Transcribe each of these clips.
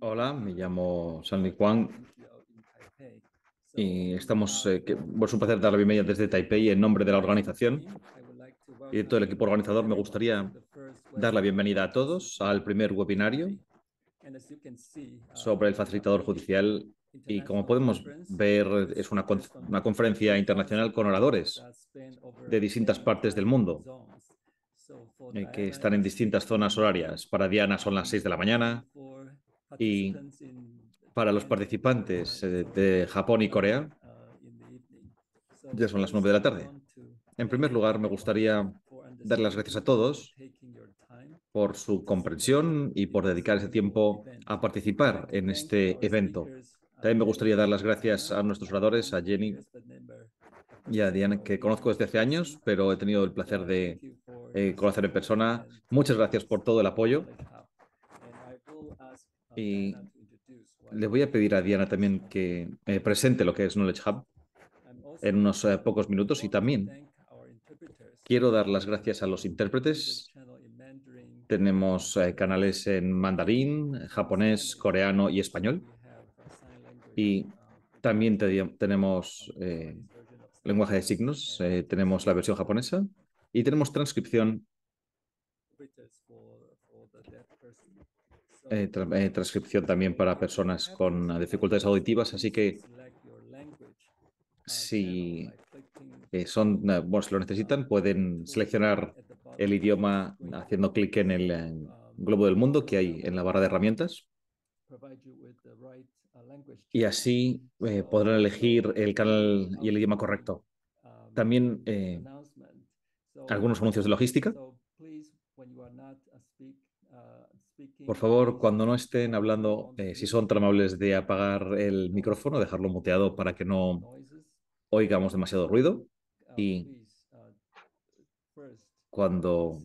Hola, me llamo e Sanli Huang y um, estamos, es un placer dar la bienvenida desde Taipei en nombre de la organización y de todo el equipo organizador. Me gustaría dar la bienvenida a todos al primer webinario uh, sobre el facilitador judicial y como podemos ver es una, una conferencia internacional con oradores de distintas partes del mundo que están en distintas zonas horarias. Para Diana son las 6 de la mañana y para los participantes eh, de Japón y Corea ya son las 9 de la tarde. En primer lugar, me gustaría dar las gracias a todos por su comprensión y por dedicar ese tiempo a participar en este evento. También me gustaría dar las gracias a nuestros oradores, a Jenny y a Diana, que conozco desde hace años, pero he tenido el placer de eh, conocer en persona. Muchas gracias por todo el apoyo. Y le voy a pedir a Diana también que eh, presente lo que es Knowledge Hub en unos eh, pocos minutos y también quiero dar las gracias a los intérpretes. Tenemos canales en mandarín, japonés, coreano y español. Y también tenemos lenguaje de signos, tenemos la versión japonesa y tenemos transcripción, eh, eh, transcripción también para personas con dificultades auditivas, así que si eh, son, lo necesitan, pueden seleccionar el idioma haciendo clic en el globo del mundo que hay en la barra de herramientas. Y así podrán elegir el canal y el idioma correcto. También algunos anuncios de logística. Uh, uh, por favor, uh, cuando no estén hablando, eh, si son tan amables de apagar el micrófono, dejarlo muteado para que no oigamos demasiado ruido. Y cuando,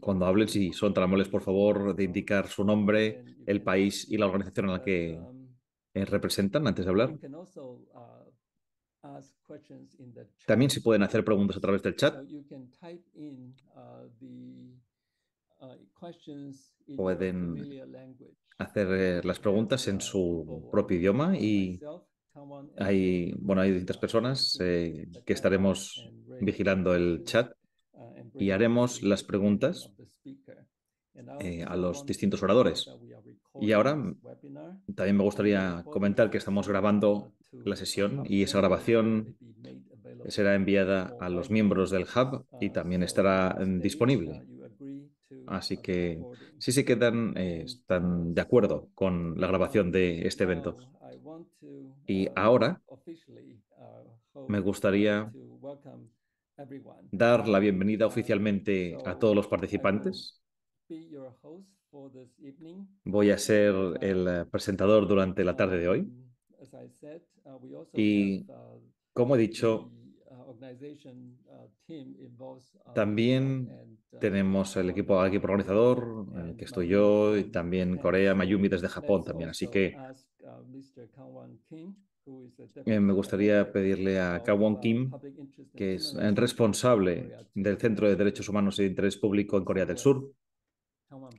cuando hablen, si son tan amables, por favor, de indicar su nombre, el país y la organización en la que um, eh, representan antes de hablar. También se pueden hacer preguntas a través del chat. Uh, uh, pueden hacer eh, las preguntas en uh, su propio idioma y hay, bueno, hay distintas personas eh, que estaremos vigilando el chat y haremos las preguntas eh, a los distintos oradores. Y ahora también me gustaría comentar que estamos grabando la sesión y esa grabación será enviada a los miembros del hub y también estará mm, disponible. Así que si se quedan, eh, están de acuerdo con la grabación de este evento. Y ahora me gustaría dar la bienvenida oficialmente a todos los participantes. Voy a ser el eh, presentador durante la tarde de hoy. Y, como he dicho, uh, uh, también uh, tenemos el equipo, organizador, que estoy yo, y también Corea, Mayumi desde Japón también. Así que eh, me gustaría pedirle a Kawon Kim, que es el responsable del Centro de Derechos Humanos y Interés Público en Corea del Sur,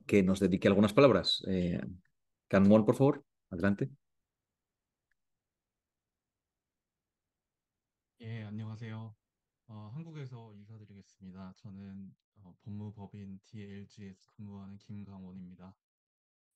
que nos dedique algunas palabras. Eh, por favor, adelante. 어, 한국에서 인사드리겠습니다. 저는 어, 법무법인 DLG에서 근무하는 김강원입니다.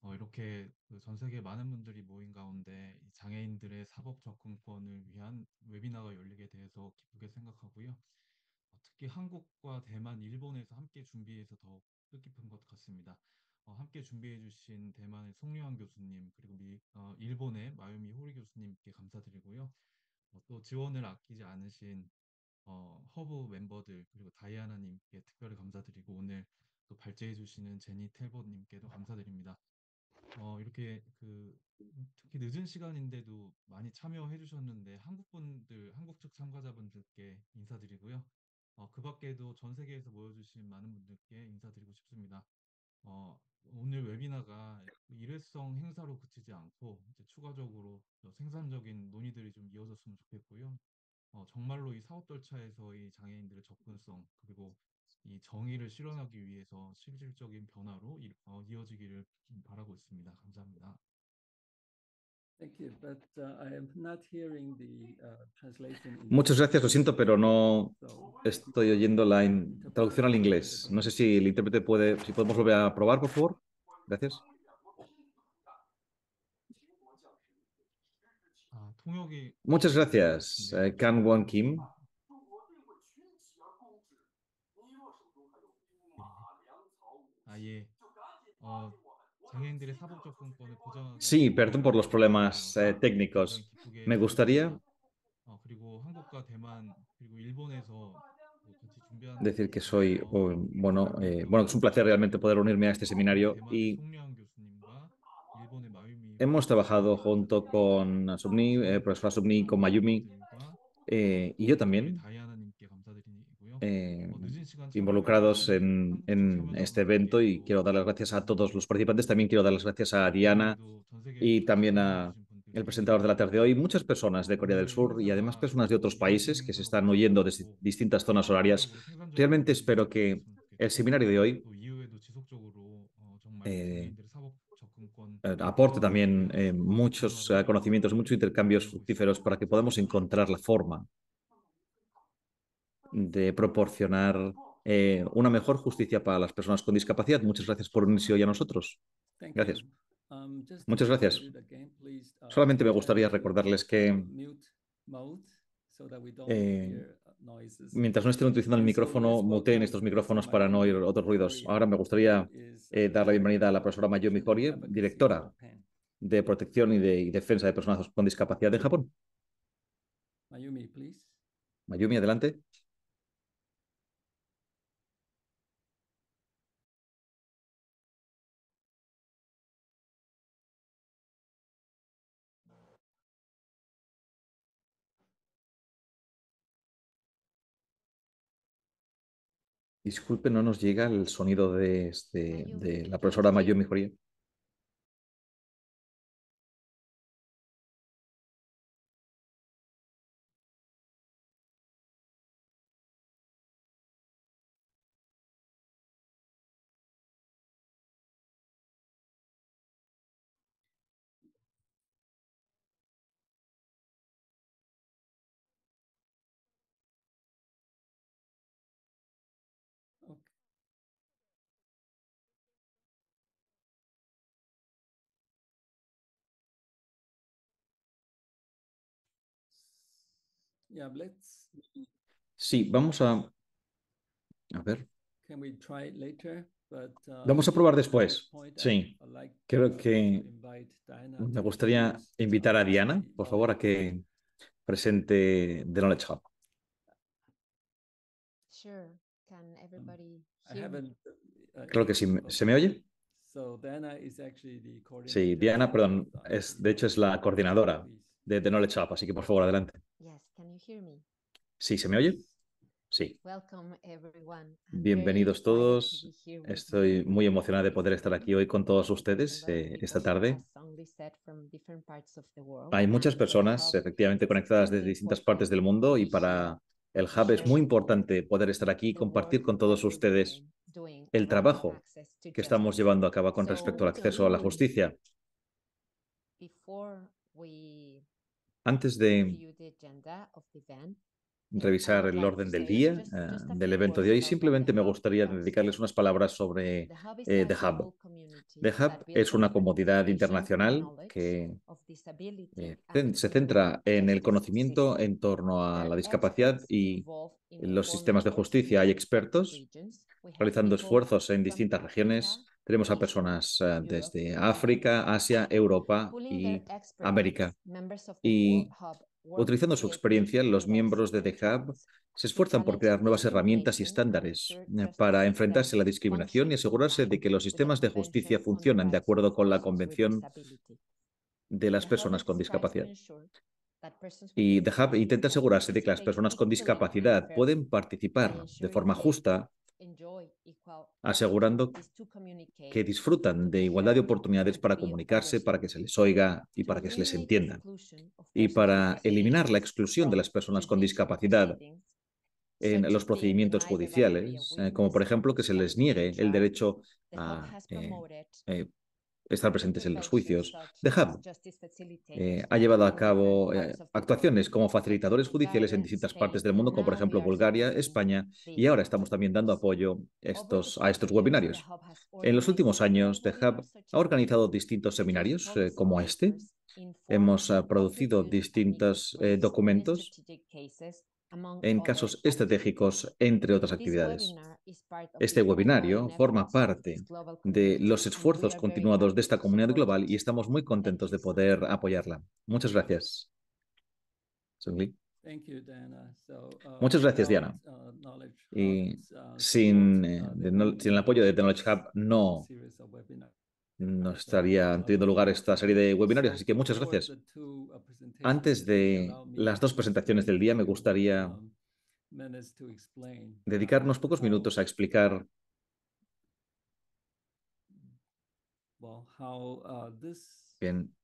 어, 이렇게 그전 세계 많은 분들이 모인 가운데 장애인들의 사법 접근권을 위한 w e b 가 열리게 돼서 기쁘게 생각하고요. 어, 특히 한국과 대만, 일본에서 함께 준비해서 더 뜻깊은 것 같습니다. 어, 함께 준비해 주신 대만의 송유환 교수님, 그리고 미, 어, 일본의 마유미 호리 교수님께 감사드리고요. 어, 또 지원을 아끼지 않으신 어, 허브 멤버들 그리고 다이아나님께 특별히 감사드리고 오늘 또 발제해 주시는 제니 텔봇님께도 감사드립니다. 어, 이렇게 그 특히 늦은 시간인데도 많이 참여해 주셨는데 한국 분들, 한국 측 참가자분들께 인사드리고요. 어, 그 밖에도 전 세계에서 모여주신 많은 분들께 인사드리고 싶습니다. 어, 오늘 웨비나가 일회성 행사로 그치지 않고 이제 추가적으로 생산적인 논의들이 좀 이어졌으면 좋겠고요. 어, 정말로 이 사업절차에서의 장애인들의 접근성 그리고 이 정의를 실현하기 위해서 실질적인 변화로 이, 어, 이어지기를 바라고 있습니다. 감사합니다. Muchas gracias, lo siento, pero no estoy oyendo la traducción al inglés. No sé si el intérprete puede, si podemos volver a probar, por favor. Gracias. Muchas gracias, eh, Kang Won Kim. Sí, perdón por los problemas eh, técnicos. Me gustaría decir que soy, oh, bueno, eh, bueno, es un placer realmente poder unirme a este seminario y hemos trabajado junto con Subni, eh, Subni, con Mayumi eh, y yo también, eh, involucrados en, este evento y quiero dar las gracias a todos los participantes. También quiero dar las gracias a Diana y también a el presentador de la tarde de hoy. Muchas personas de Corea del Sur y además personas de otros países que se están huyendo de distintas zonas horarias. Realmente espero que el seminario de hoy eh, eh, aporte también eh, muchos conocimientos, muchos intercambios fructíferos para que podamos encontrar la forma de proporcionar eh, una mejor justicia para las personas con discapacidad. Muchas gracias por unirse hoy a nosotros. Gracias. Um, Muchas gracias. Uh, Solamente me gustaría recordarles que mientras no estén utilizando el micrófono, en estos micrófonos para no oír otros ruidos. Ahora me gustaría eh, dar la bienvenida a la profesora Mayumi Horie, directora de Protección y, de, Defensa de Personas con Discapacidad en Japón. Mayumi, Mayumi, adelante. Disculpe, no nos llega el sonido de, este, de la profesora Mayor Mejoría. Sí, vamos a... A ver. Uh, vamos a probar después. Sí. Creo que me gustaría invitar a Diana, por favor, a que presente The Knowledge Hub. Um, uh, Creo que sí. ¿Se me oye? Sí, Diana, perdón, es, de hecho es la coordinadora de, Knowledge Hub. Así que por favor, adelante. Sí, ¿se me oye? Sí. Bienvenidos todos. Estoy muy emocionada de poder estar aquí hoy con todos ustedes eh, esta tarde. Hay muchas personas efectivamente conectadas desde distintas partes del mundo y para el Hub es muy importante poder estar aquí y compartir con todos ustedes el trabajo que estamos llevando a cabo con respecto al acceso a la justicia. Antes de eh, revisar el orden del día eh, del evento de hoy, simplemente me gustaría dedicarles unas palabras sobre The Hub. The Hub es una comodidad internacional que eh, se centra en el conocimiento en torno a la discapacidad y los sistemas de justicia. Hay expertos realizando esfuerzos en distintas regiones tenemos a personas eh, desde África, Asia, Europa y América. Y utilizando su experiencia, los miembros de The Hub se esfuerzan por crear nuevas herramientas y estándares eh, para enfrentarse a la discriminación y asegurarse de que los sistemas de justicia funcionan de acuerdo con la Convención de las Personas con Discapacidad. Y The Hub intenta asegurarse de que las personas con discapacidad pueden participar de forma justa asegurando que disfrutan de igualdad de oportunidades para comunicarse, para que se les oiga y para que se les entienda, y para eliminar la exclusión de las personas con discapacidad en los procedimientos judiciales, eh, como por ejemplo que se les niegue el derecho a estar presentes en los juicios. The Hub eh, ha llevado a cabo eh, actuaciones como facilitadores judiciales en distintas partes del mundo, como por ejemplo Bulgaria, España, y ahora estamos también dando apoyo a estos webinarios. En los últimos años, The Hub ha organizado distintos seminarios eh, como este. Hemos producido distintos documentos en casos estratégicos, entre otras actividades. Este webinario forma parte de los esfuerzos continuados de esta comunidad global y estamos muy contentos de poder apoyarla. Muchas gracias. Uh, Muchas gracias, Diana. Uh, y uh, sin, eh, sin el apoyo de The Knowledge Hub no no estaría teniendo lugar esta serie de webinarios. Así que muchas gracias. Antes de las dos presentaciones del día, me gustaría dedicarnos pocos minutos a explicar uh, bien,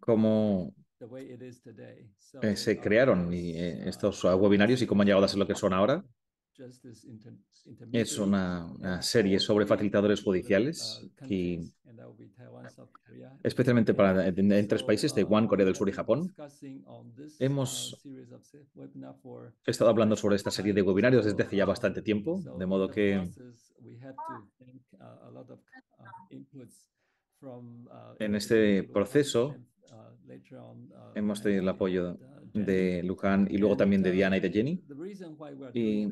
cómo uh, eh, se uh, crearon eh, uh, estos webinarios y cómo han llegado a ser lo que son ahora. Es una, serie sobre facilitadores judiciales y ah, especialmente para, en, en, tres países, Taiwán, Corea del Sur y Japón. Hemos estado hablando sobre esta serie de webinarios desde hace ya bastante tiempo, de modo que en este proceso hemos tenido el uh, apoyo de Luján y luego también de uh, Diana y de Jenny. Y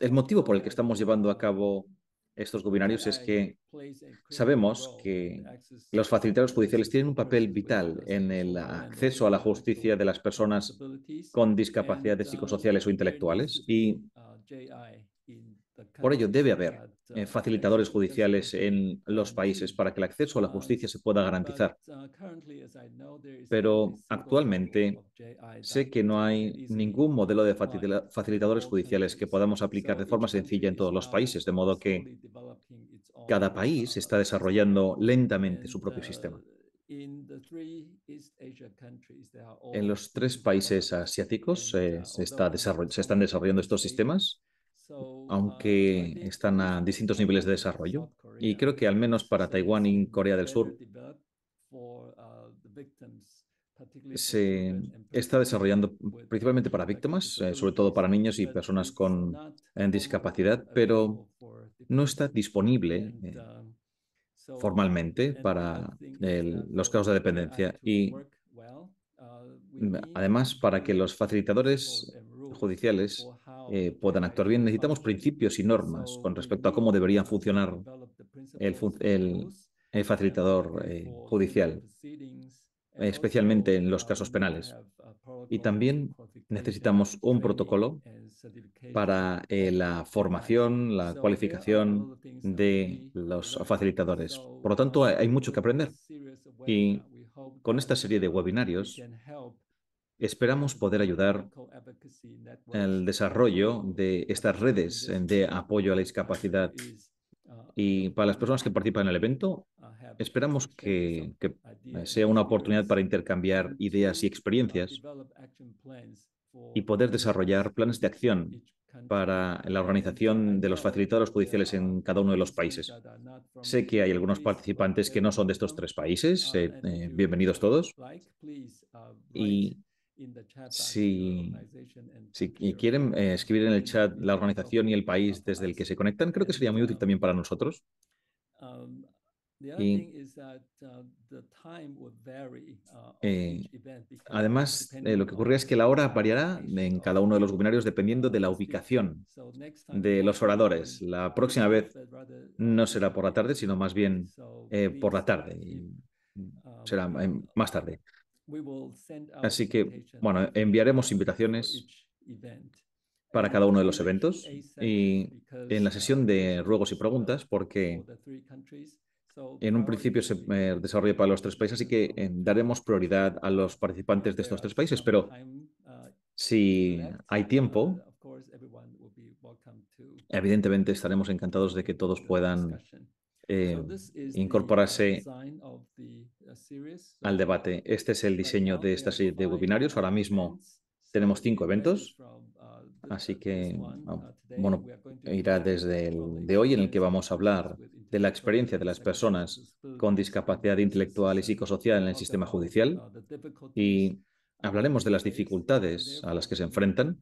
el motivo por el que estamos llevando a cabo estos webinarios es que sabemos que los facilitadores judiciales tienen un papel vital en el acceso a la justicia de las personas con discapacidades uh, psicosociales o intelectuales y por ello debe haber eh, facilitadores judiciales en los países para que el acceso a la justicia se pueda garantizar. Pero actualmente sé que no hay ningún modelo de facilitadores judiciales que podamos aplicar de forma sencilla en todos los países, de modo que cada país está desarrollando lentamente su propio sistema. En los tres países asiáticos eh, se, están desarrollando estos sistemas, Uh, aunque están a distintos niveles de desarrollo. Y creo que al menos para Taiwán y Corea del Sur uh, se está desarrollando principalmente para víctimas, eh, sobre todo para niños y personas con discapacidad, pero no está disponible eh, uh, formalmente para los casos de dependencia. Y además, para que los facilitadores judiciales eh, puedan actuar bien. Necesitamos principios y normas con respecto a cómo debería funcionar el, facilitador eh, judicial, especialmente en los casos penales. Y también necesitamos un protocolo para eh, la formación, la cualificación de los facilitadores. Por lo tanto, hay mucho que aprender. Y con esta serie de webinarios Esperamos poder ayudar el desarrollo de estas redes de apoyo a la discapacidad. Y para las personas que participan en el evento, esperamos que, sea una oportunidad para intercambiar ideas y experiencias y poder desarrollar planes de acción para la organización de los facilitadores judiciales en cada uno de los países. Sé que hay algunos participantes que no son de estos tres países. Eh, eh, bienvenidos todos. Y si, quieren eh, escribir en el chat la organización y el país desde el que se conectan, creo que sería muy útil también para nosotros. Um, uh, uh, eh, además, eh, lo que ocurre es que la hora variará en cada uno de los webinarios dependiendo de la ubicación de los oradores. La próxima vez uh, no será por la tarde, sino más bien por la tarde. Um, será más tarde. Así que, bueno, enviaremos invitaciones para cada uno de los eventos y en la uh, sesión de ruegos y preguntas, porque en un principio se eh, desarrolla para los tres países, así que eh, daremos prioridad a los participantes de estos tres países, pero uh, si hay tiempo, evidentemente estaremos encantados de que todos puedan eh, incorporarse al eh, debate. Este es el diseño de esta serie de webinarios. Ahora mismo tenemos cinco eventos, uh, así uh, que ah, uh, bueno, irá desde el de hoy en el que vamos a hablar de la experiencia de las personas con discapacidad intelectual y psicosocial en el sistema judicial y hablaremos de las dificultades a las que se enfrentan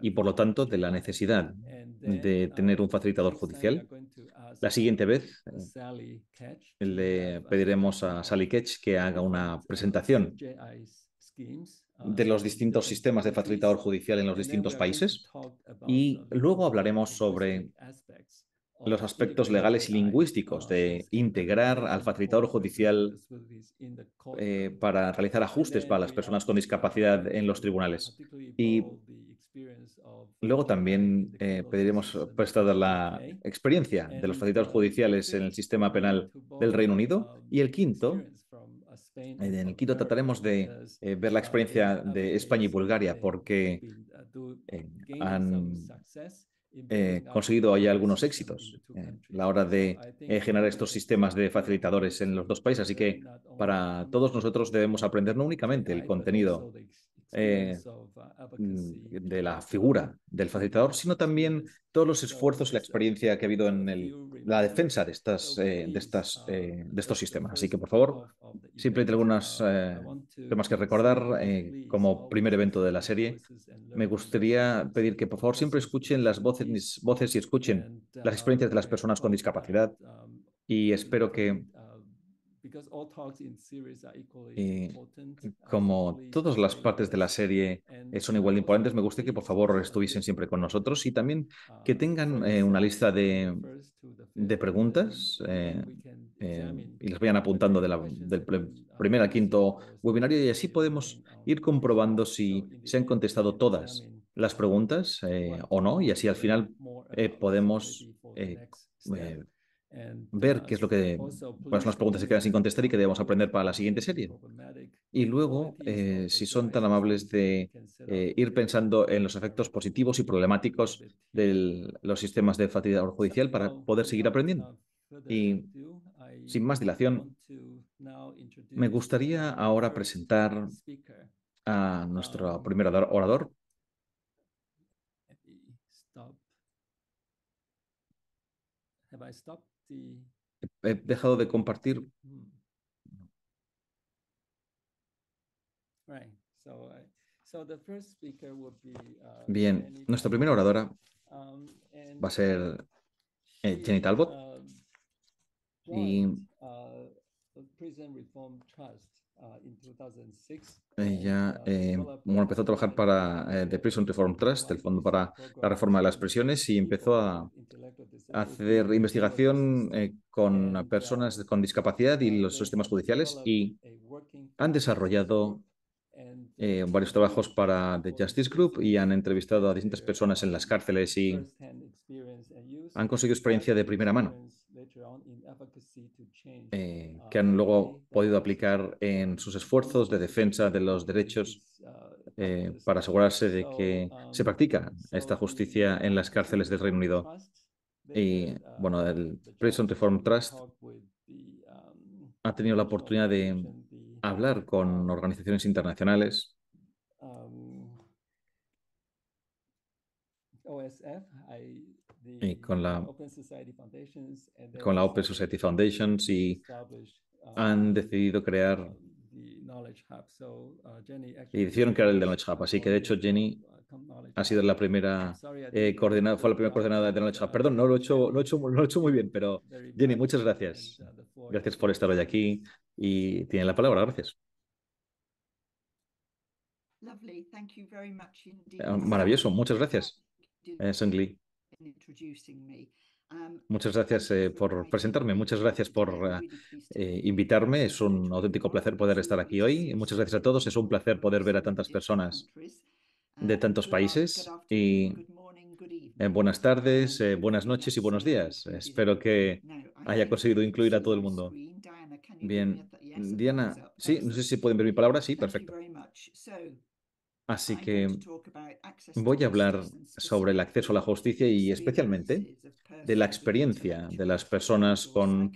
y por lo tanto de la necesidad de tener un facilitador judicial. La siguiente vez eh, le pediremos a Sally Ketch que haga una presentación de los distintos sistemas de facilitador judicial en los distintos países y luego hablaremos sobre los aspectos legales y lingüísticos de integrar al facilitador judicial eh, para realizar ajustes para las personas con discapacidad en los tribunales. Y Luego uh, también eh, pediremos prestada la experiencia de los facilitadores uh, judiciales en el sistema penal del Reino Unido. Um, y el quinto, uh, eh, en el quinto trataremos de eh, ver la experiencia de España y Bulgaria porque han conseguido ya algunos éxitos a la hora de generar estos sistemas de facilitadores en los dos países. Así que para todos nosotros debemos aprender no únicamente el contenido eh, uh, mm, de la figura del facilitador, sino también todos los esfuerzos y la uh, experiencia que ha habido en la defensa de, eh, uh, eh, estos sistemas. Así que, por favor, siempre simplemente algunos temas que recordar como primer evento de la serie. Me gustaría pedir que, por favor, siempre escuchen las voces y escuchen las experiencias de las personas con discapacidad um, y espero que y como todas las partes de la serie son igual de importantes, me gustaría que por favor estuviesen siempre con nosotros y también que tengan eh, una lista de, preguntas eh, eh, y las vayan apuntando de del primer al quinto webinario y así podemos ir comprobando si se han contestado todas las preguntas o no y así al final podemos... Eh, ver uh, qué es lo que, más las preguntas que quedan sin contestar y que debemos aprender para la siguiente serie. Y luego, eh, si son tan amables de eh, ir pensando en los efectos positivos y problemáticos de los sistemas de fatiga judicial para poder seguir aprendiendo. Y sin más dilación, me gustaría ahora presentar a um, nuestro primer orador, Have I He dejado de compartir. Bien, nuestra primera oradora um, va a ser eh, Jenny Talbot um, y uh, Uh, uh, uh, Ella eh, empezó a trabajar para eh, The Prison Reform Trust, el Fondo para la Reforma de las Prisiones, y empezó a, hacer investigación eh, con personas con discapacidad y los sistemas judiciales y han desarrollado varios trabajos para The Justice Group y han entrevistado a distintas personas en las cárceles y han conseguido experiencia de primera mano eh, uh, que han luego podido aplicar en sus esfuerzos de defensa de los derechos uh, eh, para asegurarse de que um, se practica esta justicia en las cárceles del Reino Unido. Y bueno, uh, el Prison Reform Trust um, ha tenido la oportunidad de hablar con organizaciones internacionales y con la, con la Open Society Foundations y uh, han decidido crear uh, y crear el Knowledge Hub. Así que, de hecho, Jenny uh, ha sido la primera eh, coordinada, fue la primera coordinada de Knowledge Hub. Perdón, no lo he hecho, lo he hecho, lo he hecho muy bien, pero Jenny, muchas gracias. Gracias por estar hoy aquí y tiene la palabra. Gracias. Eh, maravilloso, muchas gracias. Muchas gracias por presentarme, muchas gracias por invitarme. Es un auténtico placer poder estar aquí hoy. Muchas gracias a todos. Es un placer poder ver a tantas personas uh, de tantos países. Y buenas tardes, um, eh, buenas noches y buenos días. Espero que haya conseguido incluir a todo el mundo. Bien, Diana, sí, no sé si pueden ver mi palabra. Sí, perfecto. Así que voy a hablar sobre el acceso a la justicia y especialmente de la experiencia de las personas con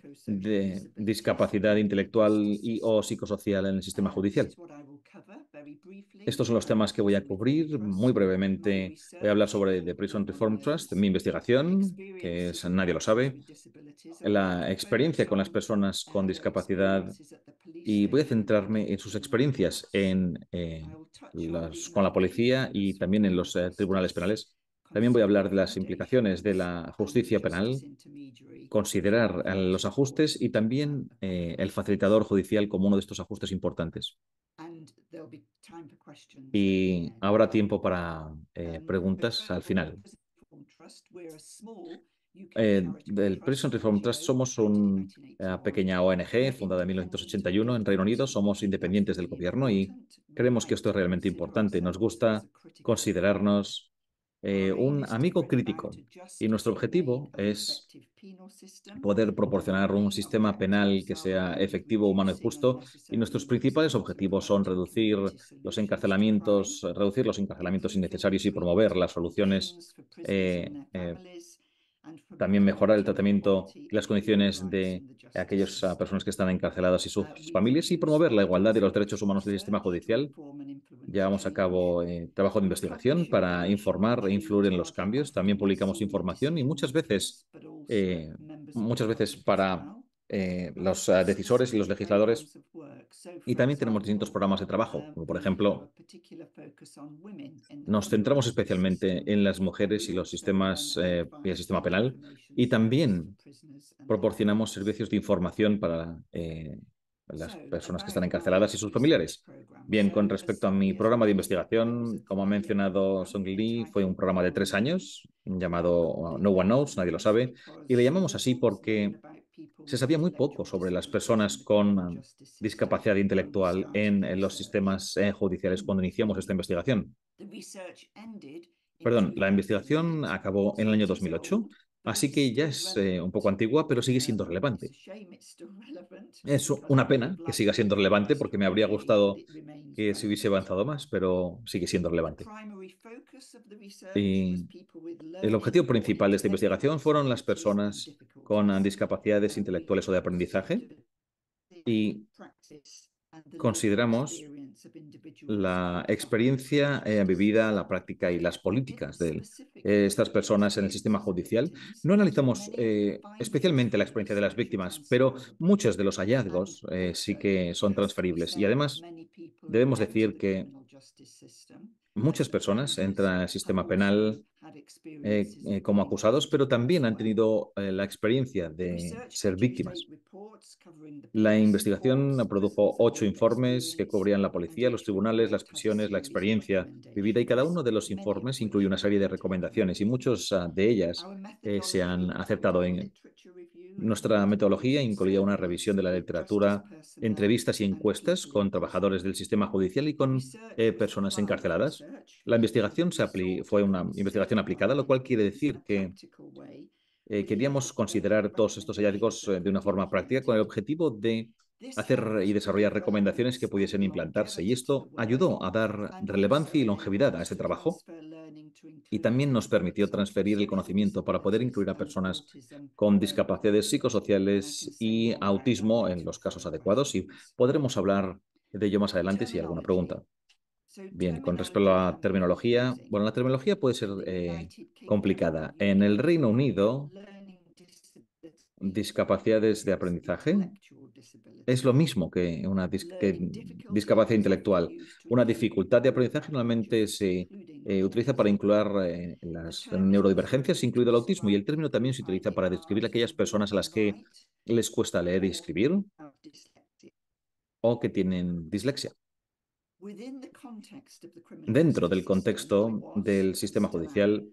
discapacidad intelectual y o psicosocial en el sistema judicial. Estos son los temas que voy a cubrir muy brevemente. Voy a hablar sobre The Prison Reform Trust, mi investigación, que nadie lo sabe, la experiencia con las personas con discapacidad y voy a centrarme en sus experiencias eh, con la policía y también en los eh, tribunales penales. También voy a hablar de las implicaciones de la justicia penal, considerar los ajustes y también eh, el facilitador judicial como uno de estos ajustes importantes. Y habrá tiempo para eh, preguntas al final. Eh, Prison Reform Trust somos una eh, pequeña ONG fundada en 1981 en Reino Unido. Somos independientes del gobierno y creemos que esto es realmente importante. Nos gusta considerarnos eh, un amigo crítico y nuestro objetivo es poder proporcionar un sistema penal que sea efectivo, humano y justo y nuestros principales objetivos son reducir los encarcelamientos, reducir los encarcelamientos innecesarios y promover las soluciones eh, eh, también mejorar el tratamiento y las condiciones de aquellas ah, personas que están encarceladas y sus familias y promover la igualdad de los derechos humanos del sistema judicial. Llevamos a cabo eh, trabajo de investigación para informar e influir en los cambios. También publicamos información y muchas veces, eh, muchas veces para eh, los eh, decisores y los legisladores. Y también tenemos distintos programas de trabajo, um, por ejemplo, nos centramos especialmente en las mujeres y los sistemas eh, y el sistema penal, y también proporcionamos servicios de información para las personas que están encarceladas y sus familiares. Bien, con respecto a mi programa de investigación, como ha mencionado Song Lee, fue un programa de tres años llamado No One Knows, nadie lo sabe, y le llamamos así porque se sabía muy poco sobre las personas con discapacidad intelectual en los sistemas eh, judiciales cuando iniciamos esta investigación. Perdón, la investigación acabó en el año 2008 Así que ya es eh, un poco antigua, pero sigue siendo relevante. Es una pena que siga siendo relevante porque me habría gustado que se hubiese avanzado más, pero sigue siendo relevante. Y el objetivo principal de esta investigación fueron las personas con discapacidades intelectuales o de aprendizaje y consideramos la experiencia eh, vivida, la práctica y las políticas de estas personas en el sistema judicial. No analizamos eh, especialmente la experiencia de las víctimas, pero muchos de los hallazgos eh, sí que son transferibles. Y además debemos decir que muchas personas entran al sistema penal eh, eh, como acusados, pero también han tenido eh, la experiencia de ser víctimas. La investigación produjo ocho informes que cubrían la policía, los tribunales, las prisiones, la experiencia vivida y cada uno de los informes incluye una serie de recomendaciones y muchos ah, de ellas se han aceptado en nuestra metodología incluía una revisión de la literatura, entrevistas y encuestas con trabajadores del sistema judicial y con eh, personas encarceladas. La investigación se fue una investigación aplicada, lo cual quiere decir que eh, queríamos considerar todos estos hallazgos eh, de una forma práctica con el objetivo de hacer y desarrollar recomendaciones que pudiesen implantarse y esto ayudó a dar relevancia y longevidad a ese trabajo y también nos permitió transferir el conocimiento para poder incluir a personas con discapacidades psicosociales y autismo en los casos adecuados y podremos hablar de ello más adelante si hay alguna pregunta. Bien, con respecto a la terminología, bueno, la terminología puede ser eh, complicada. En el Reino Unido, discapacidades de aprendizaje es lo mismo que una discapacidad intelectual. Una dificultad de aprendizaje normalmente se eh, utiliza para incluir eh, las neurodivergencias, incluido el autismo, y el término también se utiliza para describir a aquellas personas a las que les cuesta leer y escribir o que tienen dislexia. Dentro del contexto del sistema judicial,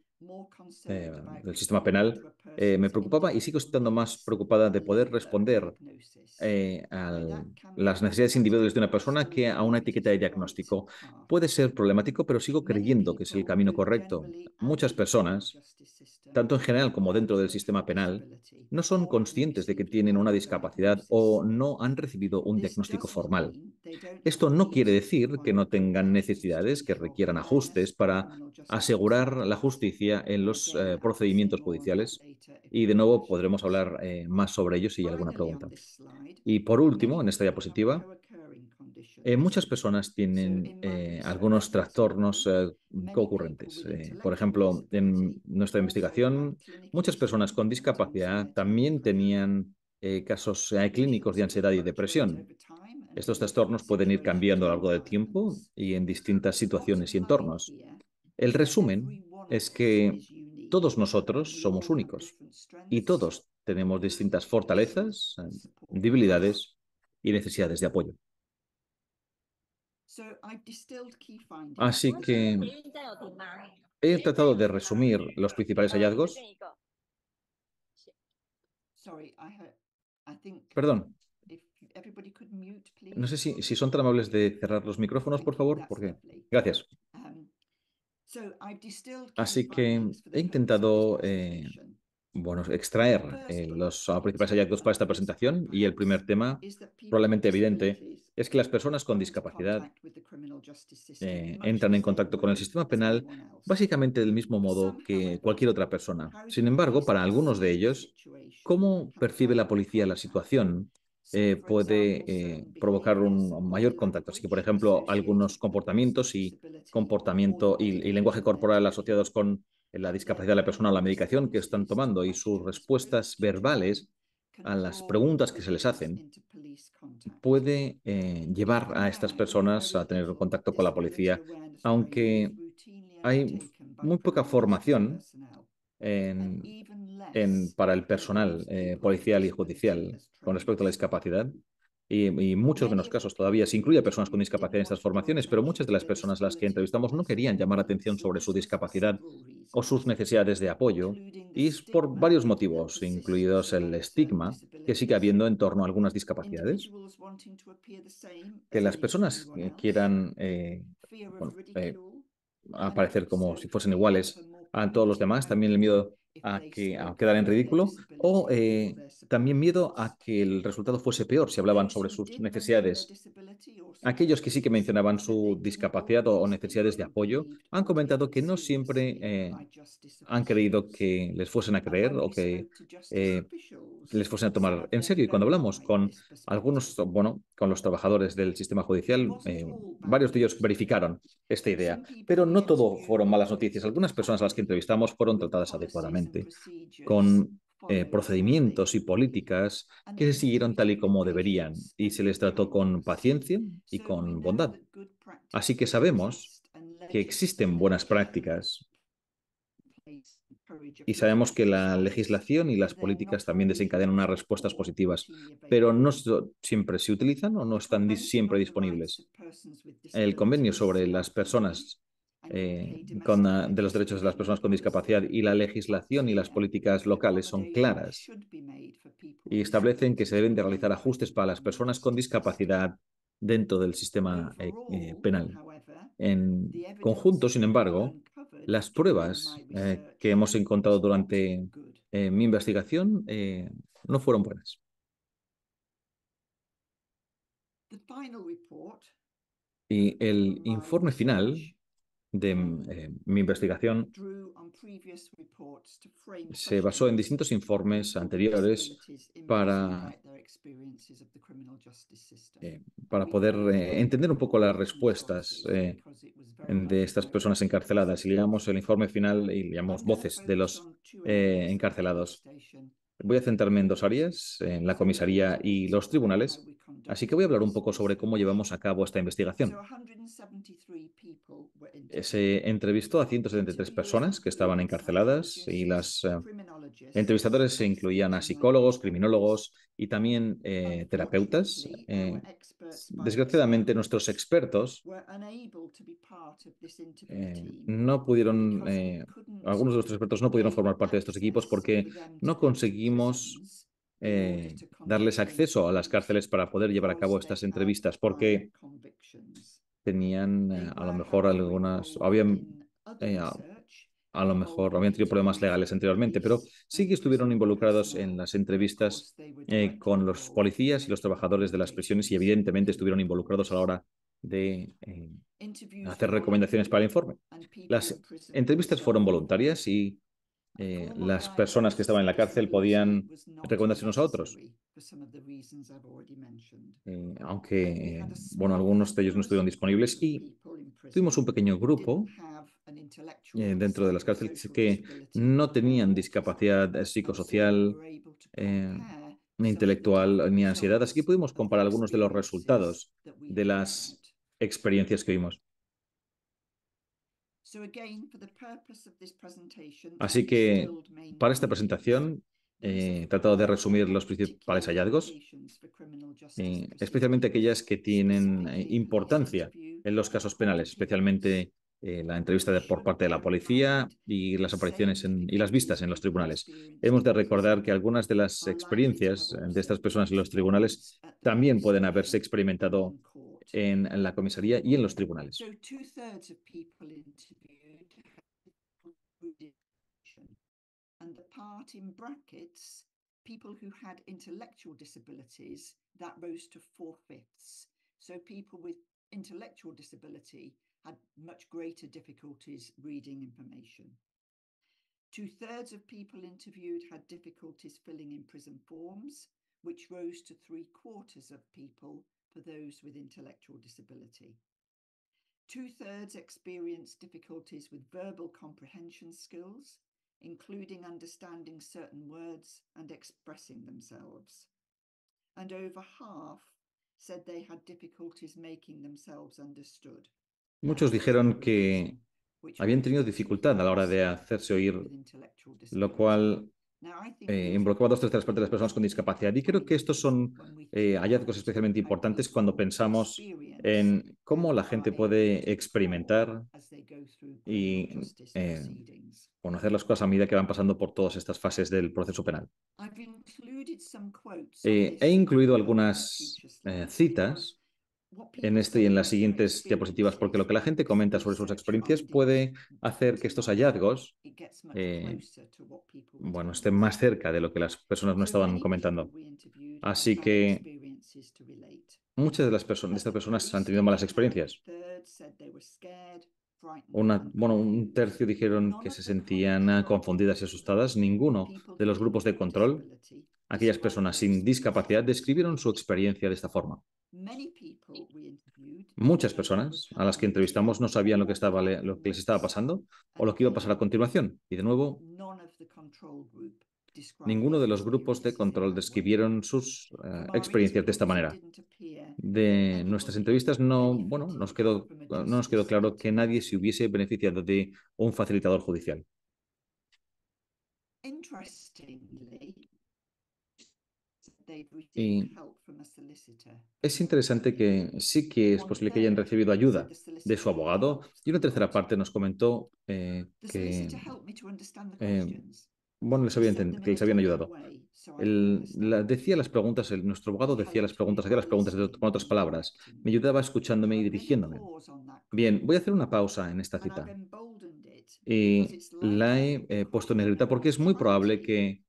eh, del sistema penal, eh, me preocupaba y sigo estando más preocupada de poder responder a eh, las necesidades individuales de una persona que a una etiqueta de diagnóstico. Puede ser problemático, pero sigo creyendo que es el camino correcto. Muchas personas, tanto en general como dentro del sistema penal, no son conscientes de que tienen una discapacidad o no han recibido un diagnóstico formal. Esto no quiere decir que no tengan necesidades que requieran ajustes para asegurar la justicia en los eh, procedimientos judiciales y de nuevo podremos hablar eh, más sobre ellos si hay alguna pregunta. Y por último, en esta diapositiva, eh, muchas personas tienen algunos trastornos concurrentes. por ejemplo, en nuestra investigación, muchas personas con discapacidad también tenían casos clínicos de ansiedad y depresión. Estos trastornos pueden ir cambiando a lo largo del tiempo y en distintas situaciones y entornos. El resumen es que todos nosotros somos únicos y todos tenemos distintas fortalezas, debilidades y necesidades de apoyo. Así que he tratado de resumir los principales hallazgos. Perdón. No sé si, si son tan amables de cerrar los micrófonos, por favor, porque... Gracias. Así que he intentado eh, bueno, extraer eh, los principales hallazgos para esta presentación y el primer tema, probablemente evidente, es que las personas con discapacidad eh, entran en contacto con el sistema penal básicamente del mismo modo que cualquier otra persona. Sin embargo, para algunos de ellos, ¿cómo percibe la policía la situación eh, puede eh, provocar un mayor contacto. Así que, por ejemplo, algunos comportamientos y comportamiento y, lenguaje corporal asociados con la discapacidad de la persona o la medicación que están tomando y sus respuestas verbales a las preguntas que se les hacen puede eh, llevar a estas personas a tener un contacto con la policía, aunque hay muy poca formación en para el personal eh, policial y judicial con respecto a la discapacidad. Y, y, muchos menos casos todavía. Se incluye a personas con discapacidad en estas formaciones, pero muchas de las personas a las que entrevistamos no querían llamar atención sobre su discapacidad o sus necesidades de apoyo, y es por varios motivos, incluidos el estigma que sigue habiendo en torno a algunas discapacidades, que las personas quieran eh, eh, aparecer como si fuesen iguales a todos los demás, también el miedo Ah, a, que, ah, a quedar en ridículo o eh, también miedo a que el resultado fuese peor si hablaban sobre sus necesidades. Aquellos que sí que mencionaban su discapacidad o, necesidades de apoyo han comentado que no siempre eh, han creído que les fuesen a creer o eh, que les fuesen a tomar en serio. Y cuando hablamos con algunos, bueno, con los trabajadores del sistema judicial, varios de ellos verificaron esta idea. Pero no todo fueron malas noticias. Algunas personas a las que entrevistamos fueron tratadas adecuadamente con eh, procedimientos y políticas que se siguieron tal y como deberían y se les trató con paciencia y con bondad. Así que sabemos que existen buenas prácticas y sabemos que la legislación y las políticas también desencadenan unas respuestas positivas, pero no siempre se utilizan o no están siempre disponibles. El convenio sobre las personas eh, ah, de los derechos de las personas con discapacidad y la legislación y las políticas locales son claras y establecen que se deben de realizar ajustes para las personas con discapacidad dentro del sistema eh, eh, penal. En conjunto, sin embargo, las pruebas que hemos encontrado durante mi investigación no fueron buenas. Y el informe final de eh, mi investigación se basó en distintos informes anteriores para, eh, para poder eh, entender un poco las respuestas de estas personas encarceladas. Y leíamos el informe final y leamos voces de los encarcelados. Voy a centrarme en dos áreas, en la comisaría y los tribunales. Así que voy a hablar un poco sobre cómo llevamos a cabo esta investigación. Se entrevistó a 173 personas que estaban encarceladas y las eh, entrevistadores se incluían a psicólogos, criminólogos y también eh, terapeutas. Eh, desgraciadamente, nuestros expertos no pudieron, algunos de nuestros expertos no pudieron formar parte de estos equipos porque no conseguimos eh, darles acceso a las cárceles para poder llevar a cabo estas entrevistas, porque tenían eh, a lo mejor algunas, habían, eh, a, a, lo mejor habían tenido problemas legales anteriormente, pero sí que estuvieron involucrados en las entrevistas con los policías y los trabajadores de las prisiones y evidentemente estuvieron involucrados a la hora de hacer recomendaciones para el informe. Las entrevistas fueron voluntarias y eh, las personas que estaban en la cárcel podían pues pues recomendarse a otros. Eh, aunque, eh, bueno, algunos de ellos no estuvieron disponibles y tuvimos un pequeño grupo dentro de las cárceles que no tenían discapacidad psicosocial, ni intelectual, ni ansiedad, así que pudimos comparar algunos de los resultados de las experiencias que vimos. Así que para esta presentación eh, he tratado de resumir los principales hallazgos, eh, especialmente aquellas que tienen eh, importancia en los casos penales, especialmente la entrevista por parte de la policía y las apariciones y las vistas en los tribunales. Hemos de recordar que algunas de las experiencias de estas personas en los tribunales también pueden haberse experimentado en la comisaría y en los tribunales. people who had intellectual disabilities, that rose to four fifths. So people with intellectual disability had much greater difficulties reading information. Two thirds of people interviewed had difficulties filling in prison forms, which rose to three quarters of people for those with intellectual disability. Two thirds experience difficulties with verbal comprehension skills, including understanding certain words and expressing themselves. And over half said they had difficulties making themselves understood. Muchos dijeron que habían tenido dificultad a la hora de hacerse oír, lo cual eh, tres dos terceras partes de las personas con discapacidad. Y creo que estos son eh, hallazgos especialmente importantes cuando pensamos en cómo la gente puede experimentar y eh, conocer las cosas a medida que van pasando por todas estas fases del proceso penal. Eh, he incluido algunas citas en este y en las siguientes diapositivas, porque lo que la gente comenta sobre sus experiencias puede hacer que estos hallazgos eh, bueno, estén más cerca de lo que las personas no estaban comentando. Así que muchas de, las personas, estas personas han tenido malas experiencias. bueno, un tercio dijeron que se sentían confundidas y asustadas. Ninguno de los grupos de control Aquellas personas sin discapacidad describieron su experiencia de esta forma. Muchas personas a las que entrevistamos no sabían lo que, les estaba pasando o lo que iba a pasar a continuación. Y de nuevo, Ninguno de los grupos de control describieron sus eh, experiencias de esta manera. De nuestras entrevistas no, bueno, nos quedó, no nos quedó claro que nadie se hubiese beneficiado de un facilitador judicial. Y es interesante que sí que es posible que hayan recibido ayuda de su abogado. Y una tercera parte nos comentó eh, que eh, bueno, les habían, que les habían ayudado. decía las preguntas, nuestro abogado decía las preguntas, hacía las preguntas con otras palabras. Me ayudaba escuchándome y dirigiéndome. Bien, voy a hacer una pausa en esta cita. Y la he eh, puesto en negrita porque es muy probable que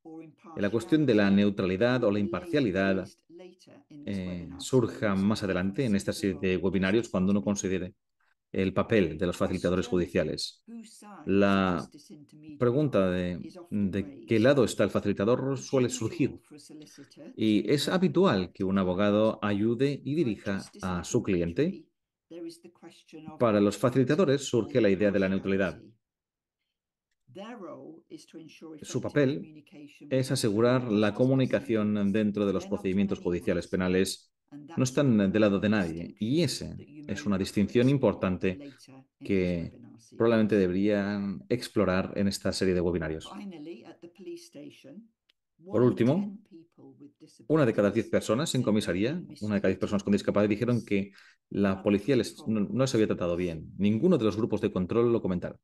la cuestión de la neutralidad o la imparcialidad eh, surja más adelante en esta serie de webinarios cuando uno considere el papel de los facilitadores judiciales. La pregunta de, qué lado está el facilitador suele surgir y es habitual que un abogado ayude y dirija a su cliente. Para los facilitadores surge la idea de la neutralidad. Su papel es asegurar la comunicación dentro de los procedimientos judiciales penales. No están del lado de nadie y esa es una distinción importante que probablemente deberían explorar en esta serie de webinarios. Por último, una de cada diez personas en comisaría, una de cada diez personas con discapacidad, dijeron que la policía no, no, les había tratado bien. Ninguno de los grupos de control lo comentaron.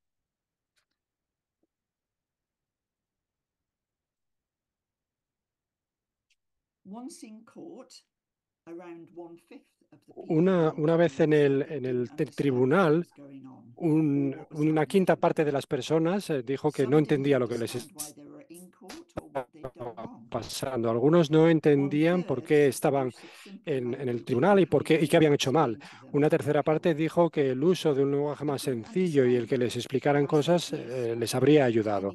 Una, una vez en el, en el tribunal, una quinta parte de las personas eh, dijo que no entendía lo que les estaba pasando. Algunos no entendían por qué estaban en, el tribunal y, por qué, y qué habían hecho mal. Una tercera parte dijo que el uso de un lenguaje más sencillo y el que les explicaran cosas eh, les habría ayudado.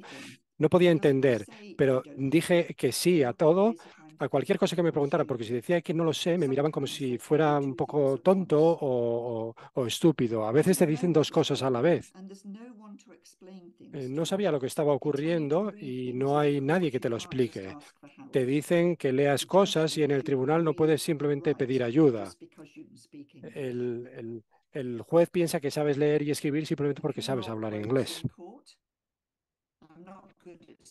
No podía entender, pero dije que sí a todo a cualquier cosa que me preguntara, porque si decía que no lo sé, me miraban como si fuera un poco tonto o, estúpido. A veces te dicen dos cosas a la vez. Eh, no sabía lo que estaba ocurriendo y no hay nadie que te lo explique. Te dicen que leas cosas y en el tribunal no puedes simplemente pedir ayuda. El, el juez piensa que sabes leer y escribir simplemente porque sabes hablar inglés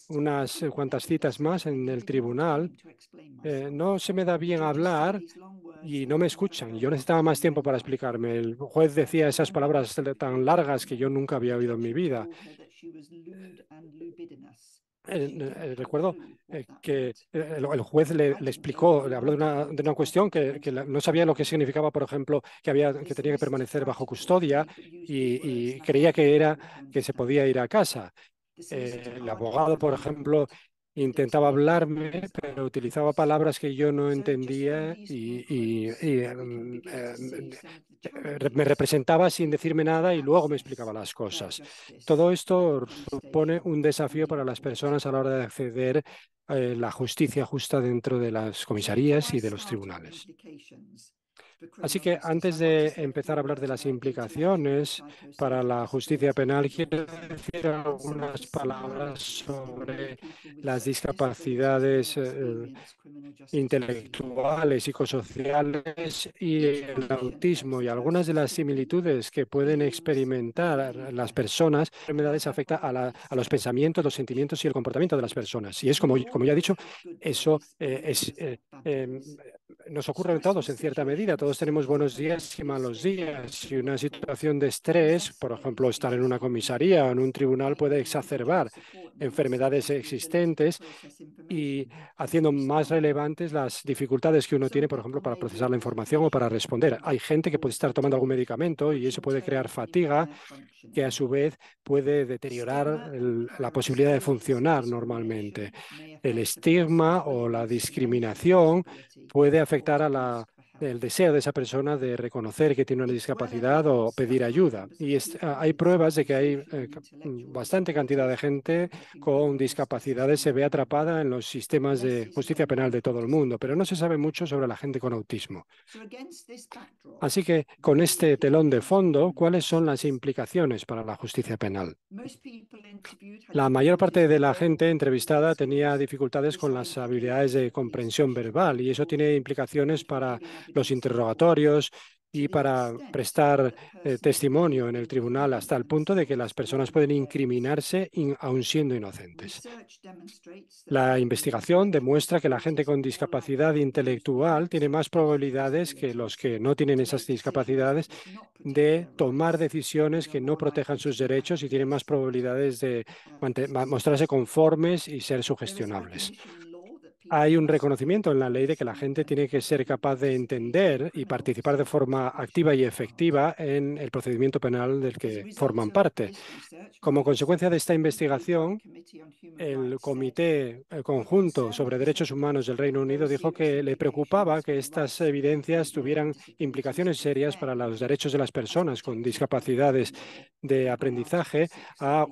unas eh, cuantas citas más en el tribunal, eh, no se me da bien hablar y no me escuchan. Yo necesitaba más tiempo para explicarme. El juez decía esas palabras tan largas que yo nunca había oído en mi vida. recuerdo eh, que el, juez le, explicó, le habló de una, cuestión que, no sabía lo que significaba, por ejemplo, que, había, que tenía que permanecer bajo custodia y, y creía que era que se podía ir a casa. Eh, el abogado, por ejemplo, intentaba hablarme, pero utilizaba palabras que yo no entendía y, me mm, eh, mm, eh, representaba sin decirme nada y luego me explicaba las cosas. Todo esto supone este un desafío para las personas a la hora de acceder a la justicia justa dentro de las comisarías y de los tribunales. Así que antes de empezar a hablar de las implicaciones para la justicia penal, quiero decir algunas palabras sobre las discapacidades eh, intelectuales, psicosociales y el autismo y algunas de las similitudes que pueden experimentar las personas. Las enfermedades afectan a, los pensamientos, los sentimientos y el comportamiento de las personas. Y es como, ya he dicho, eso eh, es... Eh, em, nos ocurre a todos en cierta medida. Todos tenemos buenos días y malos días. Y una situación de estrés, por ejemplo, estar en una comisaría o en un tribunal puede exacerbar enfermedades existentes y haciendo más relevantes las dificultades que uno tiene, por ejemplo, para procesar la información o para responder. Hay gente que puede estar tomando algún medicamento y eso puede crear fatiga que a su vez puede deteriorar la posibilidad de funcionar normalmente. El estigma o la discriminación puede afectar a la, el deseo de esa persona de reconocer que tiene una discapacidad o pedir ayuda. Y ah, hay pruebas de que hay eh, mm, bastante cantidad de gente con discapacidades se ve atrapada en los sistemas de justicia penal de todo el mundo, pero no se sabe mucho sobre la gente con autismo. Así que con este telón de fondo, ¿cuáles son las implicaciones para la justicia penal? La mayor parte de la gente entrevistada tenía dificultades con las habilidades de comprensión verbal y eso tiene implicaciones para los interrogatorios y para prestar eh, testimonio en el tribunal hasta el punto de que las personas pueden incriminarse aún siendo inocentes. La investigación demuestra que la gente con discapacidad intelectual tiene más probabilidades que los que no tienen esas discapacidades de tomar decisiones que no protejan sus derechos y tienen más probabilidades de mostrarse conformes y ser sugestionables hay un reconocimiento en la ley de que la gente tiene que ser capaz de entender y participar de forma activa y efectiva en el procedimiento penal del que forman parte. Como consecuencia de esta investigación, el Comité Conjunto sobre Derechos Humanos del Reino Unido dijo que le preocupaba que estas evidencias tuvieran implicaciones serias para los derechos de las personas con discapacidades de aprendizaje a,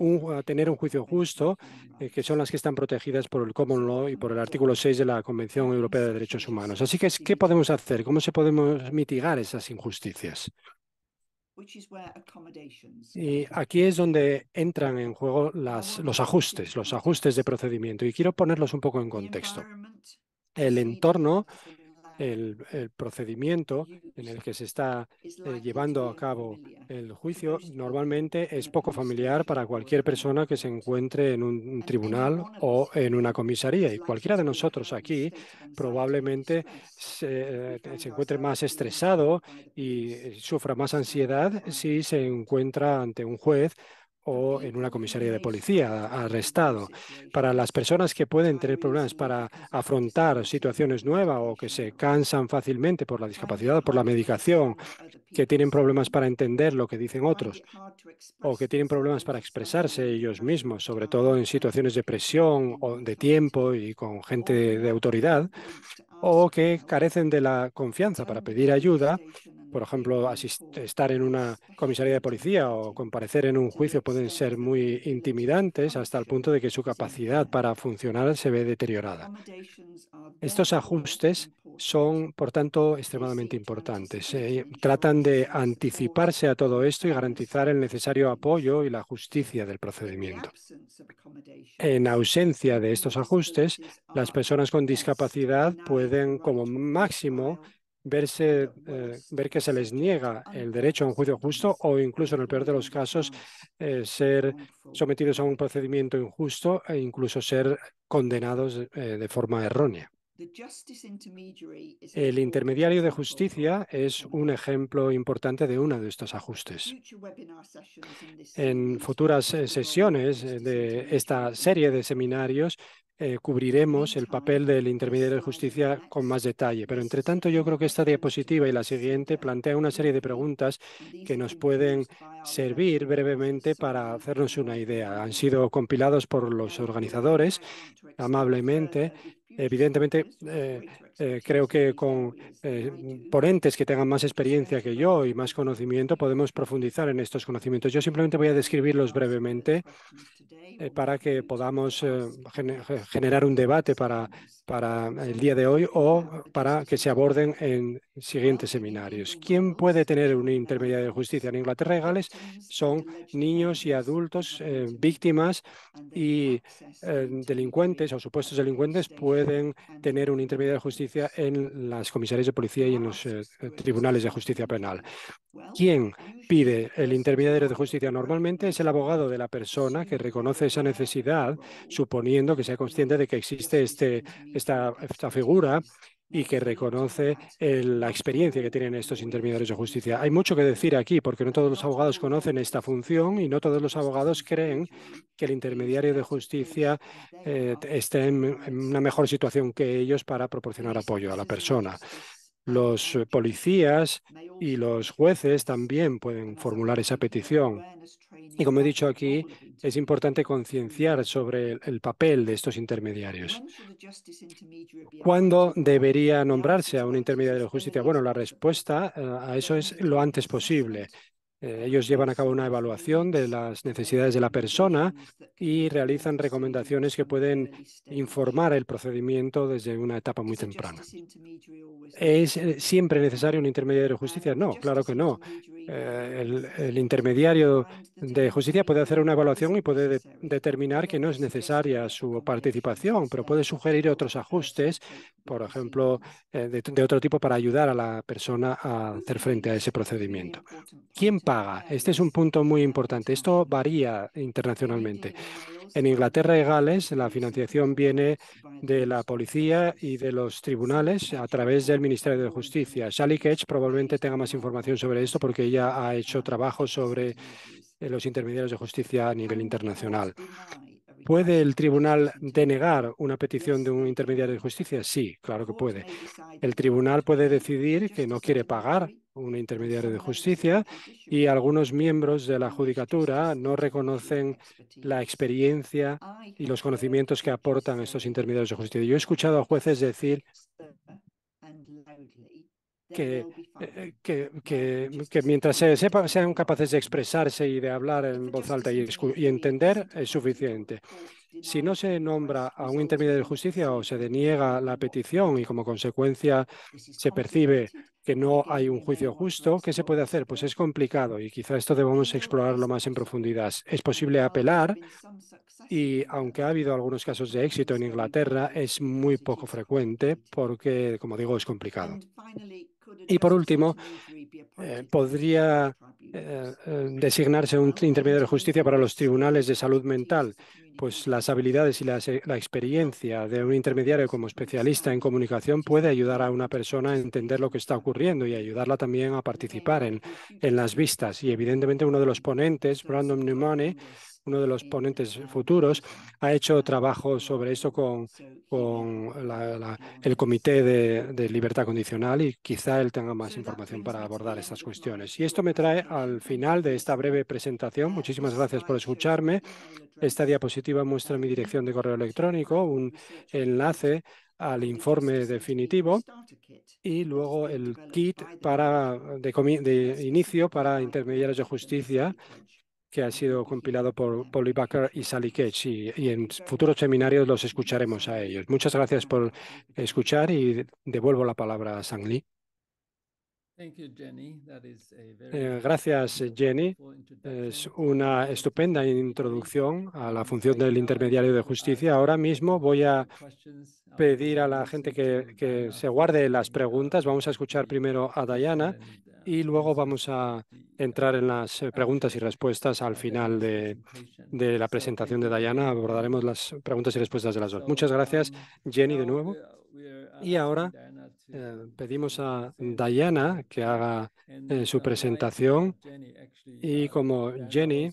tener un juicio justo, eh, que son las que están protegidas por el Common Law y por el artículo 6 de la Convención Europea de Derechos Humanos. Así que, ¿qué podemos hacer? ¿Cómo se podemos mitigar esas injusticias? Y aquí es donde entran en juego los ajustes, los ajustes de procedimiento. Y quiero ponerlos un poco en contexto. El entorno el, procedimiento en el que se está eh, llevando a cabo el juicio normalmente es poco familiar para cualquier persona que se encuentre en un tribunal o en una comisaría. Pues y cualquiera de nosotros aquí probablemente eh, se encuentre más estresado y eh, sufra más ansiedad si se encuentra ante un juez o en una comisaría de policía arrestado. Para las personas que pueden tener problemas para afrontar situaciones nuevas o que se cansan fácilmente por la discapacidad, por la medicación, que tienen problemas para entender lo que dicen otros o que tienen problemas para expresarse ellos mismos, sobre todo en situaciones de presión o de tiempo y con gente de autoridad, o que carecen de la confianza para pedir ayuda por ejemplo, estar en una comisaría de policía o comparecer en un juicio pueden ser muy intimidantes hasta el punto de que su capacidad para funcionar se ve deteriorada. Estos ajustes son, por tanto, extremadamente importantes. Eh, tratan de anticiparse a todo esto y garantizar el necesario apoyo y la justicia del procedimiento. En ausencia de estos ajustes, las personas con discapacidad pueden, como máximo, eh, ver que se les niega el derecho a un juicio justo o incluso en el peor de los casos eh, ser sometidos a un procedimiento injusto e incluso ser condenados eh, de forma errónea. El intermediario de justicia es un ejemplo importante de uno de estos ajustes. En futuras sesiones de esta serie de seminarios eh, cubriremos el papel del intermediario de justicia con más detalle. Pero, entre tanto, yo creo que esta diapositiva y la siguiente plantean una serie de preguntas que nos pueden servir brevemente para hacernos una idea. Han sido compilados por los organizadores amablemente Evidentemente, eh, eh, creo que con eh, ponentes que tengan más experiencia que yo y más conocimiento podemos profundizar en estos conocimientos. Yo simplemente voy a describirlos brevemente para que podamos generar un debate para, para el día de hoy o para que se aborden en siguientes seminarios. ¿Quién puede tener un intermediario de justicia en Inglaterra y Gales? Son niños y adultos víctimas y delincuentes o supuestos delincuentes pueden tener un intermediario de justicia en las comisarías de policía y en los eh, tribunales de justicia penal. ¿Quién pide el intermediario de justicia? Normalmente es el abogado de la persona que reconoce esa necesidad, suponiendo que sea consciente de que existe este, esta, esta figura y que reconoce eh, la experiencia que tienen estos intermediarios de justicia. Hay mucho que decir aquí porque no todos los abogados conocen esta función y no todos los abogados creen que el intermediario de justicia eh, esté en una mejor situación que ellos para proporcionar apoyo a la persona. Los eh, policías y los jueces también pueden formular esa petición. Y como he dicho aquí, es importante concienciar sobre el papel de estos intermediarios. ¿Cuándo debería nombrarse a un intermediario de justicia? Bueno, la respuesta eh, a eso es lo antes posible. Eh, ellos llevan a cabo una evaluación de las necesidades de la persona y realizan recomendaciones que pueden informar el procedimiento desde una etapa muy temprana. ¿Es eh, siempre necesario un intermediario de justicia? No, claro que no. Eh, el, intermediario de justicia puede hacer una evaluación y puede determinar que no es necesaria su participación, pero puede sugerir otros ajustes, por ejemplo, de, otro tipo para ayudar a la persona a hacer frente a ese procedimiento. ¿Quién este es un punto muy importante. Esto varía internacionalmente. En Inglaterra y Gales la financiación viene de la policía y de los tribunales a través del Ministerio de Justicia. Sally Ketch probablemente tenga más información sobre esto porque ella ha hecho trabajo sobre eh, los intermediarios de justicia a nivel internacional. ¿Puede el tribunal denegar una petición de un intermediario de justicia? Sí, claro que puede. El tribunal puede decidir que no quiere pagar un intermediario de justicia y algunos miembros de la judicatura no reconocen la experiencia y los conocimientos que aportan estos intermediarios de justicia. Yo he escuchado a jueces decir que, eh, mientras sean capaces de expresarse y de hablar en voz alta y, y entender es suficiente. Si no se nombra a un intermediario de justicia o se deniega la petición y como consecuencia se percibe que no hay un juicio justo, ¿qué se puede hacer? Pues es complicado y quizá esto debamos explorarlo más en profundidad. Es posible apelar y aunque ha habido algunos casos de éxito en Inglaterra, es muy poco frecuente porque, como digo, es complicado. Y por último, eh, podría eh, eh, designarse un intermediario de justicia para los tribunales de salud mental, pues las habilidades y la, experiencia de un intermediario como especialista en comunicación puede ayudar a una persona a entender lo que está ocurriendo y ayudarla también a participar en, las vistas. Y evidentemente uno de los ponentes, Brandon Numani, uno de los ponentes futuros, ha hecho trabajo sobre eso con, el Comité de, Libertad Condicional y quizá él tenga más información para abordar estas cuestiones. Y esto me trae al final de esta breve presentación. Muchísimas gracias por escucharme. Esta diapositiva muestra mi dirección de correo electrónico, un enlace al informe definitivo y luego el kit para de, de, inicio para intermediarios de justicia que ha sido compilado por Polly Bucker y Sally Ketch y, en futuros seminarios los escucharemos a ellos. Muchas gracias por escuchar y devuelvo la palabra a Sang Lee. Eh, gracias, Jenny. Es una estupenda introducción a la función del intermediario de justicia. Ahora mismo voy a pedir a la pues gente que, se guarde las preguntas. Vamos a escuchar primero a Diana y luego vamos a entrar en las eh, preguntas y respuestas al final de, la presentación de Diana, Abordaremos las preguntas y respuestas de las dos. Muchas gracias, um, Jenny, de nuevo. Y ahora eh, pedimos a Diana que haga eh, su uh, presentación y uh, como Jenny,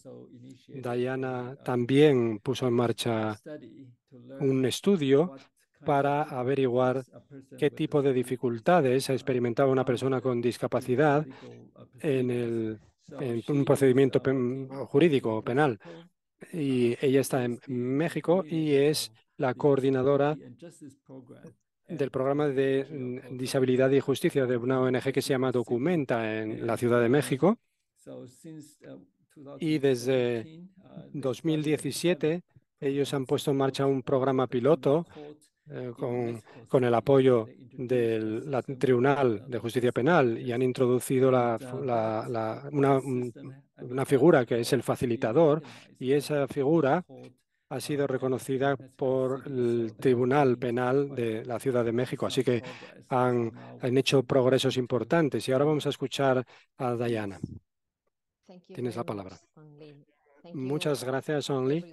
Diana también puso en marcha un estudio para averiguar qué tipo de dificultades ha experimentado una persona con discapacidad en, un procedimiento jurídico o penal. Y ella está en México y es la coordinadora del programa de disabilidad y justicia de una ONG que se llama Documenta en la Ciudad de México. Y desde 2017 ellos han puesto en marcha un programa piloto eh, con, el apoyo del Tribunal de Justicia Penal y han introducido una, figura que es el facilitador y esa figura ha sido reconocida por el Tribunal Penal de la Ciudad de México. Así que han, hecho progresos importantes. Y ahora vamos a escuchar a Diana. Tienes la palabra. Muchas gracias, Only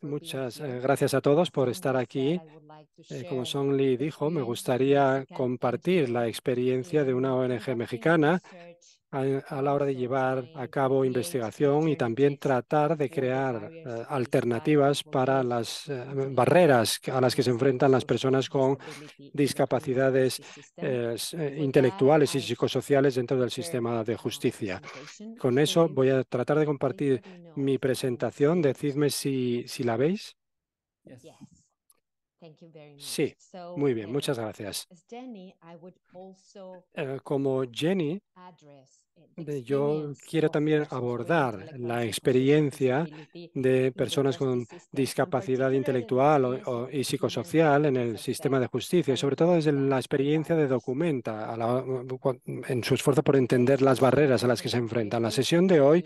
Muchas eh, gracias a todos por estar aquí. Eh, como Song Lee dijo, me gustaría compartir la experiencia de una ONG mexicana a, la hora de llevar a cabo investigación y también tratar de crear eh, alternativas para las eh, barreras a las que se enfrentan las personas con discapacidades eh, pues intelectuales y psicosociales dentro del sistema de justicia. Con eso voy a tratar de compartir mi presentación. Decidme si, si la veis. Sí, muy bien, muchas gracias. Eh, como Jenny, yo quiero también abordar la experiencia de personas con discapacidad intelectual o, y psicosocial en el sistema de justicia sobre todo desde la experiencia de documenta en su esfuerzo por entender las barreras a las que se enfrentan. La sesión de hoy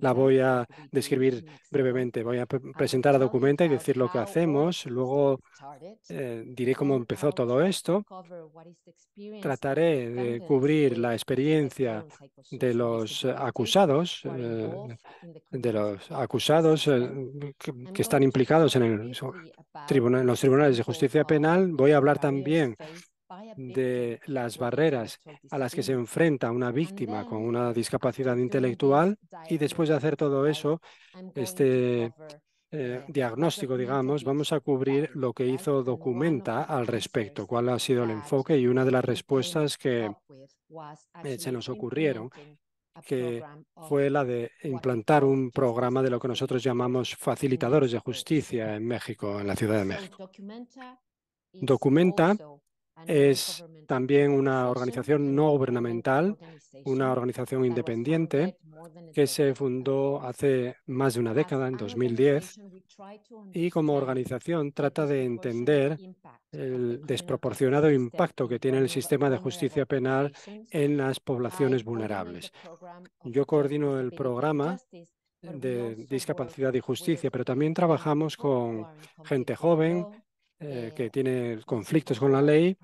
la voy a describir brevemente. Voy a presentar a documenta y decir lo que hacemos. Luego eh, diré cómo empezó todo esto. Trataré de cubrir la experiencia pues, de eh, eh, los acusados, eh, de los acusados que, están implicados en, el, en los tribunales de justicia penal. Voy a hablar también de las barreras a las que se enfrenta una víctima con una discapacidad intelectual y después de hacer todo eso, este diagnóstico, digamos, vamos a cubrir lo que hizo Documenta al respecto, cuál ha sido el enfoque y una de las respuestas que eh, se nos ocurrieron, que fue la de implantar un programa de lo que nosotros llamamos facilitadores de justicia en México, en la Ciudad de México. Documenta es también una organización no gubernamental, una organización independiente que se fundó hace más de una década, en 2010, y como organización trata de entender el desproporcionado impacto que tiene el sistema de justicia penal en las poblaciones vulnerables. Yo coordino el programa de discapacidad y justicia, pero también trabajamos con gente joven, eh, que eh, tiene conflictos con la ley,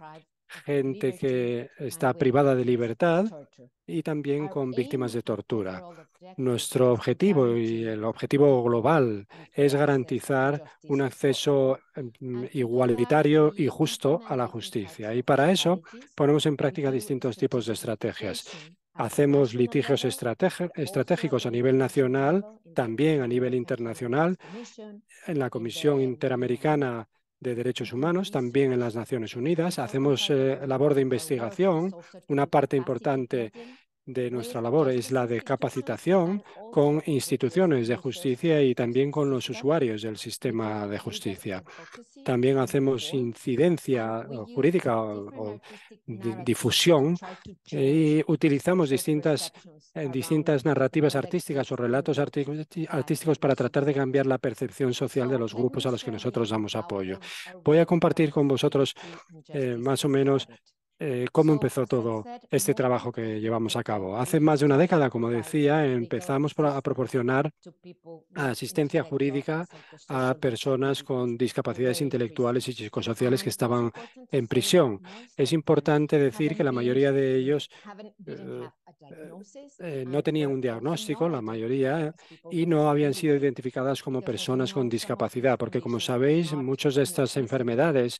gente que está privada de libertad y también con víctimas de tortura. Nuestro objetivo y el objetivo global es garantizar un acceso em, igualitario y justo a la justicia. Y para eso ponemos en práctica distintos tipos de estrategias. Hacemos litigios estratégicos a nivel nacional, también a nivel internacional. En la Comisión Interamericana de Derechos Humanos, también en las Naciones Unidas. Hacemos eh, labor de investigación, una parte importante de nuestra labor es la de capacitación ¿eh? con instituciones de justicia y también con los usuarios del sistema de justicia. También hacemos incidencia pues jurídica o, difusión eh, y utilizamos distintas, eh, distintas narrativas artísticas o relatos artísticos para tratar de cambiar la percepción social de los grupos a los que nosotros damos apoyo. Voy a compartir con vosotros más o menos eh, cómo empezó todo este trabajo que llevamos a cabo. Hace más de una década, como decía, empezamos a proporcionar asistencia jurídica a personas con discapacidades pues intelectuales y psicosociales que estaban en prisión. Es importante decir que la mayoría de ellos eh, eh, no tenían un diagnóstico, la mayoría, este y no habían sido identificadas como personas con discapacidad, porque como sabéis, muchas de estas enfermedades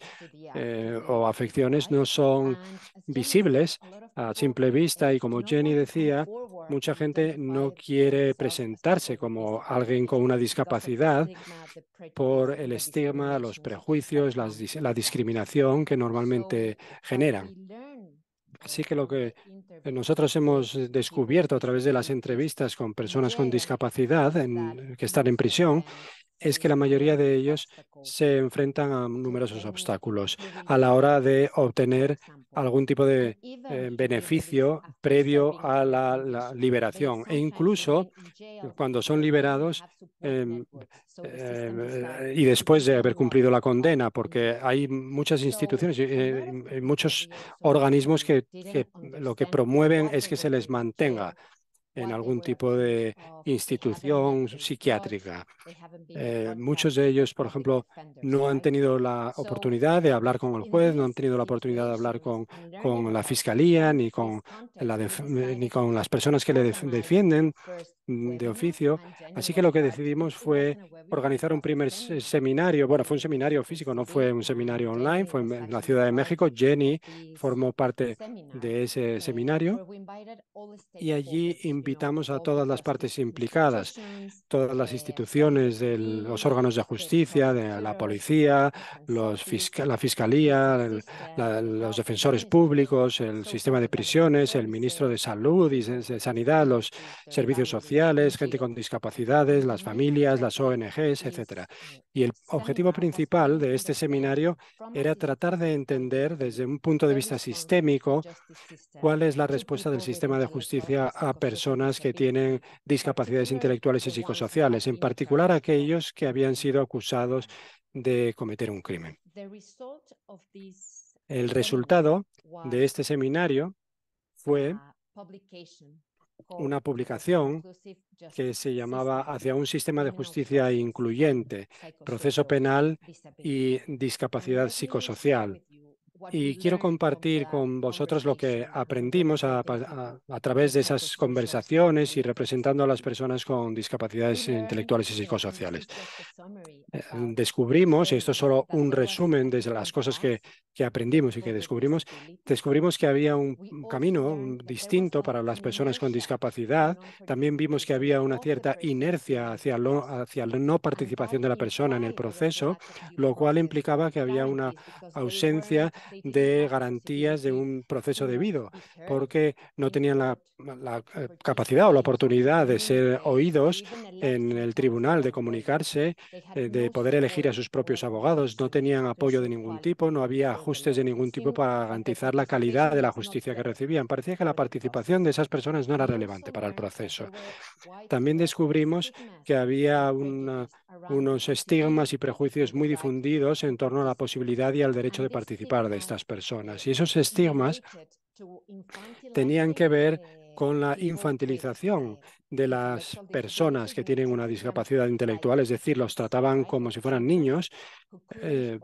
eh, o afecciones no son visibles a simple vista y como Jenny decía, mucha gente no quiere presentarse como alguien con una discapacidad por el estigma, los prejuicios, la discriminación que normalmente generan. Así que lo que nosotros hemos eh, descubierto a través de las entrevistas con personas con discapacidad en, que están en prisión es que la mayoría de ellos se enfrentan a numerosos obstáculos a la hora de obtener algún tipo de eh, beneficio previo a la, liberación. E incluso eh, cuando son liberados em, em, eh, y después de haber cumplido la condena, porque hay muchas instituciones y muchos organismos que lo que promueven es que se les mantenga en algún tipo de institución psiquiátrica. Eh, muchos de ellos, por ejemplo, no han tenido la oportunidad de hablar con el juez, no han tenido la oportunidad de hablar con, la fiscalía ni con, la ni con las personas que le defienden. Mm, de oficio. Así que lo que decidimos fue organizar un primer seminario. Bueno, fue un seminario físico, no fue un seminario online, fue en la Ciudad de México. Este Jenny formó parte de ese seminario y allí invitamos a todas las partes implicadas, todas las eh, instituciones, los órganos de justicia, de la policía, la fiscalía, los defensores públicos, el sistema de prisiones, el ministro de eh, Salud y Sanidad, los servicios sociales gente con discapacidades, las familias, las ONGs, etc. Y el objetivo principal de este seminario era tratar de entender desde un punto de vista sistémico cuál es la respuesta del sistema de justicia a personas que tienen discapacidades intelectuales y psicosociales, en particular aquellos que habían sido acusados de cometer un crimen. El resultado de este seminario fue una publicación que se llamaba Hacia un sistema de justicia incluyente, proceso penal y discapacidad psicosocial y quiero compartir con vosotros lo que aprendimos a, través de esas conversaciones y representando a las personas con discapacidades intelectuales y psicosociales. Este eh, descubrimos, y esto es solo un resumen de las cosas que, aprendimos y que descubrimos, descubrimos que había un camino distinto para las personas con discapacidad. También vimos que había una cierta inercia hacia, hacia la no participación de la persona en el proceso, lo cual implicaba que había una ausencia de garantías de un proceso debido, porque no tenían la, eh, capacidad o la oportunidad de ser oídos en el tribunal, de comunicarse, eh, de poder elegir a sus propios abogados, no tenían apoyo de ningún tipo, no había ajustes de ningún tipo para garantizar la calidad de la justicia que recibían. Parecía que la participación de esas personas no era relevante para el proceso. También descubrimos que había una unos estigmas y prejuicios muy difundidos en torno a la posibilidad y al derecho de participar de estas personas. Y esos estigmas tenían que ver eh, con la infantilización de las personas que tienen una discapacidad intelectual, es decir, los trataban como si fueran niños eh,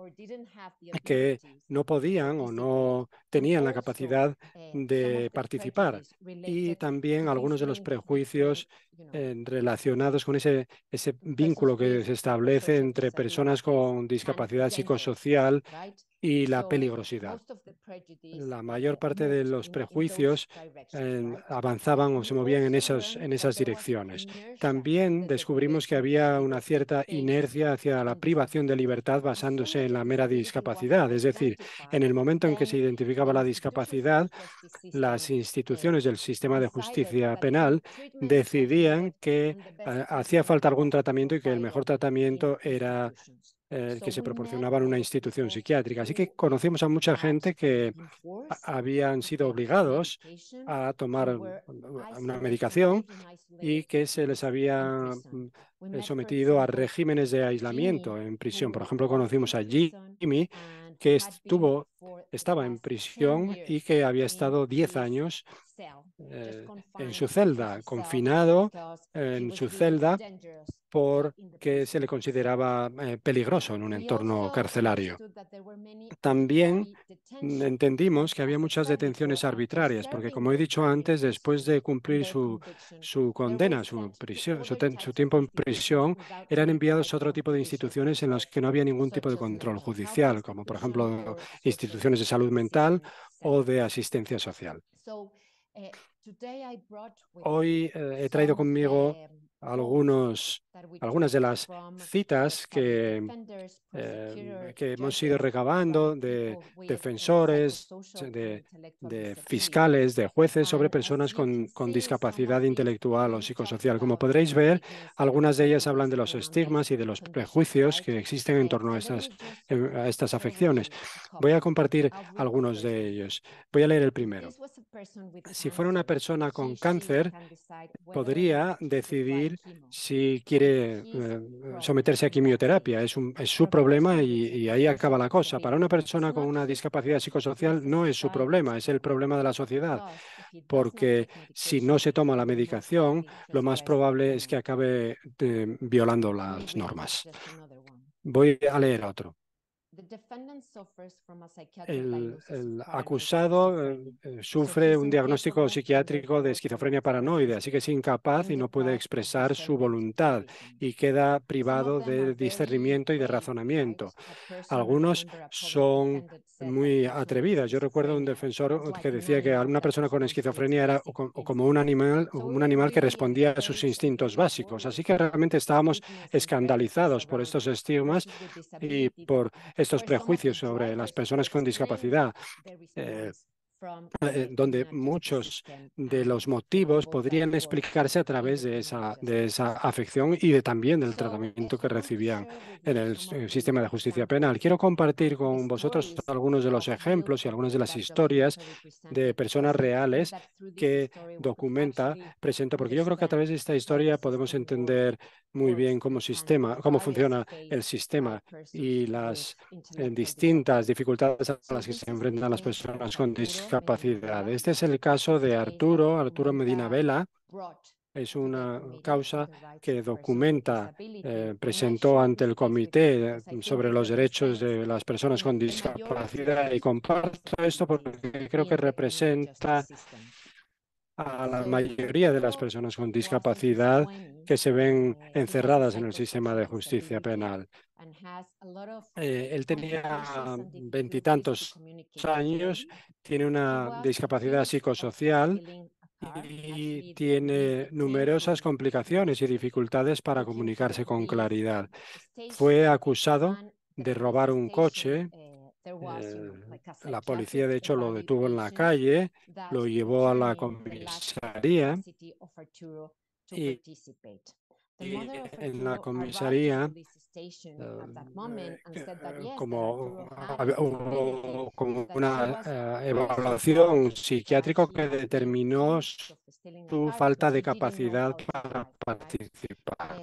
que no podían o no tenían la capacidad de participar. Y también algunos de los prejuicios eh, relacionados con ese vínculo que se establece entre personas con discapacidad psicosocial y la peligrosidad. La mayor parte de los prejuicios avanzaban o se movían en esas, en esas direcciones. También descubrimos que había una cierta inercia hacia la privación de libertad basándose en la mera discapacidad. Es decir, en el momento en que se identificaba la discapacidad, las instituciones del sistema de justicia penal decidían que hacía falta algún tratamiento y que el mejor tratamiento era eh, que se proporcionaban una institución psiquiátrica. Así que conocimos a mucha gente que habían sido obligados a tomar una medicación y que se les había mm, eh, sometido a regímenes de aislamiento en prisión. Por ejemplo, conocimos a Jimmy, que estuvo, estaba en prisión y que había estado 10 años eh, en su celda, confinado en su celda porque se le consideraba eh, peligroso en un entorno carcelario. También entendimos que había muchas detenciones arbitrarias, porque como he dicho antes, después de cumplir su, condena, su, prisión, su tiempo en prisión, eran enviados a otro tipo de instituciones en las que no había ningún tipo de control judicial, como por ejemplo instituciones de salud mental o de asistencia social. Eh, Hoy eh, he traído conmigo eh, algunos, algunas de las citas que, eh, que hemos ido recabando de defensores, de, fiscales, de jueces sobre personas con, discapacidad intelectual o psicosocial. Como podréis ver, algunas de ellas hablan de los estigmas y de los prejuicios que existen en torno a estas, em, a estas afecciones. Voy a compartir algunos de ellos. Voy a leer el primero. Si fuera una persona con cáncer, podría decidir si quiere eh, eh, someterse a quimioterapia. Es, es su problema y, ahí acaba la cosa. Para una persona con una discapacidad psicosocial no es su problema, es el problema de la sociedad, porque si no se toma la medicación, lo más probable es que acabe eh, violando las normas. Voy a leer otro. El, acusado eh, eh, sufre un diagnóstico psiquiátrico de esquizofrenia paranoide, así que es incapaz y no puede expresar su voluntad y queda privado de discernimiento y de razonamiento. Algunos son muy atrevidas. Yo recuerdo un defensor que decía que una persona con esquizofrenia era como un animal, un animal que respondía a sus instintos básicos. Así que realmente estábamos escandalizados por estos estigmas y por estos pues prejuicios sobre las personas con discapacidad. Eh, eh, donde muchos de los motivos podrían explicarse a través de esa, de esa afección y de, también del tratamiento que recibían en el, sistema de justicia penal. Quiero compartir con pues vosotros algunos de los ejemplos y algunas de las historias de personas reales que documenta, presenta, porque yo creo que a través de esta historia podemos entender muy pues, bien cómo, sistema, cómo funciona el sistema y las distintas dificultades a las que se enfrentan las personas con discapacidad. Este es el caso de Arturo, Arturo Medina Vela. Es una causa que documenta, eh, presentó ante el Comité sobre los Derechos de las Personas con Discapacidad y comparto esto porque creo que representa a la mayoría de las personas con discapacidad que se ven encerradas en el sistema de justicia penal. Eh, él tenía veintitantos años, tiene una discapacidad psicosocial y tiene numerosas complicaciones y dificultades para comunicarse con claridad. Fue acusado de robar un coche eh, la policía, de hecho, lo detuvo en la calle, lo llevó a la comisaría y e, en la comisaría, em, eh, eh, como, una eh, evaluación psiquiátrica que determinó su falta de capacidad para participar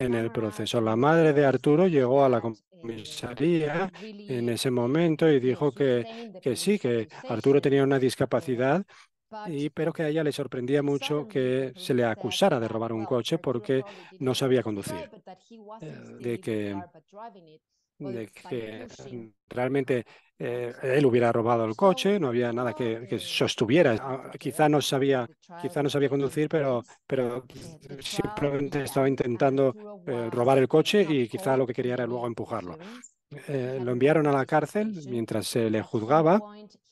en el proceso. La madre de Arturo llegó a la comisaría en ese momento y dijo que, que sí, que Arturo tenía una discapacidad y, pero que a ella le sorprendía mucho que se le acusara de robar un coche porque no sabía conducir, eh, de que, que realmente eh, él hubiera robado el coche, no había nada que, que sostuviera. Ah, quizá no sabía, no sabía conducir, pero, pero simplemente estaba intentando eh, robar el coche y quizá lo que quería era luego empujarlo. Eh, lo enviaron a la cárcel mientras se le juzgaba.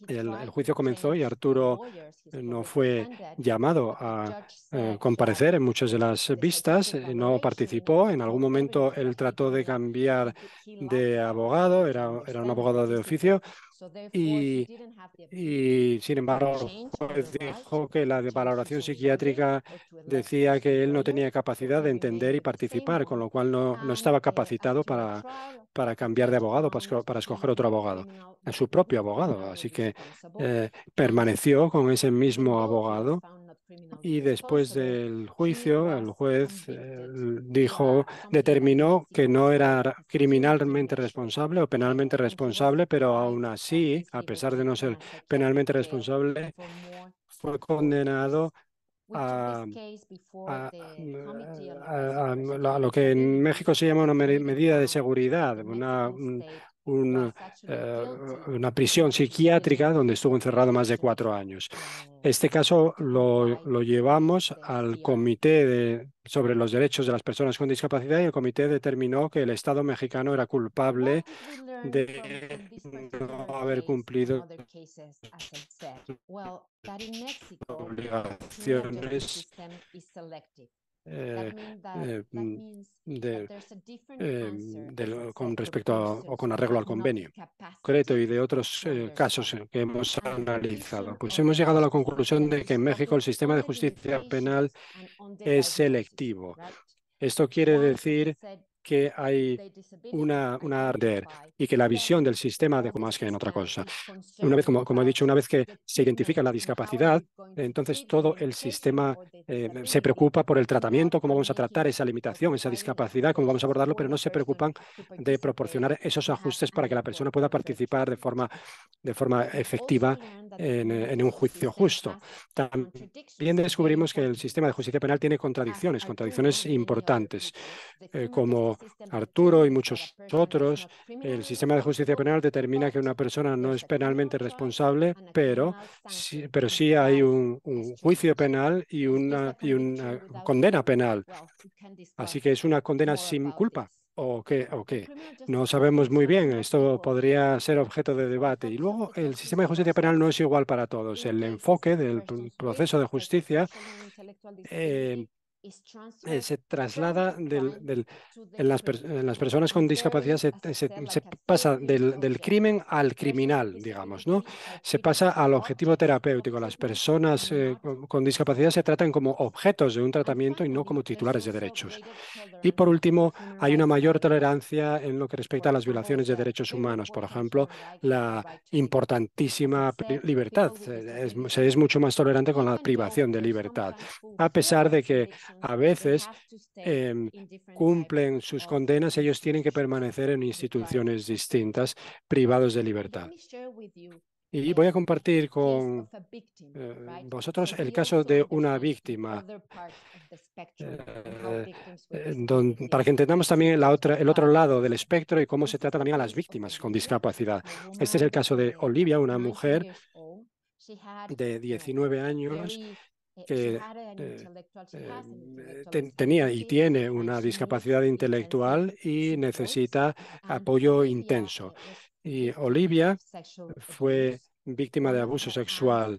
El, juicio comenzó y Arturo eh, no fue llamado a eh, comparecer en muchas de las vistas, no participó. En algún momento él trató de cambiar de abogado, era un abogado de oficio, y, sin embargo, dijo que la valoración psiquiátrica decía que él no tenía capacidad de entender y participar, con lo cual no, estaba capacitado para, cambiar de abogado, para, escoger otro abogado, su propio abogado. Así que eh, permaneció con ese mismo abogado y después del juicio, el juez eh, dijo, determinó que no era criminalmente responsable o penalmente responsable, pero aún así, a pesar de no ser penalmente responsable, fue condenado a, lo que en México se llama una medida de seguridad, una, eh, una, prisión psiquiátrica donde estuvo encerrado más de cuatro años. Este caso lo, llevamos al Comité sobre los Derechos de las Personas con Discapacidad y el comité determinó que el Estado mexicano era culpable de no haber cumplido obligaciones con respecto o con arreglo al convenio concreto y de otros eh, casos que hemos analizado. Pues hemos llegado a la conclusión de que en México el sistema de justicia penal es selectivo. Esto quiere decir que hay una, una y que la visión del sistema de más que en otra cosa. Una vez, como, como he dicho, una vez que se identifica la discapacidad, entonces todo el sistema eh, se preocupa por el tratamiento, cómo vamos a tratar esa limitación, esa discapacidad, cómo vamos a abordarlo, pero no se preocupan de proporcionar esos ajustes para que la persona pueda participar de forma, de forma efectiva en, un juicio justo. También descubrimos que el sistema de justicia penal tiene contradicciones, contradicciones importantes, eh, como Arturo y muchos otros, el sistema de justicia penal determina que una persona no es penalmente responsable, pero sí, pero sí hay un, juicio penal y una, y una condena penal. Así que es una condena sin culpa. ¿O qué, ¿O No sabemos muy bien. Esto podría ser objeto de debate. Y luego, el sistema de justicia penal no es igual para todos. El enfoque del proceso de justicia eh, eh, se traslada del, en, las, personas con discapacidad, se, pasa del, crimen al criminal, digamos, ¿no? Se pasa al objetivo terapéutico. Las personas eh, con discapacidad se tratan como objetos de un tratamiento y no como titulares de derechos. Y por último, hay una mayor tolerancia en lo que respecta a las violaciones de derechos humanos. Por ejemplo, la importantísima libertad. se es mucho más tolerante con la privación de libertad, a pesar de que a veces em, cumplen sus condenas, ellos tienen que permanecer en instituciones distintas, privados de libertad. Y voy a compartir con eh, vosotros el caso de una víctima, eh, eh, para que entendamos también la otra, el otro lado del espectro y cómo se trata también a las víctimas con discapacidad. Este es el caso de Olivia, una mujer de 19 años eh, que eh, ah, eh, tenía y tiene una discapacidad intelectual y necesita ah, apoyo intenso. Y Olivia fue víctima de abuso sexual.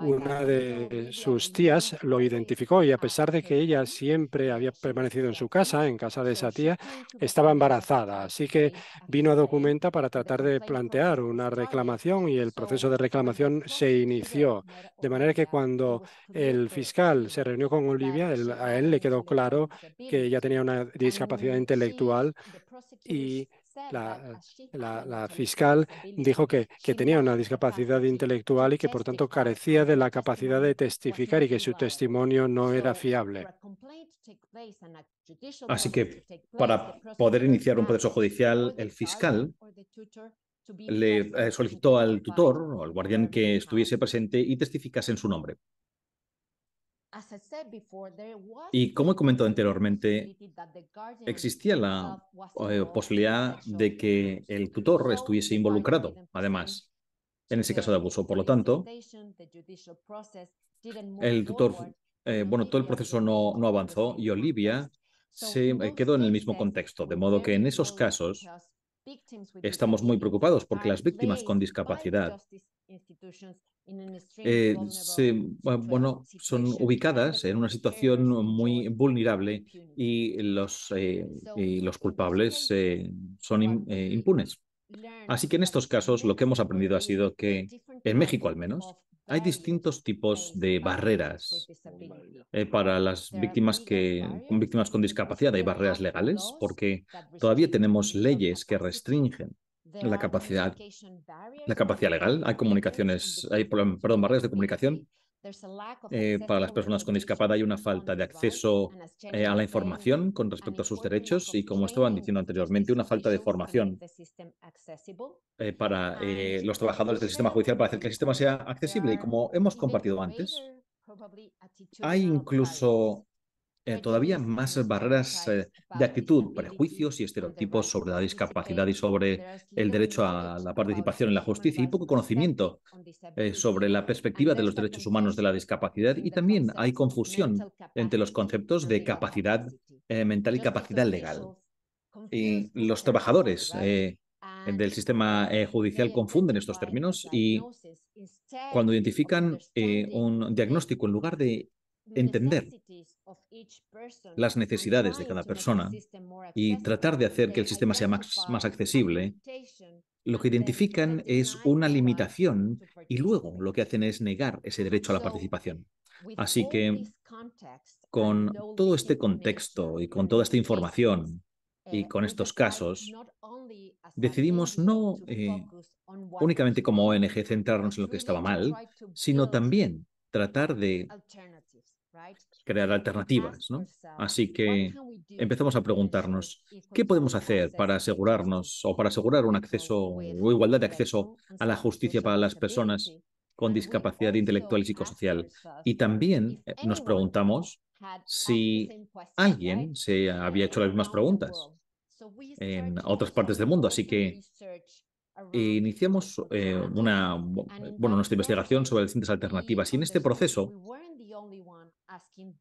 Una de sus tías lo identificó y a pesar de que ella siempre había permanecido en su casa, en casa de esa tía, estaba embarazada. Así que vino a Documenta para tratar de plantear una reclamación y el proceso de reclamación se inició. De manera que cuando el fiscal se reunió con Olivia, a él le quedó claro que ella tenía una discapacidad intelectual y la, eh, fiscal dijo que, que, tenía una discapacidad intelectual y que por tanto carecía de la capacidad de testificar y que su testimonio no era fiable. Así que para poder iniciar un proceso judicial, el fiscal le eh, solicitó al tutor o al guardián que estuviese presente y testificase en su nombre. Y como he comentado anteriormente, existía la eh, posibilidad de que el tutor estuviese involucrado, además, en ese caso de abuso. Por lo tanto, el tutor, eh, bueno, todo el proceso no, no avanzó y Olivia se eh, quedó en el mismo contexto, de modo que en esos casos estamos muy preocupados porque las víctimas con discapacidad eh, bueno, son ubicadas en una situación muy vulnerable y los, eh, culpables eh, son impunes. Así que en estos casos lo que hemos aprendido ha sido que, en México al menos, hay distintos tipos de barreras para las víctimas, que, víctimas con discapacidad. Hay barreras legales porque todavía tenemos leyes que restringen la capacidad, la capacidad legal. Hay comunicaciones, hay perdón, barreras de comunicación. Eh, para las personas con discapacidad hay una falta de acceso eh, a la información con respecto a sus derechos y, como estaban diciendo anteriormente, una falta de formación eh, para los trabajadores del sistema judicial para hacer que el sistema sea accesible. Y como hemos compartido antes, hay incluso eh, todavía más barreras eh, de actitud, prejuicios y estereotipos sobre la discapacidad y sobre el derecho a la participación en la justicia y poco conocimiento eh, sobre la perspectiva de los derechos humanos de la discapacidad y también hay confusión entre los conceptos de capacidad mental y capacidad legal. Y los trabajadores del sistema judicial confunden estos términos y cuando identifican un diagnóstico en lugar de entender las necesidades de cada persona y tratar de hacer que el sistema sea más, accesible, lo que identifican es una limitación y luego lo que hacen es negar ese derecho a la participación. Así que con todo este contexto y con toda esta información y eh, con estos casos, decidimos no eh, únicamente como ONG centrarnos en lo que estaba mal, sino también tratar de crear alternativas. ¿no? Así que empezamos a preguntarnos, ¿qué podemos hacer para asegurarnos o para asegurar un acceso o igualdad de acceso a la justicia para las personas con discapacidad intelectual y psicosocial? Y también eh, nos preguntamos si alguien se había hecho las mismas preguntas en otras partes del mundo. Así que eh, iniciamos eh, una, bueno, nuestra investigación sobre distintas alternativas. Y en este proceso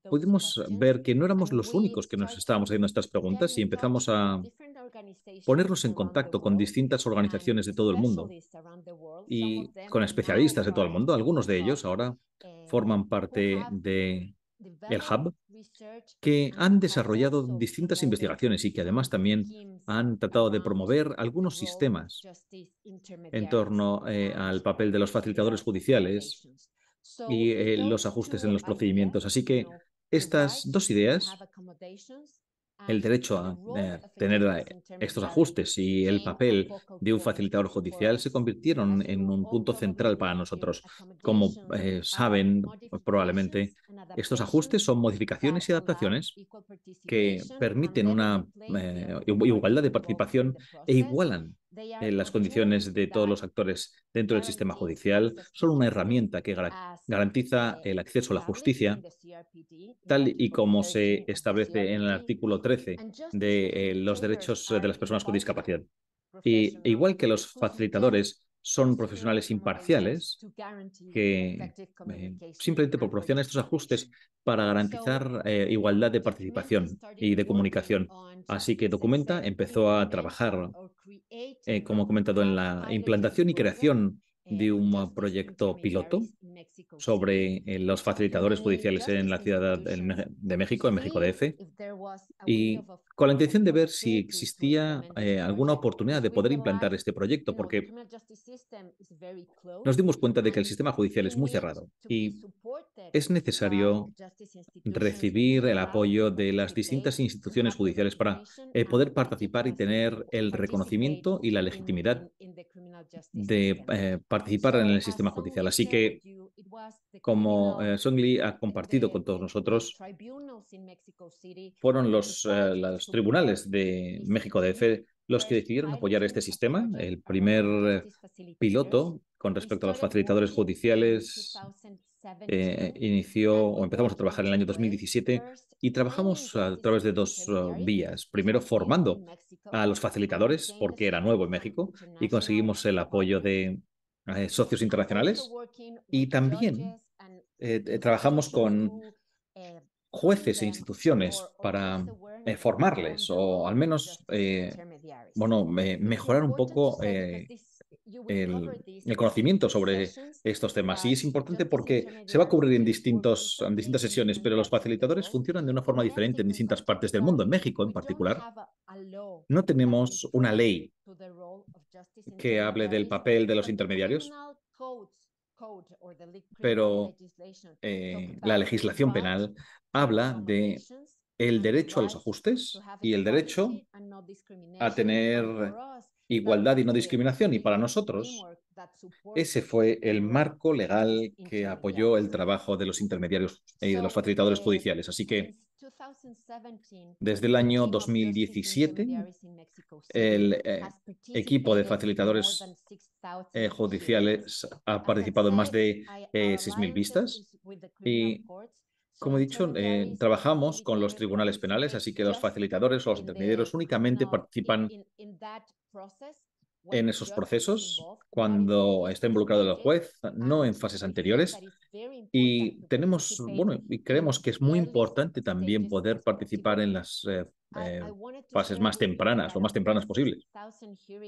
pudimos ver que no éramos los únicos que nos estábamos haciendo estas preguntas y empezamos a ponernos en contacto con distintas organizaciones de todo el mundo y con especialistas de todo el mundo. Algunos de ellos ahora eh, forman parte de el Hub, que han desarrollado distintas investigaciones y que además también han tratado de promover algunos sistemas en torno eh, al papel de los facilitadores judiciales y eh, los ajustes en los procedimientos. Así que estas dos ideas, el derecho a eh, tener eh, estos ajustes y el papel de un facilitador judicial se convirtieron en un punto central para nosotros. Como uh, saben pues, probablemente, estos ajustes son modificaciones y adaptaciones que permiten una igualdad de participación e igualan eh, las condiciones de todos los actores dentro del sistema judicial son una herramienta que garantiza el acceso a la justicia, tal y como se establece en el artículo 13 de eh, los derechos de las personas con discapacidad. Y igual que los facilitadores son profesionales imparciales que eh, simplemente proporcionan estos ajustes para garantizar igualdad de participación y de comunicación. Así que Documenta empezó a trabajar eh, como he comentado en uh, la implantación y creación de un proyecto piloto sobre eh, los facilitadores judiciales en la Ciudad de México, en México DF, y con la intención de ver si existía eh, alguna oportunidad de poder implantar este proyecto, porque nos dimos cuenta de que el sistema judicial es muy cerrado y es necesario recibir el apoyo de las distintas instituciones judiciales para eh, poder participar y tener el reconocimiento y la legitimidad de eh, participar en el sistema judicial. Así que, como eh, Song Lee ha compartido con todos nosotros, fueron los, los tribunales de México DF los que decidieron apoyar este sistema. El primer piloto con respecto a los facilitadores judiciales eh, inició o empezamos a trabajar en el año 2017 y trabajamos a través de dos eh, vías. Primero, formando a los facilitadores, porque era nuevo en México, y conseguimos el apoyo de eh, socios internacionales. Y también trabajamos con jueces e instituciones para formarles o al menos bueno, mejorar un poco el, conocimiento sobre estos temas. Y es importante porque se va a cubrir en, distintos, en distintas sesiones, pero los facilitadores funcionan de una forma diferente en distintas partes del mundo. En México, en particular, no tenemos una ley que hable del papel de los intermediarios, pero eh, la legislación penal habla de el derecho a los ajustes y el derecho a tener igualdad y no discriminación. Y para nosotros, ese fue el marco legal que apoyó el trabajo de los intermediarios y eh, de los facilitadores eh, judiciales. Así que desde el año 2017, el eh, equipo de facilitadores judiciales ha participado en más de 6.000 vistas y como he dicho, eh, trabajamos con los tribunales penales, así que los facilitadores o los intermediarios únicamente participan en esos procesos cuando está involucrado el juez, no en fases anteriores. Y tenemos, bueno, y creemos que es muy importante también poder participar en las eh, eh, fases más tempranas, lo más tempranas posible.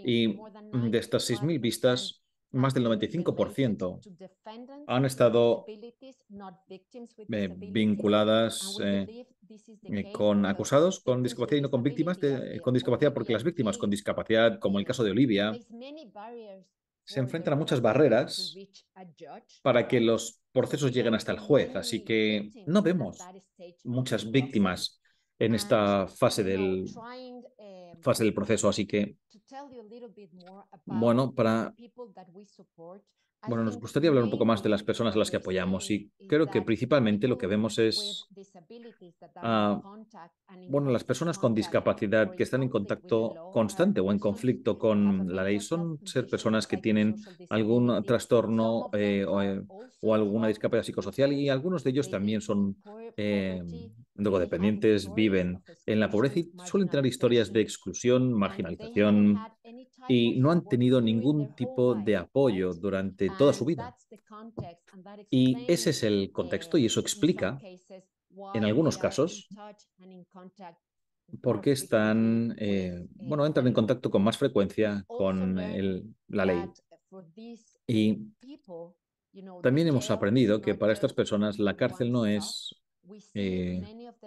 Y de estas 6.000 vistas, más del 95% han estado eh, vinculadas eh, eh, con acusados con discapacidad y no con víctimas con discapacidad, porque las víctimas con discapacidad, como el caso de Olivia, se enfrentan a muchas barreras para que los procesos lleguen hasta el juez. Así que no vemos muchas víctimas en esta fase del fase del proceso. Así que, bueno, para... Bueno, nos gustaría hablar un poco más de las personas a las que apoyamos y creo que principalmente lo que vemos es ah, bueno, las personas con discapacidad que están en contacto constante o en conflicto con la ley son ser personas que tienen algún trastorno eh, o, eh, alguna discapacidad psicosocial y algunos de ellos también son dependientes viven en la pobreza y suelen tener historias de exclusión, marginalización y no han tenido ningún tipo de apoyo durante toda su vida. Y ese es el contexto y eso explica, en algunos casos, por qué están, eh, bueno, eh, entran en contacto con más frecuencia con la ley. Y también hemos aprendido que para estas personas la cárcel no es eh,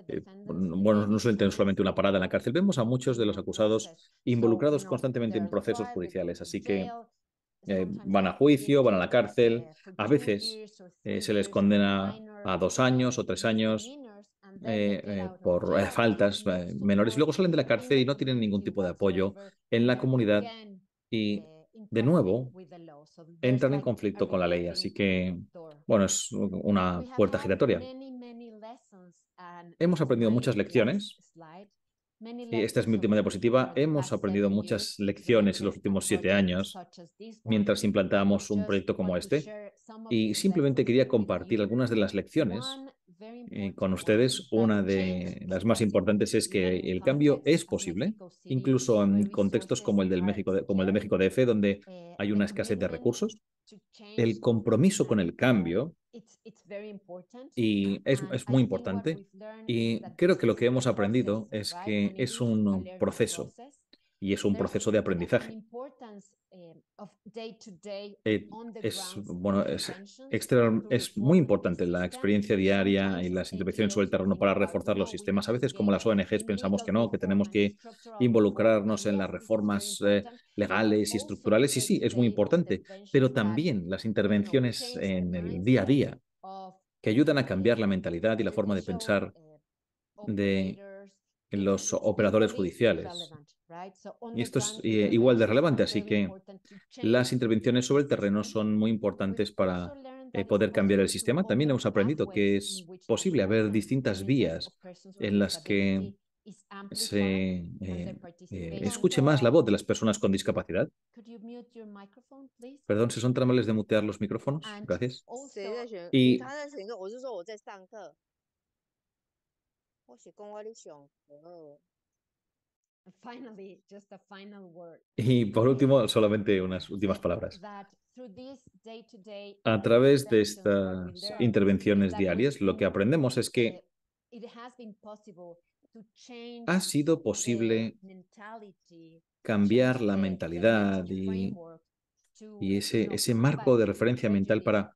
eh, bueno, no tener solamente una parada en la cárcel, vemos a muchos de los acusados involucrados constantemente en procesos judiciales, así que eh, van a juicio, van a la cárcel, a veces se les condena a dos años o tres años por faltas menores y luego salen de la cárcel y no tienen ningún tipo de apoyo en la comunidad y de nuevo entran en conflicto con la ley. Así que, bueno, es una puerta giratoria. Hemos aprendido muchas lecciones. Y esta es mi última diapositiva. Hemos aprendido muchas lecciones en los últimos siete años mientras implantábamos un proyecto como este. Y simplemente quería compartir algunas de las lecciones eh, con ustedes. Una de las más importantes es que el cambio es posible, incluso en contextos como el, del México, como el de México DF, donde hay una escasez de recursos. El compromiso con el cambio y es, es, muy importante. Y creo que lo que hemos aprendido es que es un proceso y es un proceso de aprendizaje. Eh, eh, es, bueno, es, muy importante la experiencia diaria y las intervenciones sobre el terreno para reforzar los sistemas. A veces, como las ONGs, pensamos que no, que tenemos que involucrarnos en las reformas eh, legales y estructurales. Y sí, es muy importante, pero también las intervenciones en el día a día que ayudan a cambiar la mentalidad y la forma de pensar de los operadores judiciales y esto es igual de relevante, así que las intervenciones sobre el terreno son muy importantes para poder cambiar el sistema. También hemos aprendido que es posible haber distintas vías en las que se escuche más la voz de las personas con discapacidad. Perdón, si son tramales de mutear los micrófonos. Gracias. Y y por último, solamente unas últimas palabras. A través de estas intervenciones diarias, lo que aprendemos es que ha sido posible cambiar la mentalidad y, ese marco de referencia mental para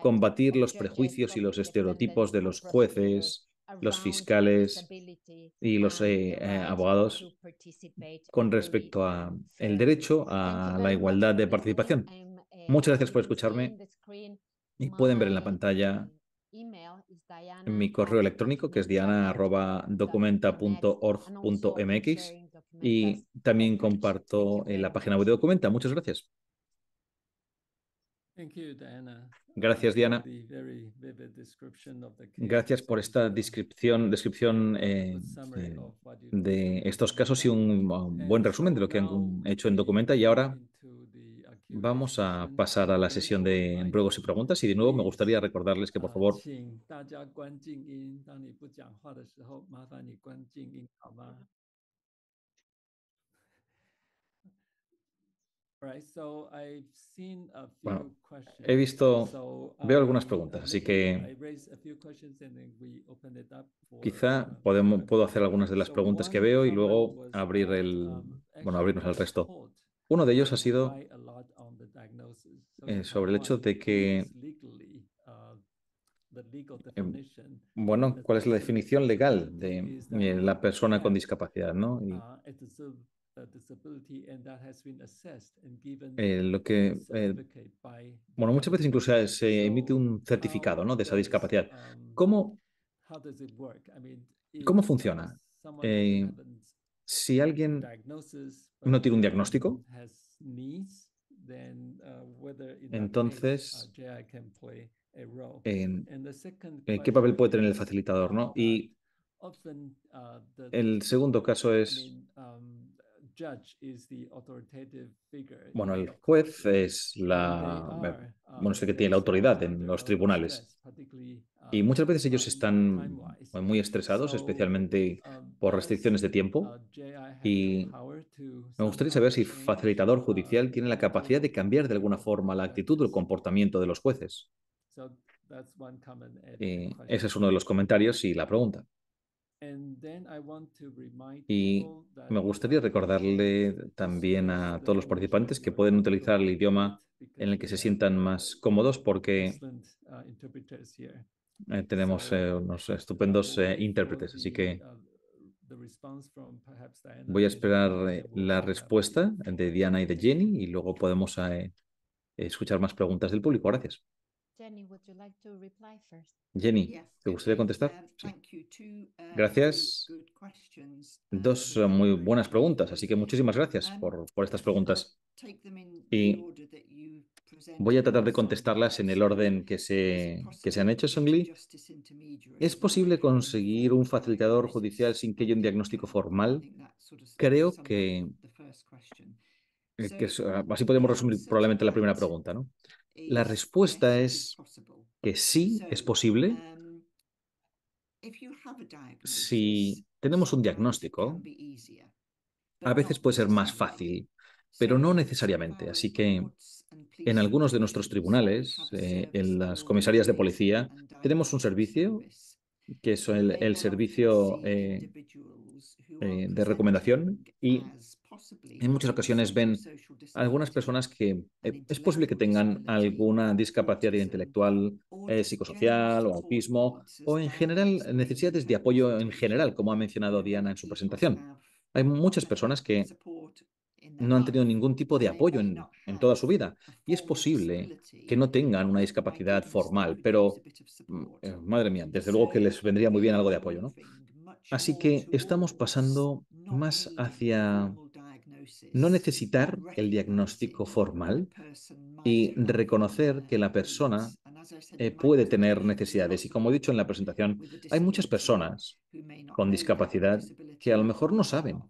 combatir los prejuicios y los estereotipos de los jueces, los fiscales y los um, eh, eh, abogados con respecto a el derecho a la igualdad de participación. Eh, Muchas gracias por escucharme y pueden ver en la pantalla mi correo electrónico que es diana.documenta.org.mx y también comparto la página web de Documenta. Muchas gracias. Gracias, Diana. Gracias por esta descripción, descripción eh, eh, de estos casos y un buen resumen de lo que han hecho en Documenta. Y ahora vamos a pasar a la sesión de ruegos y preguntas. Y de nuevo me gustaría recordarles que, por uh, favor, Bueno, he visto, veo algunas um, preguntas, así que quizá uh, podemos, puedo hacer algunas de las preguntas que veo y luego abrir el, um, bueno, abrirnos al resto. Uno de ellos ha sido eh, sobre el hecho de que, uh, em, bueno, cuál es la definición legal de eh, la persona con discapacidad, ¿no? Uh, lo que, eh, bueno, muchas veces incluso se emite un certificado um, de esa discapacidad. Um, ¿Cómo, cómo funciona? Uh, eh, si alguien no tiene un diagnóstico, uh, entonces, uh, eh, ¿qué papel puede tener el facilitador? ¿no? Y el segundo caso es um, bueno, el juez es la el uh, que tiene la autoridad en los tribunales. Uh, y muchas veces ellos están muy estresados, especialmente um, por restricciones de tiempo. Uh, y me gustaría saber si facilitador judicial tiene la capacidad de cambiar de alguna forma la actitud o el comportamiento de los jueces. ese es uno de los comentarios y la pregunta. Y me gustaría recordarle también a todos los participantes que pueden utilizar el idioma en el que se sientan más cómodos porque eh, tenemos eh, unos estupendos eh, intérpretes. Así que voy a esperar la respuesta de Diana y de Jenny y luego podemos escuchar más preguntas del público. Gracias. Jenny, ¿te gustaría contestar? Gracias. Uh, Dos uh, muy buenas preguntas, así que muchísimas gracias por, estas preguntas. Y voy a tratar de contestarlas en el orden que se, que se han hecho, Songli. ¿Es posible conseguir un facilitador judicial sin que haya un diagnóstico formal? Creo que, eh, que uh, así podemos resumir probablemente la primera pregunta, ¿no? La respuesta es que sí es posible. Um, si tenemos un diagnóstico, a veces puede ser más fácil, pero no necesariamente. Así que en algunos de nuestros tribunales, eh, en las comisarías de policía, tenemos un servicio que es el, servicio eh, eh, de recomendación y en muchas ocasiones ven algunas personas que eh, es posible que tengan alguna discapacidad intelectual, eh, psicosocial o autismo, o en general necesidades de apoyo en general, como ha mencionado Diana en su presentación. Hay muchas personas que no han tenido ningún tipo de apoyo en, en, toda su vida. Y es posible que no tengan una discapacidad formal, pero, mm, eh, madre mía, desde luego que les vendría muy bien algo de apoyo, ¿no? Así que estamos pasando más hacia no necesitar el diagnóstico formal y reconocer que la persona eh, puede tener necesidades. Y como he dicho en la presentación, hay muchas personas con discapacidad que a lo mejor no saben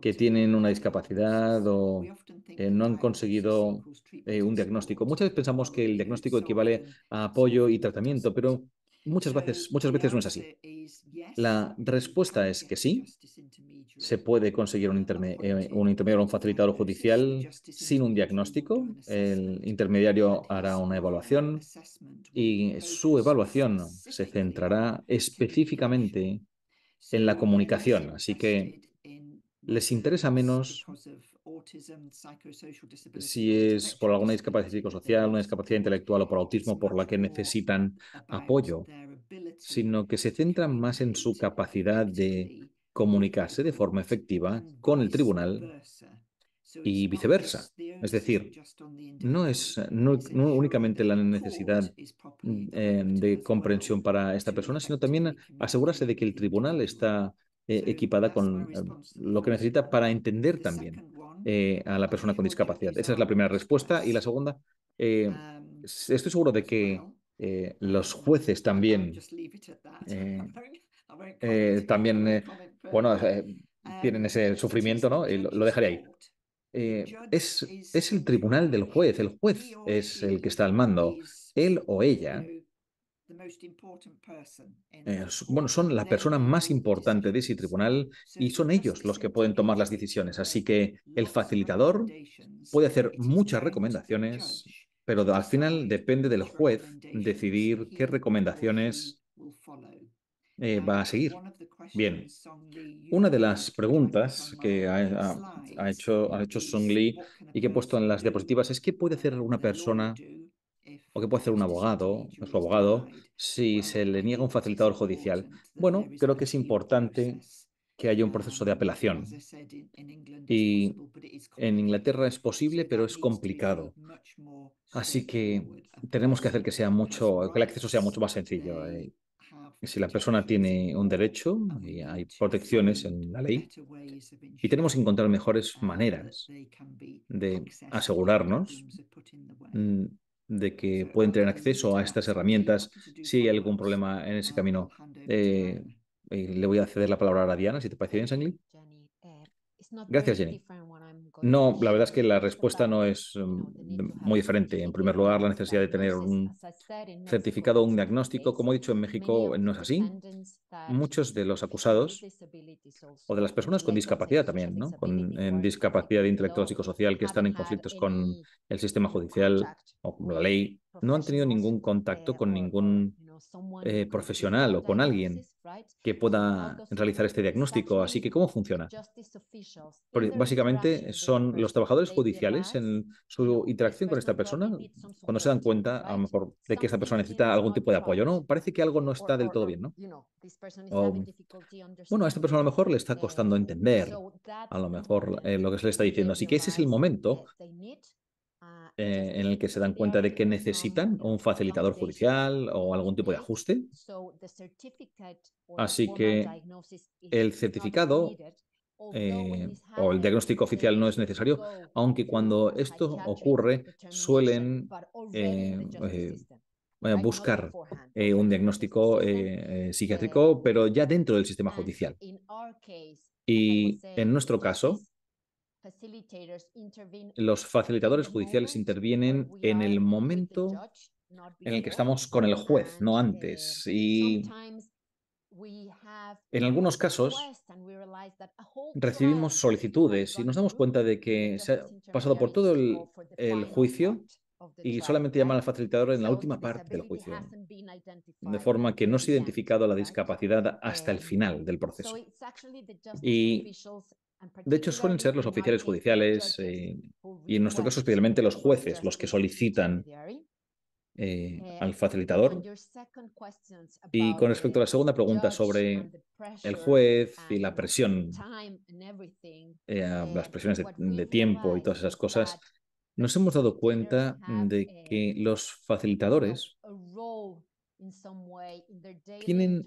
que tienen una discapacidad o eh, no han conseguido eh, un diagnóstico. Muchas veces pensamos que el diagnóstico equivale a apoyo y tratamiento, pero muchas veces, muchas veces no es así. La respuesta es que sí, ¿Se puede conseguir un, eh, un intermediario un facilitador judicial sin un diagnóstico? El intermediario hará una evaluación y su evaluación se centrará específicamente en la comunicación. Así que les interesa menos si es por alguna discapacidad psicosocial, una discapacidad intelectual o por autismo por la que necesitan apoyo, sino que se centran más en su capacidad de comunicarse de forma efectiva con el tribunal y viceversa. Es decir, no es únicamente la necesidad mm, eh, de comprensión para esta persona, sino también asegurarse de que el tribunal está eh, equipada con eh, lo que necesita para entender también a la persona con discapacidad. Esa es la primera respuesta. Y la segunda, estoy seguro de que los jueces también eh, también, eh, bueno, eh, ah, tienen ese sufrimiento, ¿no? Y lo, dejaré ahí. Es, es, el tribunal del juez, el juez es el que está al mando, él o ella. bueno, son la persona más importante de ese tribunal y son ellos los que pueden tomar las decisiones. Así que el facilitador puede hacer muchas recomendaciones, pero al final depende del juez decidir qué recomendaciones eh, va a seguir. Bien, una de las preguntas que ha, hecho, ha hecho Song Lee y que he puesto en las diapositivas es qué puede hacer una persona o qué puede hacer un abogado, su abogado, si se le niega un facilitador judicial. Bueno, creo que es importante que haya un proceso de apelación. Y en Inglaterra es posible, pero es complicado. Así que tenemos que hacer que sea mucho, que el acceso sea mucho más sencillo. Eh, si la persona tiene un derecho, y hay protecciones en la ley, y tenemos que encontrar mejores maneras de asegurarnos mm, de que pueden tener acceso a estas herramientas si hay algún problema en ese camino. Eh, eh, le voy a ceder la palabra a Diana, si te parece bien, Sangli. Eh, Gracias, Jenny. No, la verdad es que la respuesta no mm, es muy diferente. En primer lugar, la necesidad de tener un certificado un diagnóstico. Como he dicho, en México no es así. Muchos de los acusados o de las personas con discapacidad también, ¿no? con en discapacidad intelectual psicosocial que están en conflictos con el sistema judicial o con la ley, no han tenido ningún contacto con ningún eh, profesional o con alguien que pueda realizar este diagnóstico. Así que, ¿cómo funciona? básicamente son los trabajadores judiciales en su interacción con esta persona, cuando se dan cuenta, a lo mejor, de que esta persona necesita algún tipo de apoyo, ¿no? Parece que algo no está del todo bien, ¿no? Oh, bueno, a esta persona a lo mejor le está costando entender, a lo mejor, eh, lo que se le está diciendo. Así que ese es el momento eh, en el que se dan cuenta de que necesitan un facilitador judicial o algún tipo de ajuste. Así que el certificado eh, o el diagnóstico oficial no es necesario, aunque cuando esto ocurre suelen eh, buscar un diagnóstico psiquiátrico, pero ya dentro del sistema judicial. Y en nuestro caso, los facilitadores judiciales intervienen en el momento en el que estamos con el juez, no antes. Y en algunos casos recibimos solicitudes y nos damos cuenta de que se ha pasado por todo el, juicio y solamente llaman al facilitador en la última parte del juicio, de forma que no se ha identificado la discapacidad hasta el final del proceso. Y de hecho, suelen ser los oficiales judiciales eh, y en nuestro caso especialmente los jueces los que solicitan eh, al facilitador. Y con respecto a la segunda pregunta sobre el juez y la presión, eh, las presiones de tiempo y todas esas cosas, nos hemos dado cuenta de que los facilitadores tienen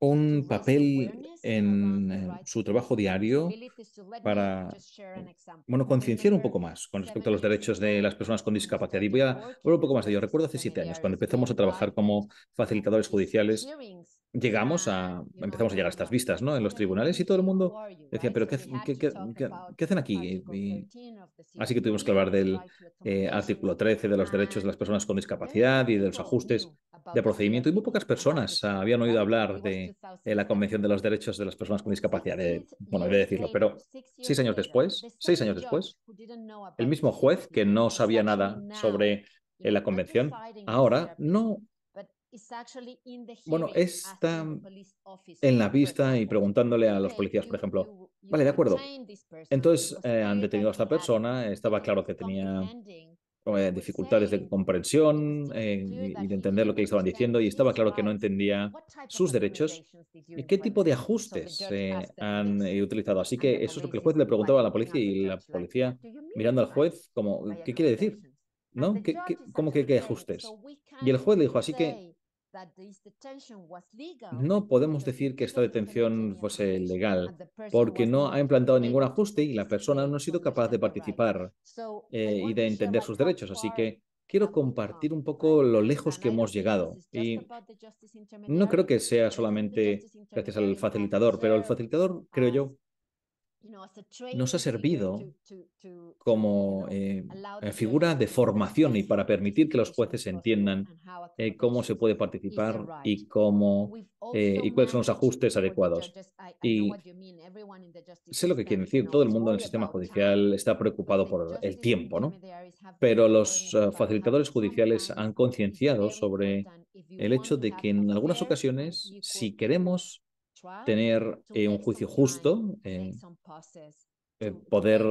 un papel en eh, su trabajo diario para eh, bueno, concienciar un poco más con respecto a los derechos de las personas con discapacidad. Y voy a hablar un poco más de ello. Recuerdo hace siete años, cuando empezamos a trabajar como facilitadores judiciales, llegamos a, empezamos a llegar a estas vistas, ¿no? En los tribunales y todo el mundo decía, pero ¿qué, qué, hacen aquí? así que tuvimos que hablar del eh, artículo 13 de los derechos de las personas con discapacidad y de los ajustes de procedimiento y muy pocas personas ah, habían oído hablar de, la Convención de los Derechos de las Personas con Discapacidad. bueno, bueno, de decirlo, pero seis años después, seis años después, el mismo juez que no sabía nada sobre eh, la convención, ahora no bueno, está en la pista y preguntándole a los policías, por ejemplo, vale, de acuerdo. Entonces eh, han detenido a esta persona, estaba claro que tenía dificultades de comprensión eh, y de entender lo que estaban diciendo y estaba claro que no entendía sus derechos y qué tipo de ajustes eh, han utilizado. Así que eso es lo que el juez le preguntaba a la policía y la policía mirando al juez como, ¿qué quiere decir? ¿No? cómo que qué ajustes? Y el juez le dijo, así que no podemos decir que esta detención fuese legal porque no ha implantado ningún ajuste y la persona no ha sido capaz de participar eh, y de entender sus derechos. Así que quiero compartir un poco lo lejos que hemos llegado. Y no creo que sea solamente gracias al facilitador, pero el facilitador, creo yo, nos ha servido como eh, eh, figura de formación y para permitir que los jueces entiendan eh, cómo se puede participar y cómo y cuáles son los ajustes adecuados. Y sé lo que quieren decir. Todo el mundo en el sistema judicial está preocupado por el tiempo, ¿no? Pero los facilitadores judiciales han concienciado sobre el hecho de que en algunas ocasiones, si queremos tener eh, un juicio justo, eh, eh, poder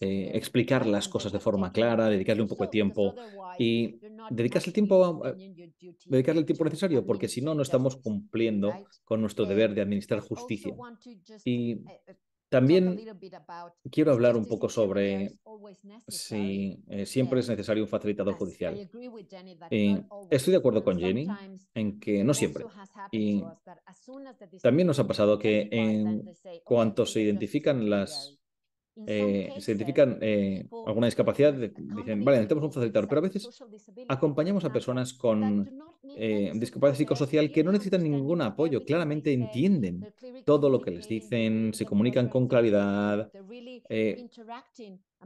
explicar las cosas de forma clara, dedicarle un poco de tiempo y dedicarle el tiempo necesario, porque si no, no estamos cumpliendo con nuestro deber de administrar justicia. También quiero hablar un este poco sobre si eh, siempre es necesario un facilitador judicial. Eh, estoy de acuerdo con Jenny en que no siempre. Y también nos ha pasado que en oh, cuanto se identifican las eh, se eh, identifican eh, alguna discapacidad, dicen, vale, necesitamos un facilitador, pero a veces acompañamos a um, personas con discapacidad psicosocial que no necesitan ningún apoyo, claramente entienden todo lo que les dicen, se comunican con claridad,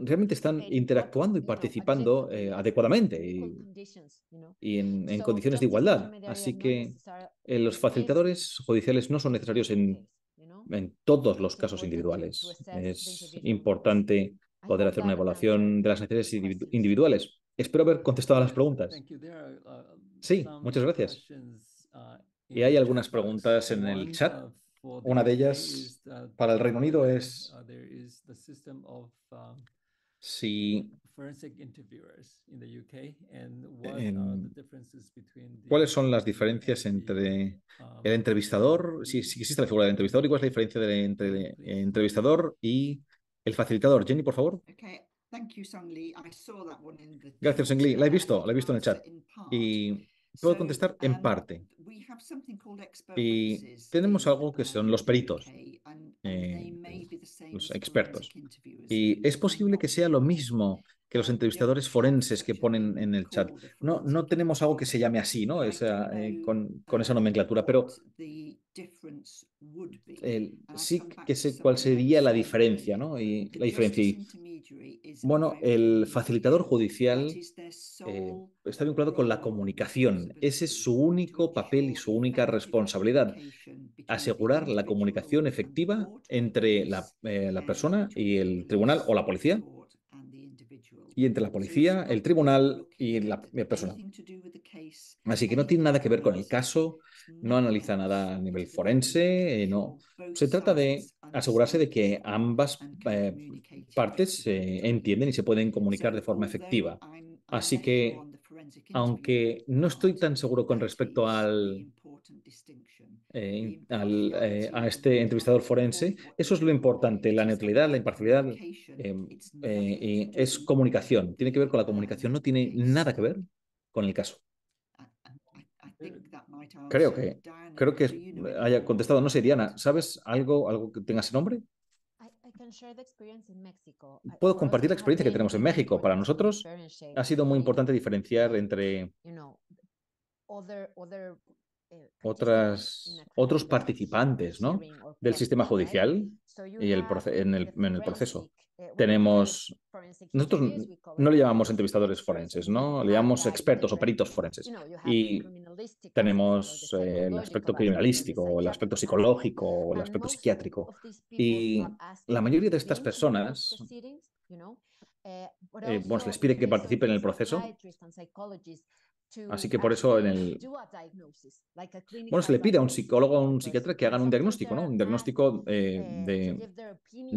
realmente están interactuando y participando adecuadamente y, en, en, condiciones de igualdad. Así que los facilitadores judiciales no son necesarios en en todos los casos individuales. Es importante poder hacer una evaluación de las necesidades pues individuales. Espero haber contestado a las preguntas. Uh, sí, muchas gracias. Uh, y hay algunas preguntas en el chat. Uh, una de ellas para el Reino Unido es si ¿Cuáles son las diferencias entre um, el entrevistador, si, si, existe la figura del entrevistador, y cuál es la diferencia entre el entrevistador y el facilitador? Jenny, por favor. Gracias, Song La he visto, la he visto en el chat. Y puedo contestar en um, parte. Y tenemos algo que son los peritos, eh, los expertos. Y es posible que sea lo mismo que los entrevistadores forenses que ponen en el chat. No, no tenemos algo que se llame así, ¿no? Eh, con, esa nomenclatura, pero sí que sé cuál sería la diferencia, ¿no? Y la diferencia. bueno, el facilitador judicial eh, está vinculado con la comunicación. Ese es su único papel y su única responsabilidad, asegurar la comunicación efectiva entre la, eh, la persona y el tribunal o la policía y entre la policía, el tribunal y la, persona. Así que no tiene nada que ver con el caso, no analiza nada a nivel forense, eh, no. Se trata de asegurarse de que ambas eh, partes se eh, entienden y se pueden comunicar de forma efectiva. Así que, aunque no estoy tan seguro con respecto al eh, eh, a este entrevistador forense. Eso es lo importante, la neutralidad, la imparcialidad, em, eh, es comunicación, tiene que ver con la comunicación, no tiene nada que ver con el caso. Creo que, creo que haya contestado, no sé, Diana, ¿sabes algo, algo que tenga ese nombre? Puedo compartir la experiencia que tenemos en México. Para nosotros ha sido muy importante diferenciar entre eh, otras, otros participantes del sistema judicial y el en, el, en, el, proceso. Eh, tenemos, nosotros no le llamamos entrevistadores forenses, ¿no? Ah, le llamamos expertos o peritos forenses. Y tenemos eh, el aspecto criminalístico, el aspecto psicológico, el aspecto psiquiátrico. Y la mayoría de estas personas les pide que participen en el proceso, Así que por eso en el... Bueno, se le pide a un psicólogo o a un psiquiatra que hagan un diagnóstico, ¿no? Un diagnóstico eh, de,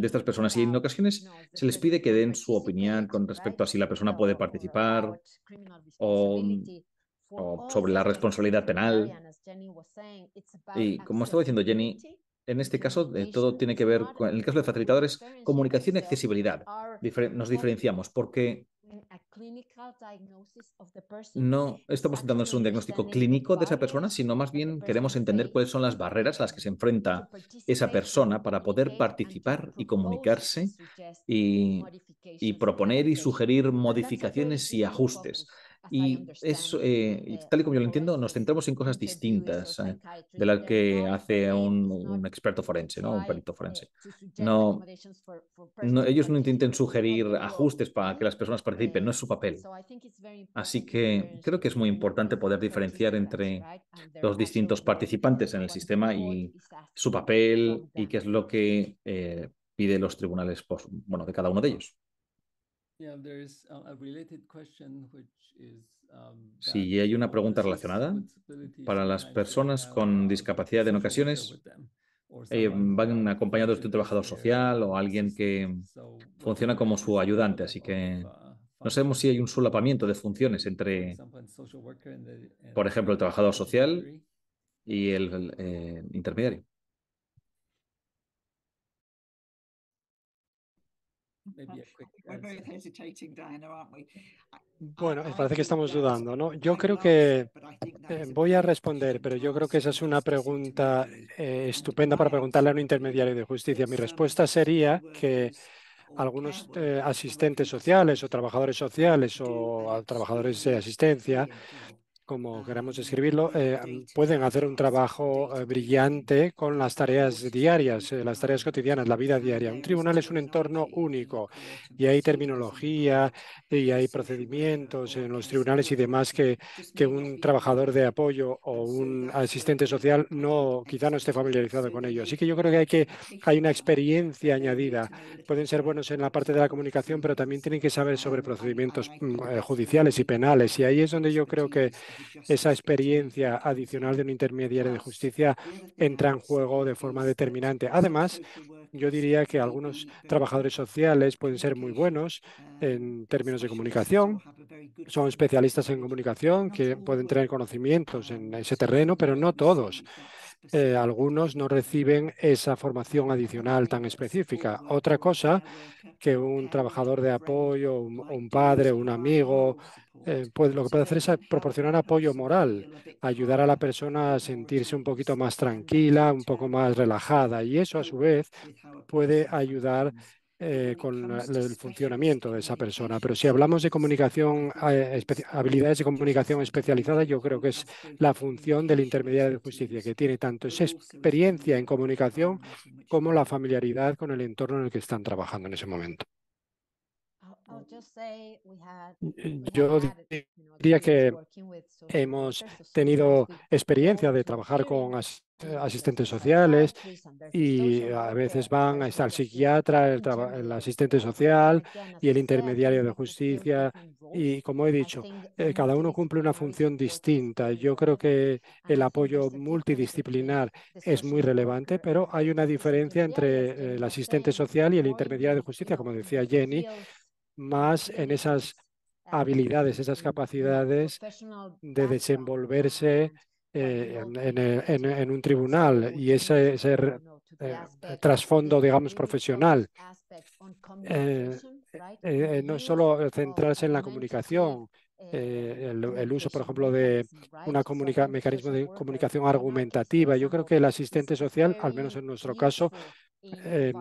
estas personas. Y en ocasiones se les pide que den su opinión con respecto a si la persona puede participar o, sobre la responsabilidad penal. Y como estaba diciendo Jenny, en este caso, eh, todo tiene que ver, con, en el caso de facilitadores, comunicación y accesibilidad. nos diferenciamos porque no estamos hacer un diagnóstico clínico de esa persona, sino más bien queremos entender cuáles son las barreras a las que se enfrenta esa persona para poder participar y comunicarse y proponer y sugerir modificaciones y ajustes. Y eh, tal y como yo lo entiendo, nos centramos en cosas distintas eh, de las que hace un, experto forense, ¿no? Un perito forense. Eh, no, ellos no intenten sugerir ajustes para que las personas participen, no es su papel. Así que creo que es muy importante poder diferenciar entre los distintos participantes en el sistema y su papel y qué es lo que eh, pide los tribunales, pues, bueno, de cada uno de ellos. Si um, hay una pregunta relacionada, para las personas con discapacidad en ocasiones, eh, van acompañados de un trabajador social o alguien que funciona como su ayudante, así que uh, no sabemos si hay un solapamiento de funciones entre, por ejemplo, el trabajador social y el eh, intermediario. Bueno, parece que estamos dudando, ¿no? Yo creo que eh, voy a responder, pero yo creo que esa es una pregunta eh, estupenda para preguntarle a un intermediario de justicia. Mi respuesta sería que algunos eh, asistentes sociales o trabajadores sociales o trabajadores de asistencia como queramos describirlo, pueden hacer un trabajo brillante con las tareas diarias, las tareas cotidianas, la vida diaria. Un tribunal es un entorno único y hay terminología y hay procedimientos en los tribunales y demás que, que un trabajador de apoyo o un asistente social no quizá no esté familiarizado con ello. Así que yo creo que hay, que, hay una experiencia añadida. Pueden ser buenos en la parte de la comunicación, pero también tienen que saber sobre procedimientos judiciales y penales. Y ahí es donde yo creo que esa experiencia adicional de un intermediario de justicia entra en juego de forma determinante. Además, yo diría que algunos trabajadores sociales pueden ser muy buenos en términos de comunicación, son especialistas en comunicación que pueden tener conocimientos en ese terreno, pero no todos. Eh, algunos no reciben esa formación adicional tan específica. Otra cosa que un trabajador de apoyo, un padre, un amigo, eh, pues lo que puede hacer es proporcionar apoyo moral, ayudar a la persona a sentirse un poquito más tranquila, un poco más relajada y eso a su vez puede ayudar eh, con el funcionamiento de esa persona. Pero si hablamos de comunicación, habilidades de comunicación especializada, yo creo que es la función del intermediario de justicia, que tiene tanto esa experiencia en comunicación como la familiaridad con el entorno en el que están trabajando en ese momento. Yo diría que hemos tenido experiencia de trabajar con asistentes sociales y a veces van a estar el psiquiatra, el, asistente social y el intermediario de justicia. Y como he dicho, cada uno cumple una función distinta. Yo creo que el apoyo multidisciplinar es muy relevante, pero hay una diferencia entre el asistente social y el intermediario de justicia, como decía Jenny, más en esas habilidades, esas capacidades de desenvolverse eh, en, un tribunal y ese, eh, trasfondo, digamos, profesional. Eh, no solo centrarse en la comunicación, eh, el, uso, por ejemplo, de un mecanismo de comunicación argumentativa. Yo creo que el asistente social, al menos en nuestro caso, em,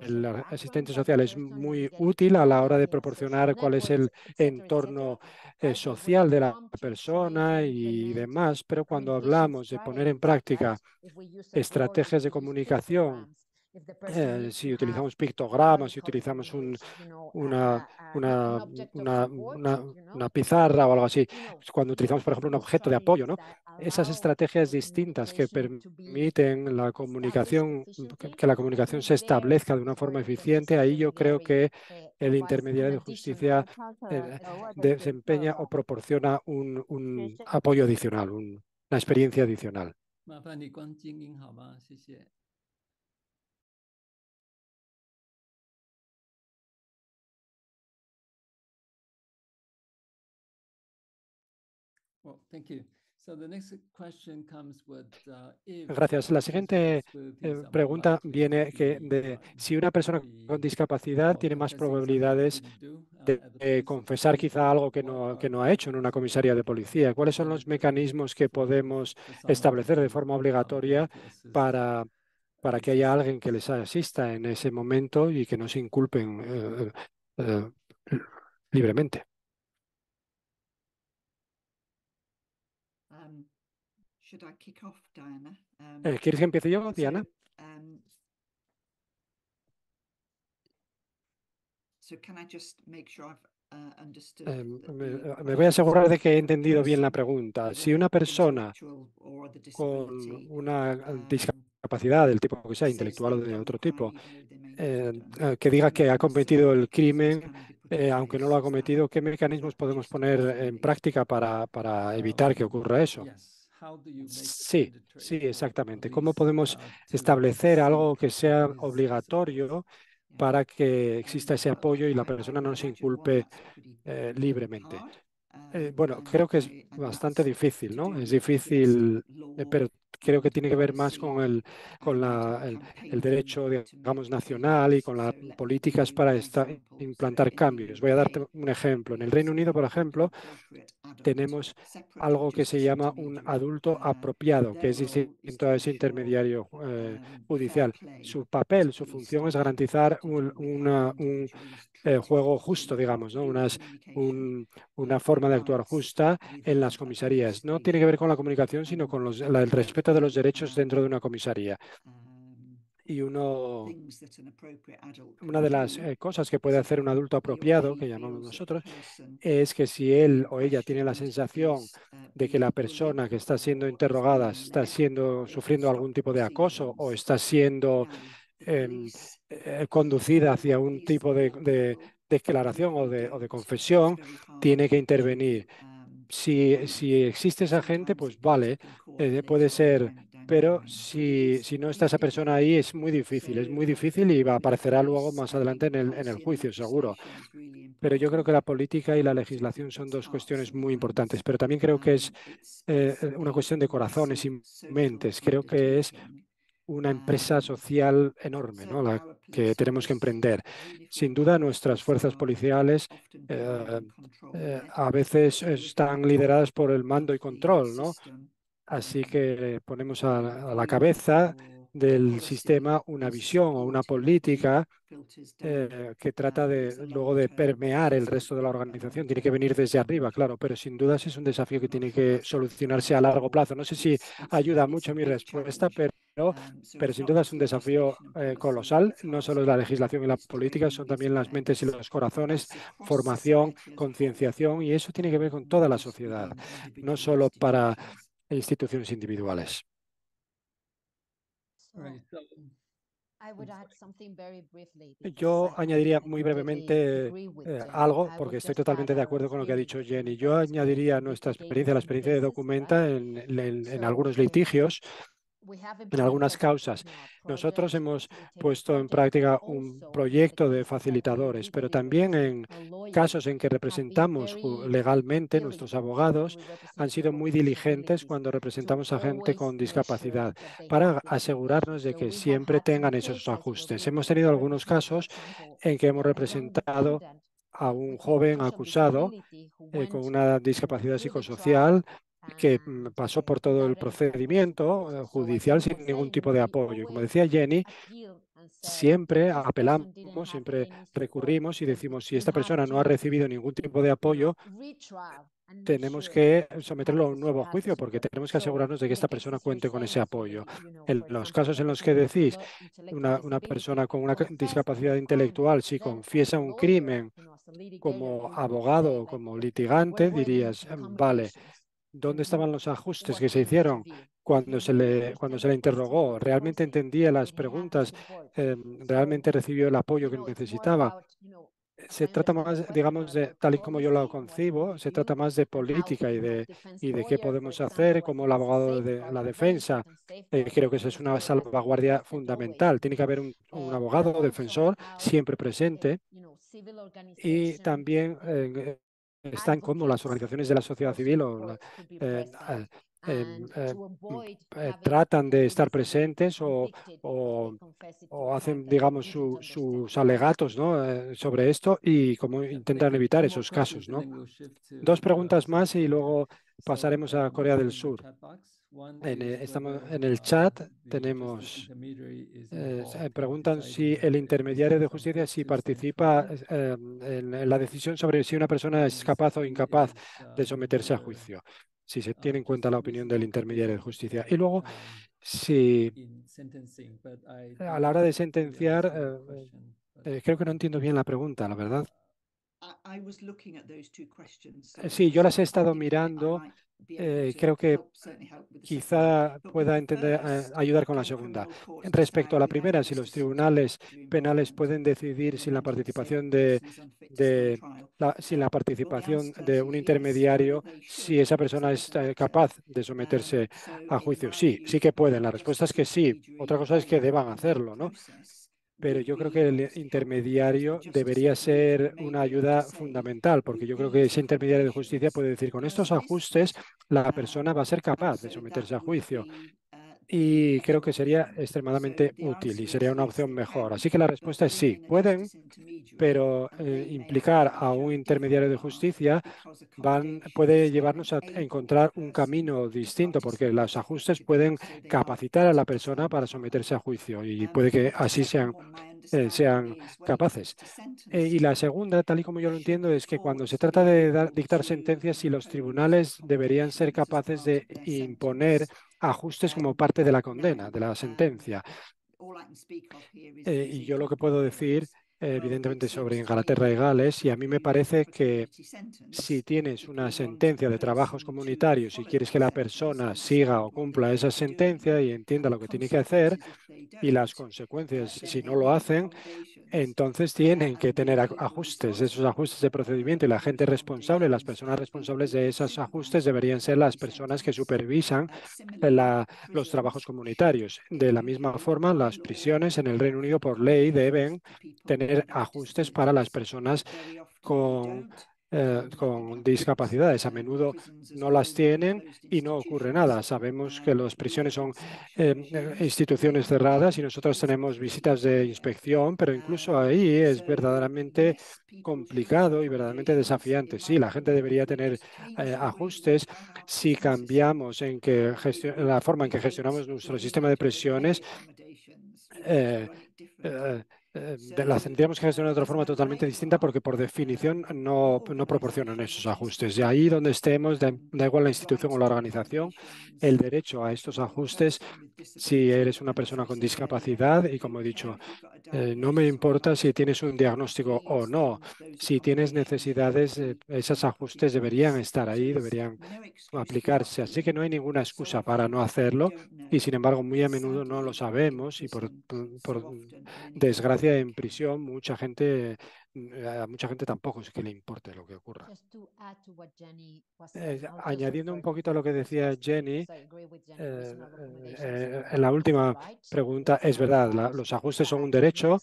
el asistente social es muy útil a la hora de proporcionar cuál es el entorno eh, social de la persona y demás, pero cuando hablamos de poner en práctica estrategias de comunicación eh, si utilizamos pictogramas, si utilizamos una, pizarra o algo así, pues cuando utilizamos, por ejemplo, un objeto de apoyo, ¿no? Esas estrategias distintas que permiten la comunicación, que la comunicación se establezca de una forma eficiente, ahí yo creo que el intermediario de justicia eh, desempeña o proporciona un, apoyo adicional, una experiencia adicional. Gracias. La siguiente eh, pregunta viene que de si una persona con discapacidad tiene más probabilidades uh, de, confesar quizá algo uh, que no, ha hecho en una comisaría de policía. ¿Cuáles son los mecanismos que podemos establecer de forma obligatoria para que haya alguien que les asista en ese momento y que no se inculpen eh, eh, libremente. Um, eh, ¿Quieres que empiece yo, Diana? me, voy a asegurar de que he entendido bien la pregunta. Si una persona con una eh, um, discapacidad del tipo que sea, intelectual o de otro tipo, eh, que diga que ha cometido el crimen, aunque no lo ha um, cometido, ¿qué mecanismos podemos poner en práctica para, para evitar que ocurra eso? Sí, sí, exactamente. ¿Cómo podemos uh, establecer algo que sea obligatorio para que exista ese apoyo y la persona no se inculpe eh, libremente? Eh, bueno, creo que es uh, bastante difícil, ¿no? Es difícil, eh, pero creo que tiene que ver más con el, con la, el, derecho, digamos, nacional y con las políticas para esta, implantar cambios. Voy a darte un ejemplo. En el Reino Unido, por ejemplo, tenemos algo que se llama un adulto apropiado, que es distinto a ese intermediario eh, judicial. Su papel, su función es garantizar un, eh, juego justo, digamos, ¿no? Unas, una forma de actuar justa en las comisarías. No tiene que ver con la comunicación, sino con los, la, el respeto de los derechos dentro de una comisaría. Y uno, una de las eh, cosas que puede hacer un adulto apropiado, que llamamos nosotros, es que si él o ella tiene la sensación de que la persona que está siendo interrogada está siendo, sufriendo algún tipo de acoso o está siendo em, eh, conducida hacia un tipo de, declaración o de confesión, tiene que intervenir si, si, existe esa gente, pues vale, eh, puede ser, pero si, si, no está esa persona ahí es muy difícil, es muy difícil y aparecerá luego más adelante en el, en el juicio, seguro. Pero yo creo que la política y la legislación son dos cuestiones muy importantes, pero también creo que es eh, una cuestión de corazones y mentes. Creo que es una ah. empresa social enorme, ¿no? la que tenemos que emprender. Sin duda, nuestras fuerzas policiales eh, eh, a veces están lideradas por el mando y control, ¿no? Así que ponemos a, la cabeza del sistema una visión o una política eh, que trata de luego de permear el resto de la organización. Tiene que venir desde arriba, claro, pero sin duda es un desafío que tiene que solucionarse a largo plazo. No sé si ayuda mucho mi respuesta, pero Ah, Pero, sin duda pues es un desafío colosal. No solo la legislación y la política, son también las mentes y los corazones, formación, concienciación, y eso tiene que ver con toda la pues pues sociedad, no solo para instituciones individuales. Yo añadiría muy brevemente eh, algo, porque estoy totalmente de acuerdo con lo que ha dicho Jenny. Yo añadiría nuestra experiencia, la experiencia de Documenta en algunos litigios en algunas causas. Nosotros hemos puesto en práctica un proyecto de facilitadores, pero también en casos en que representamos legalmente, nuestros abogados han sido muy diligentes cuando representamos a gente con discapacidad para asegurarnos de que siempre tengan esos ajustes. Hemos tenido algunos casos en que hemos representado a un joven acusado eh, con una discapacidad psicosocial que ah, mm, pasó por todo el procedimiento eh, judicial sin ningún tipo de apoyo. como decía Jenny, siempre apelamos, siempre recurrimos y decimos, si esta persona no ha recibido ningún tipo de apoyo, tenemos que someterlo a un nuevo juicio porque tenemos que asegurarnos de que esta persona cuente con ese apoyo. En los casos en los que decís una, una persona con una discapacidad intelectual, si confiesa un crimen como abogado o como litigante, dirías, vale, ¿Dónde estaban los ajustes que se hicieron cuando se le, cuando se le interrogó? ¿Realmente entendía las preguntas? Em, ¿Realmente recibió el apoyo que necesitaba? Se trata más, digamos, de, tal y como yo lo concibo, se trata más de política y de, de qué podemos hacer como el abogado de la defensa. Eh, creo que eso es una salvaguardia fundamental. Tiene que haber un, abogado defensor siempre presente y también eh, están como las organizaciones de la sociedad civil o, tratan de estar presentes o, o, hacen, digamos, sus alegatos eh, sobre esto y cómo intentan evitar esos casos. ¿no? Dos preguntas más y luego pasaremos a Corea del Sur. En, eh, estamos, en el uh, chat tenemos, eh, preguntan si el intermediario de justicia si participa em, en la decisión sobre si una persona es capaz o incapaz uh, de someterse a juicio, si se tiene en uh, cuenta la opinión del intermediario de justicia. Y luego, si a la hora de sentenciar, eh, creo que no entiendo bien la pregunta, la verdad. Sí, yo las he estado mirando eh, creo que quizá pueda entender, ayudar con la segunda. Respecto a la primera, si los tribunales penales pueden decidir sin la participación de, sin la participación de un intermediario si esa persona es capaz de someterse ah, a juicio. Sí, sí que pueden. La respuesta es que sí. Otra cosa es que deban hacerlo, ¿no? pero yo creo que el intermediario debería ser una ayuda fundamental, porque yo creo que ese intermediario de justicia puede decir, con estos ajustes la persona va a ser capaz de someterse a juicio y creo que sería extremadamente útil y sería una opción mejor. Así que la respuesta es sí, pueden, pero eh, implicar a un intermediario de justicia van, puede llevarnos a encontrar un camino distinto porque los ajustes pueden capacitar a la persona para someterse a juicio y puede que así sean eh, sean capaces. Eh, y la segunda, tal y como yo lo entiendo, es que cuando se trata de dictar sentencias, si los tribunales deberían ser capaces de imponer ajustes como parte de la condena, de la sentencia. Eh, y yo lo que puedo decir evidentemente sobre Inglaterra y Gales, y a mí me parece que si tienes una sentencia de trabajos comunitarios y quieres que la persona siga o cumpla esa sentencia y entienda lo que tiene que hacer y las consecuencias si no lo hacen, entonces tienen que tener ajustes, esos ajustes de procedimiento y la gente responsable, las personas responsables de esos ajustes deberían ser las personas que supervisan los trabajos comunitarios. De la misma forma, las prisiones en el Reino Unido por ley deben tener ajustes para las personas con eh, con discapacidades. A menudo no las tienen y no ocurre nada. Sabemos que las prisiones son eh, instituciones cerradas y nosotros tenemos visitas de inspección, pero incluso ahí es verdaderamente complicado y verdaderamente desafiante. Sí, la gente debería tener eh, ajustes si cambiamos en que la forma en que gestionamos nuestro sistema de prisiones. Em, las tendríamos que gestionar de otra forma totalmente distinta porque por definición no, no proporcionan esos ajustes. de ahí donde estemos, da, da, igual la institución o la organización, el derecho a estos ajustes, si eres una persona con discapacidad y como he dicho, eh, no me importa si tienes un diagnóstico o no. Si tienes necesidades, eh, esos ajustes deberían estar ahí, deberían aplicarse. Así que no hay ninguna excusa para no hacerlo y sin embargo muy a menudo no lo sabemos y por desgracia en prisión mucha gente eh, a mucha gente tampoco es que le importe lo que ocurra. Eh, añadiendo un poquito a lo que decía Jenny, eh, en la última pregunta, es verdad, los ajustes son un derecho,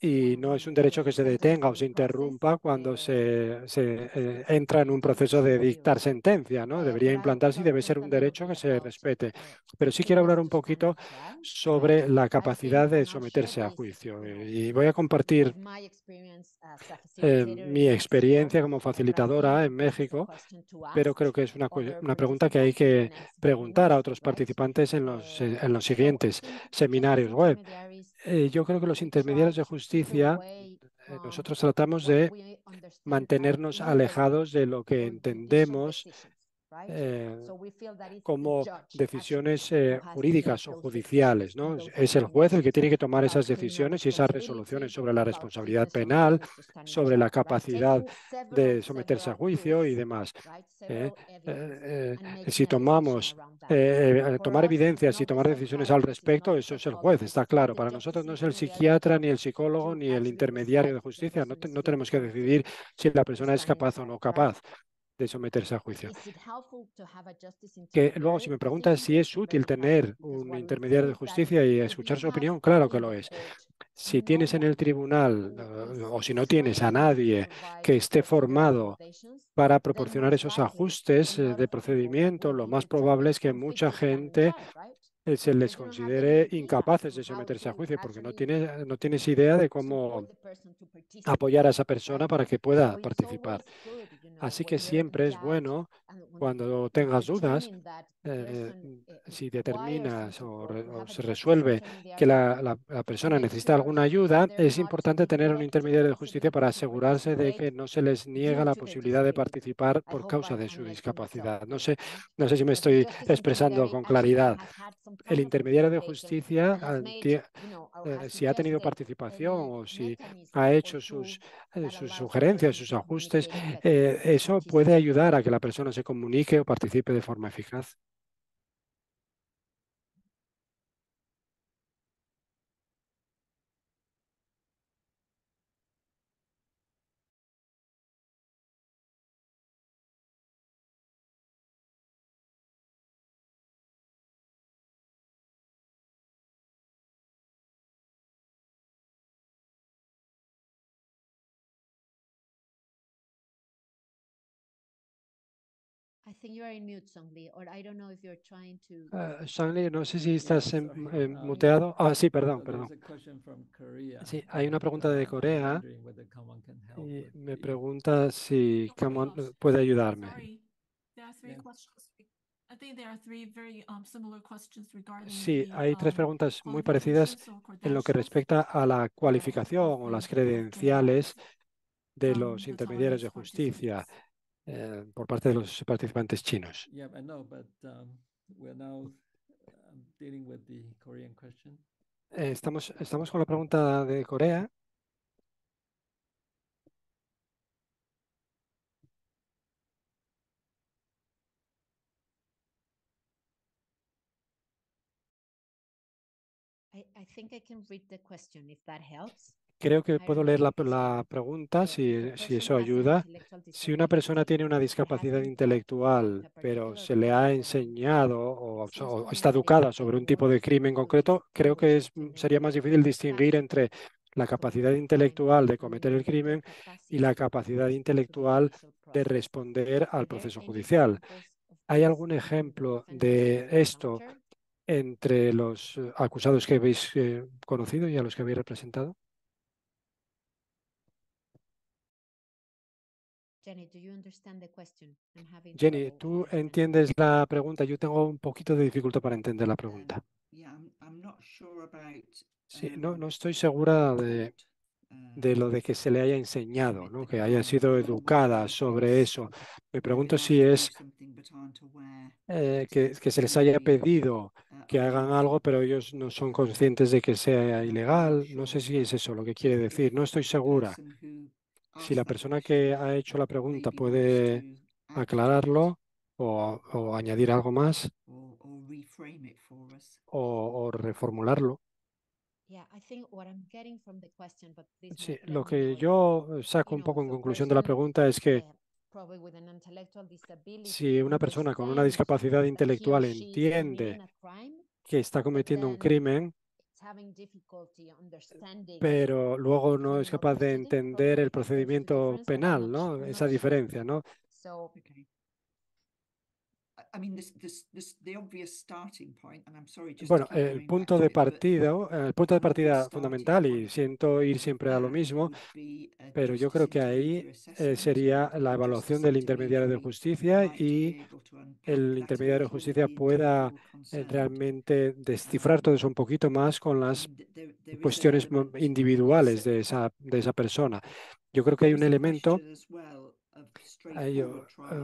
y no es un derecho que se detenga o se interrumpa cuando se, eh, entra en un proceso de dictar sentencia, ¿no? Debería implantarse y debe ser un derecho que se respete. Pero sí quiero hablar un poquito sobre la capacidad de someterse a juicio eh, y voy a compartir eh, mi experiencia como facilitadora en México, pero creo que es una, una pregunta que hay que preguntar a otros participantes en los, en los siguientes seminarios web. Eh, yo creo que los intermediarios de justicia, eh, nosotros tratamos de mantenernos alejados de lo que entendemos eh, como decisiones eh, jurídicas o judiciales. ¿no? Es el juez el que tiene que tomar esas decisiones y esas resoluciones sobre la responsabilidad penal, sobre la capacidad de someterse a juicio y demás. ¿eh? si tomamos, tomar evidencias y tomar decisiones al respecto, eso es el juez, está claro. Para nosotros no es el psiquiatra, ni el psicólogo, ni el intermediario de justicia. no tenemos que decidir si la persona es capaz o no capaz de someterse a juicio. Que luego, si me preguntas si es útil tener un intermediario de justicia y escuchar su opinión, claro que lo es. Si tienes en el tribunal eh, o si no tienes a nadie que esté formado para proporcionar esos ajustes eh, de procedimiento, lo más probable es que mucha gente eh, se les considere incapaces de someterse a juicio porque no tienes, no tienes idea de cómo apoyar a esa persona para que pueda participar. Así que siempre es bueno cuando tengas dudas, si eh, eh, eh, determinas o, se resuelve que la, persona necesita alguna ayuda, es importante tener un intermediario de pues justicia para pues asegurarse de que no se les niega la posibilidad de participar por causa de su discapacidad. No sé, no sé si me pues estoy expresando con claridad. El intermediario de justicia, si ha tenido participación o si ha hecho sus, sus sugerencias, sus ajustes, eso puede ayudar a que la persona se se comunique o participe de forma eficaz. no sé si estás um, muteado. Ah, sí, perdón, perdón. Sí, hay una pregunta de Corea y me pregunta si puede ayudarme. Sí, hay tres um, preguntas muy parecidas en lo que respecta a la cualificación o las credenciales de los um, intermediarios de justicia. Eh, por parte de los participantes chinos. Um, um, eh, estamos, estamos con la pregunta de Corea. I, I think I can read the question if that helps. Creo que puedo leer la, pregunta si, eso ayuda. Si una persona tiene una discapacidad intelectual, pero se le ha enseñado o, está educada sobre un tipo de crimen concreto, creo que sería más difícil distinguir entre la capacidad intelectual de cometer el crimen y la capacidad intelectual de responder al proceso este judicial. ¿Hay algún ejemplo de esto entre los eh, acusados que habéis eh, conocido y a los que habéis representado? Jenny, ¿tú entiendes la pregunta? Yo tengo un poquito de dificultad para entender la pregunta. Um, no, um, no estoy segura de, lo um, de que se le haya enseñado, que haya sido educada sobre eso. Me pregunto si es eh, que, se les haya pedido que hagan algo, pero ellos no son conscientes de que sea ilegal. No sé si es eso lo que quiere decir. No estoy segura. Si la persona que ha hecho la pregunta puede aclararlo o, añadir algo más o, o reformularlo. Sí, lo que yo saco un poco en conclusión de la pregunta es que si una persona con una discapacidad intelectual entiende que está cometiendo un crimen, pero luego no es capaz de entender el procedimiento penal, ¿no? Esa diferencia, ¿no? Bueno, el punto de partida, el punto de partida fundamental, y siento ir siempre a lo mismo, pero yo creo que ahí eh, sería la evaluación del intermediario de justicia y el intermediario de justicia pueda eh, realmente descifrar um, todo eso un poquito más con las cuestiones individuales de esa, de esa persona. Yo creo que hay un elemento hay eh,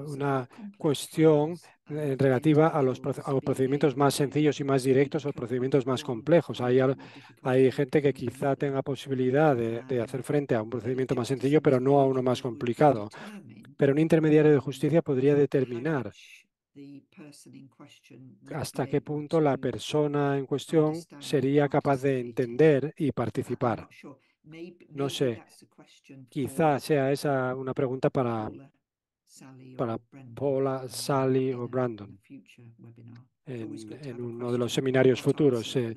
una cuestión eh, relativa a los, procedimientos más sencillos y más directos, a los procedimientos más complejos. Hay, gente que quizá tenga posibilidad de hacer frente a un procedimiento más sencillo, pero no a uno más complicado. Pero un intermediario de justicia podría determinar hasta qué punto la persona en cuestión sería capaz de entender y participar. No sé, quizá sea esa una pregunta para para Paula, uh, Sally o Brandon en, uno de los seminarios futuros. Eh,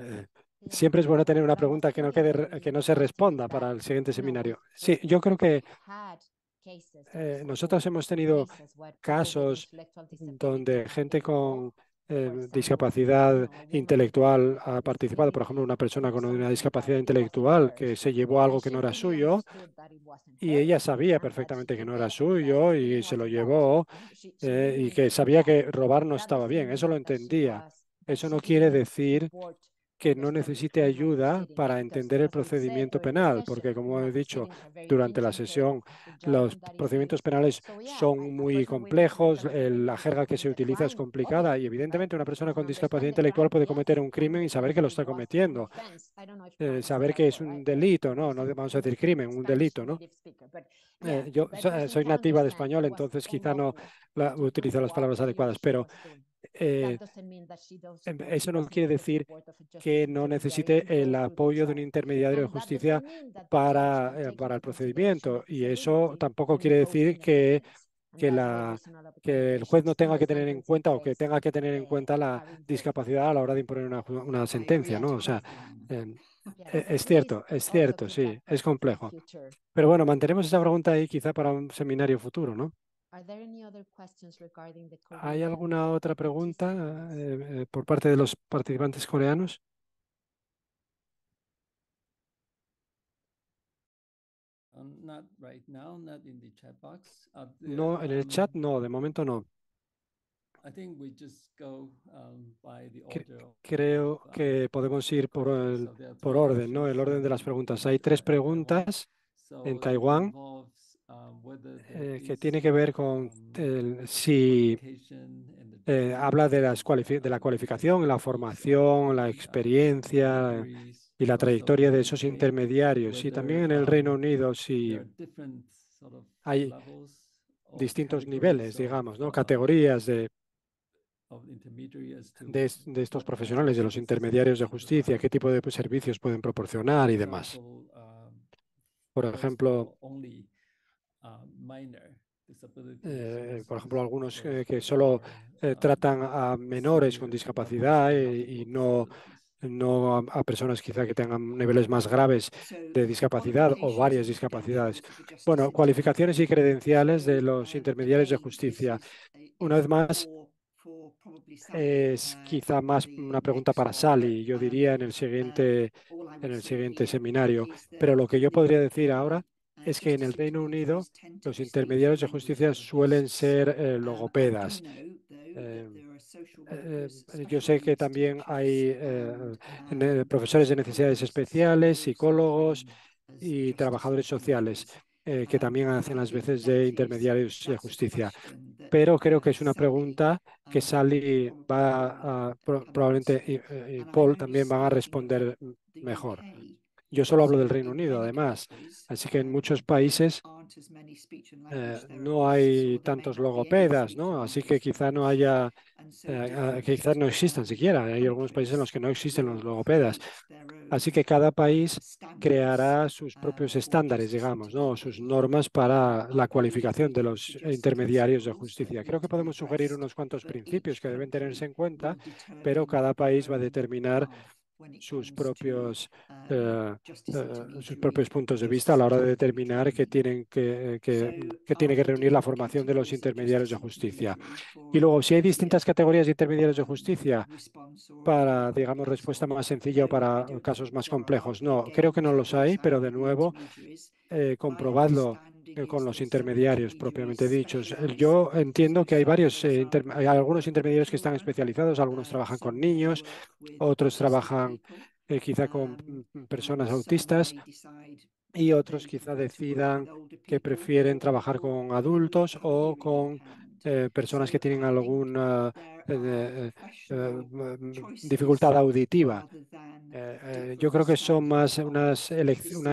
eh, siempre es bueno tener una pregunta que no, quede, que no se responda para el siguiente seminario. Sí, yo creo que eh, nosotros hemos tenido casos donde gente con eh, discapacidad intelectual ha participado. Por ejemplo, una persona con una discapacidad intelectual que se llevó algo que no era suyo y ella sabía perfectamente que no era suyo y se lo llevó eh, y que sabía que robar no estaba bien. Eso lo entendía. Eso no quiere decir que no necesite ayuda para entender el procedimiento penal, porque como he dicho durante la sesión, los procedimientos penales son muy complejos, la jerga que se utiliza es complicada y evidentemente una persona con discapacidad intelectual puede cometer un crimen y saber que lo está cometiendo, eh, saber que es un delito, ¿no? No vamos a decir crimen, un delito, ¿no? Eh, yo eh, soy nativa de español, entonces quizá no la, utilizo las palabras adecuadas, pero eh, eso no quiere decir que no necesite el apoyo de un intermediario de justicia para, eh, para el procedimiento. Y eso tampoco quiere decir que que, la, que el juez no tenga que tener en cuenta o que tenga que tener en cuenta la discapacidad a la hora de imponer una, sentencia, ¿no? O sea, eh, e-, es cierto, es cierto, sí, es complejo. Pero bueno, mantenemos esa pregunta ahí quizá para un seminario futuro, ¿no? ¿Hay alguna otra pregunta eh, eh, por parte de los participantes coreanos? No, en el chat um, no, de momento no. Creo que podemos ir por, por orden, ¿no? El orden de las preguntas. Hay tres preguntas en Taiwán Um, eh, que tiene que ver con si eh, habla de, las de la cualificación, la formación, la experiencia y la trayectoria de esos intermediarios. Y también en el Reino Unido, si hay distintos niveles, digamos, ¿no? Uh, categorías de, de estos profesionales, de los intermediarios de justicia, qué tipo de servicios pueden proporcionar y demás. Um, Por ejemplo, eh, por ejemplo, algunos eh, que solo eh, um, tratan a menores con discapacidad y no, no a, personas quizá que tengan niveles más graves de discapacidad o varias discapacidades. Bueno, cualificaciones y credenciales de los um, intermediarios de justicia. Una vez más, es uh, quizá más una pregunta para Sally, yo um, diría en el siguiente, en el siguiente seminario. Pero lo que yo podría decir ahora es que en el Reino Unido los intermediarios de justicia suelen ser eh, logopedas. Eh, eh, yo sé que también hay profesores de necesidades especiales, psicólogos y trabajadores sociales que también hacen las veces de intermediarios de justicia. Pero creo que es una pregunta que Sally va probablemente y Paul también van a responder mejor. Yo solo hablo del Reino Unido, además. Así que en muchos países eh, no hay tantos logopedas, ¿no? Así que quizá no haya, eh, eh, quizás no existan siquiera. Hay algunos países en los que no existen los logopedas. Así que cada país creará sus propios estándares, digamos, ¿no? Sus normas para la cualificación de los intermediarios de justicia. Creo que podemos sugerir unos cuantos principios que deben tenerse en cuenta, pero cada país va a determinar sus propios, uh, eh, eh, sus propios puntos de vista a la hora de determinar que, tienen que, eh, tiene que reunir la formación de los intermediarios de justicia. Y luego, si hay distintas categorías de intermediarios de justicia para, digamos, respuesta más sencilla o para casos más complejos. No, creo que no los hay, pero de nuevo, comprobadlo eh, con los intermediarios propiamente dichos. Yo entiendo que hay varios, eh, hay algunos intermediarios que están especializados, algunos trabajan con niños, otros trabajan eh, quizá ah, con mm, personas autistas y otros quizá decidan que prefieren trabajar con adultos o con eh, personas que tienen alguna eh, eh, mm, dificultad auditiva. yo creo que son más una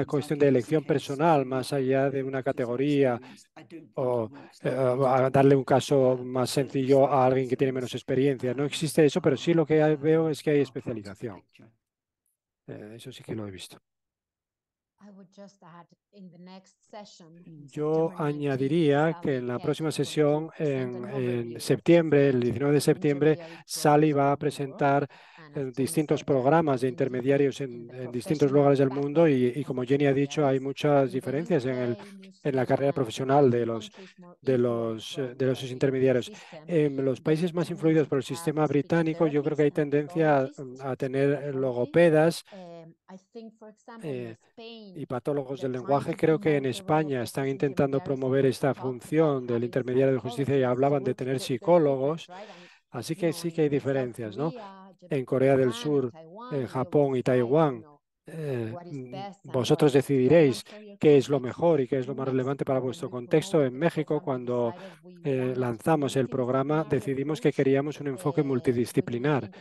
cuestión de elección personal, más allá de una categoría o darle un caso más sencillo a alguien que tiene menos experiencia. No existe eso, pero sí lo que veo es que hay especialización. eso sí que lo he visto. Yo añadiría que en la próxima sesión, en, septiembre, el 19 de septiembre, Sally va a presentar en distintos programas de intermediarios en, distintos lugares del mundo y, como Jenny ha dicho, hay muchas diferencias en, el, en la carrera profesional de los, eh, de los, de los intermediarios. En em, los países más influidos por el ah, sistema británico, yo creo que hay tendencia este a, tener eh, logopedas em, eh, y patólogos del lenguaje. Creo que en España están intentando promover esta función del intermediario de justicia y hablaban de tener psicólogos. Así que sí que hay diferencias, ¿no? en Corea del Sur, en eh, Japón y Taiwán. Eh, mm, vosotros decidiréis qué es lo mejor y qué es lo más relevante para vuestro contexto. En México, cuando eh, lanzamos el programa, decidimos que queríamos un enfoque multidisciplinar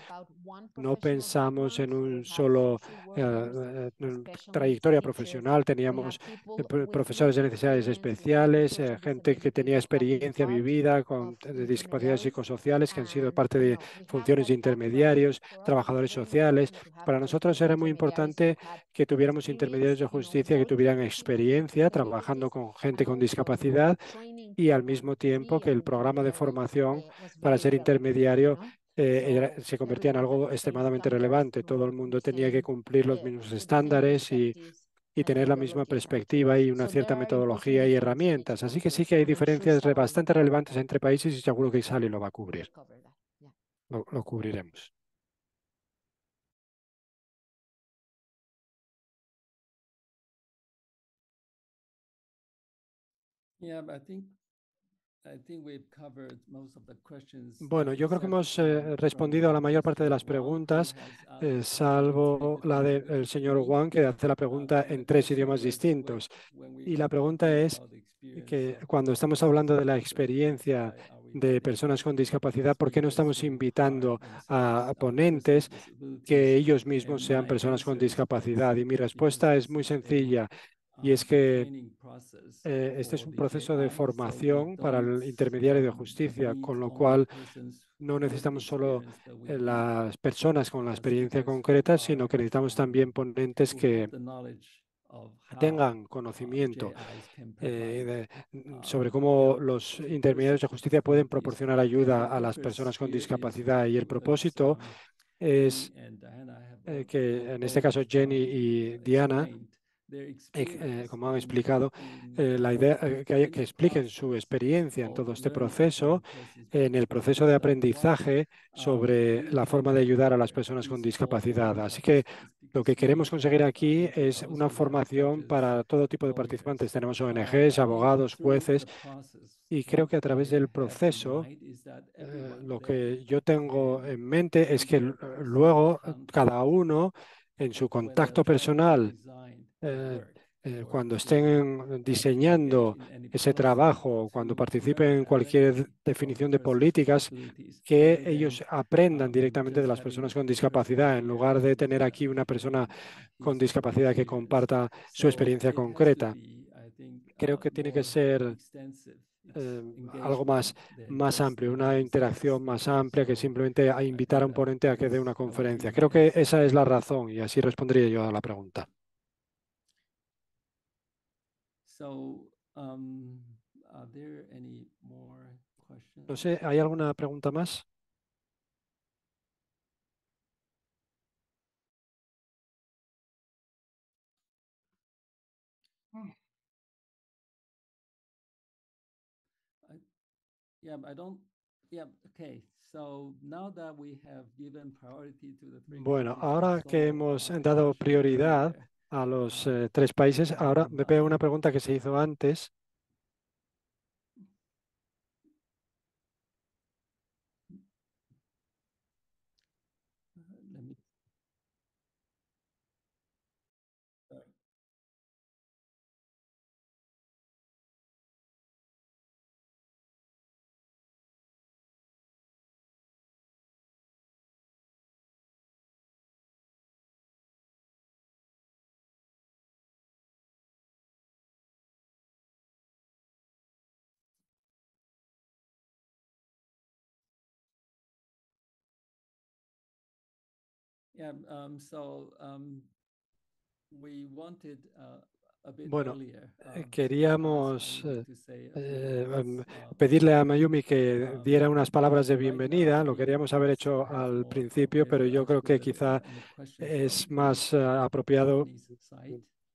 no pensamos en un solo eh, eh, trayectoria profesional, teníamos eh, profesores de necesidades especiales, gente que tenía experiencia vivida con discapacidades psicosociales que han sido parte de funciones de intermediarios, trabajadores sociales. Para nosotros era muy importante que tuviéramos intermediarios de justicia que tuvieran experiencia trabajando con gente con discapacidad y al mismo tiempo que el programa de formación para ser intermediario eh, se convertía en algo extremadamente relevante. Todo el mundo tenía que cumplir los mismos estándares y, tener la misma perspectiva y una cierta metodología y herramientas. Así que sí que hay diferencias bastante relevantes entre países y seguro que Sally lo va a cubrir. Lo, cubriremos. Bueno, yo creo que hemos eh, respondido a la mayor parte de las preguntas, eh, salvo la del señor Wang, que hace la pregunta en tres idiomas distintos. Y la pregunta es que cuando estamos hablando de la experiencia de personas con discapacidad, ¿por qué no estamos invitando a ponentes que ellos mismos sean personas con discapacidad? Y mi respuesta es muy sencilla y es que eh, este es un proceso de formación para el intermediario de justicia, con lo cual no necesitamos solo eh, las personas con la experiencia concreta, sino que necesitamos también ponentes que tengan conocimiento eh, sobre cómo los intermediarios de justicia pueden proporcionar ayuda a las personas con discapacidad. Y el propósito es que, en este caso, Jenny y Diana eh, como han explicado, eh, la idea eh, que, que expliquen su experiencia en todo este proceso, en el proceso de aprendizaje sobre la forma de ayudar a las personas con discapacidad. Así que lo que queremos conseguir aquí es una formación para todo tipo de participantes. Tenemos ONGs, abogados, jueces, y creo que a través del proceso, lo que yo tengo en mente es que luego cada uno en su contacto personal eh, eh, cuando estén diseñando ese trabajo, cuando participen en cualquier definición de políticas, que ellos aprendan directamente de las personas con discapacidad, en lugar de tener aquí una persona con discapacidad que comparta su experiencia concreta. Creo que tiene que ser eh, algo más, más amplio, una interacción más amplia que simplemente invitar a un ponente a que dé una conferencia. Creo que esa es la razón y así respondería yo a la pregunta. So, um, there any more questions? No sé, ¿hay alguna pregunta más? yeah, I don't. Yeah, okay. So now that we have given priority to the bueno, ahora que hemos dado prioridad a los eh, tres países. Ahora me una pregunta que se hizo antes Bueno, queríamos eh, eh, um, uh, pedirle a um, Mayumi que um, diera unas palabras de bienvenida. Lo queríamos haber hecho al principio, pero yo creo que quizá es más eh, apropiado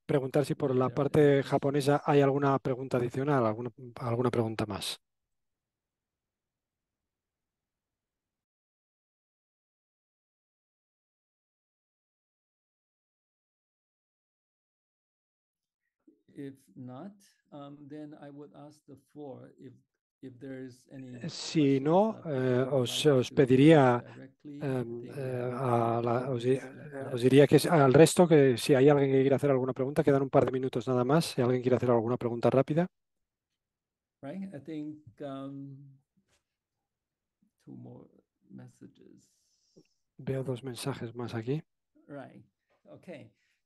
preguntar si por la parte japonesa hay alguna pregunta adicional, alguna pregunta más. si no, eh, os, pediría, em, eh, os, eh, diría que al resto que si hay alguien que quiera hacer alguna pregunta, quedan un par de minutos nada más. Si alguien quiere hacer alguna pregunta rápida. Um, Veo dos mensajes más aquí. Right,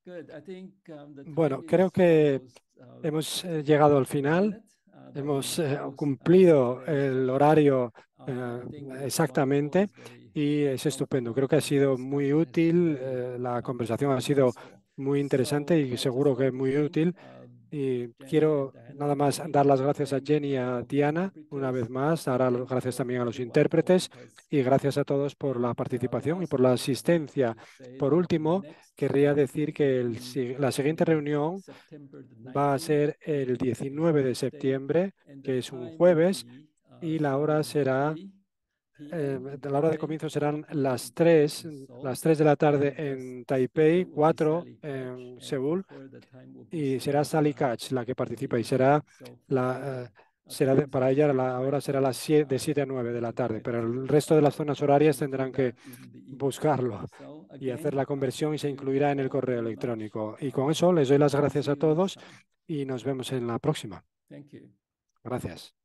Um, bueno, creo que uh, hemos eh, llegado al final. Uh, hemos eh, cumplido el horario uh, eh, exactamente y es estupendo. Creo que ha sido muy útil. la conversación ha sido muy interesante y seguro que es muy útil. Y quiero ¿eh? nada más dar las gracias a Jenny y a Diana una vez más. Ahora gracias también a los intérpretes pues, pues, y gracias a todos por la participación y por la asistencia. Por último, querría decir que la siguiente reunión va a ser el 19 de septiembre, que es un jueves, y uh, la hora será eh, la hora de comienzo serán las 3, las 3 de la tarde en Taipei, 4 en eh, Seúl, y será Sally Catch la que participa y será la... Eh, será para ella la hora será las siete, de 7 a 9 de la tarde, pero el resto de las zonas horarias tendrán que buscarlo y hacer la conversión y se incluirá en el correo electrónico. Y con eso les doy las gracias a todos y nos vemos en la próxima. Gracias.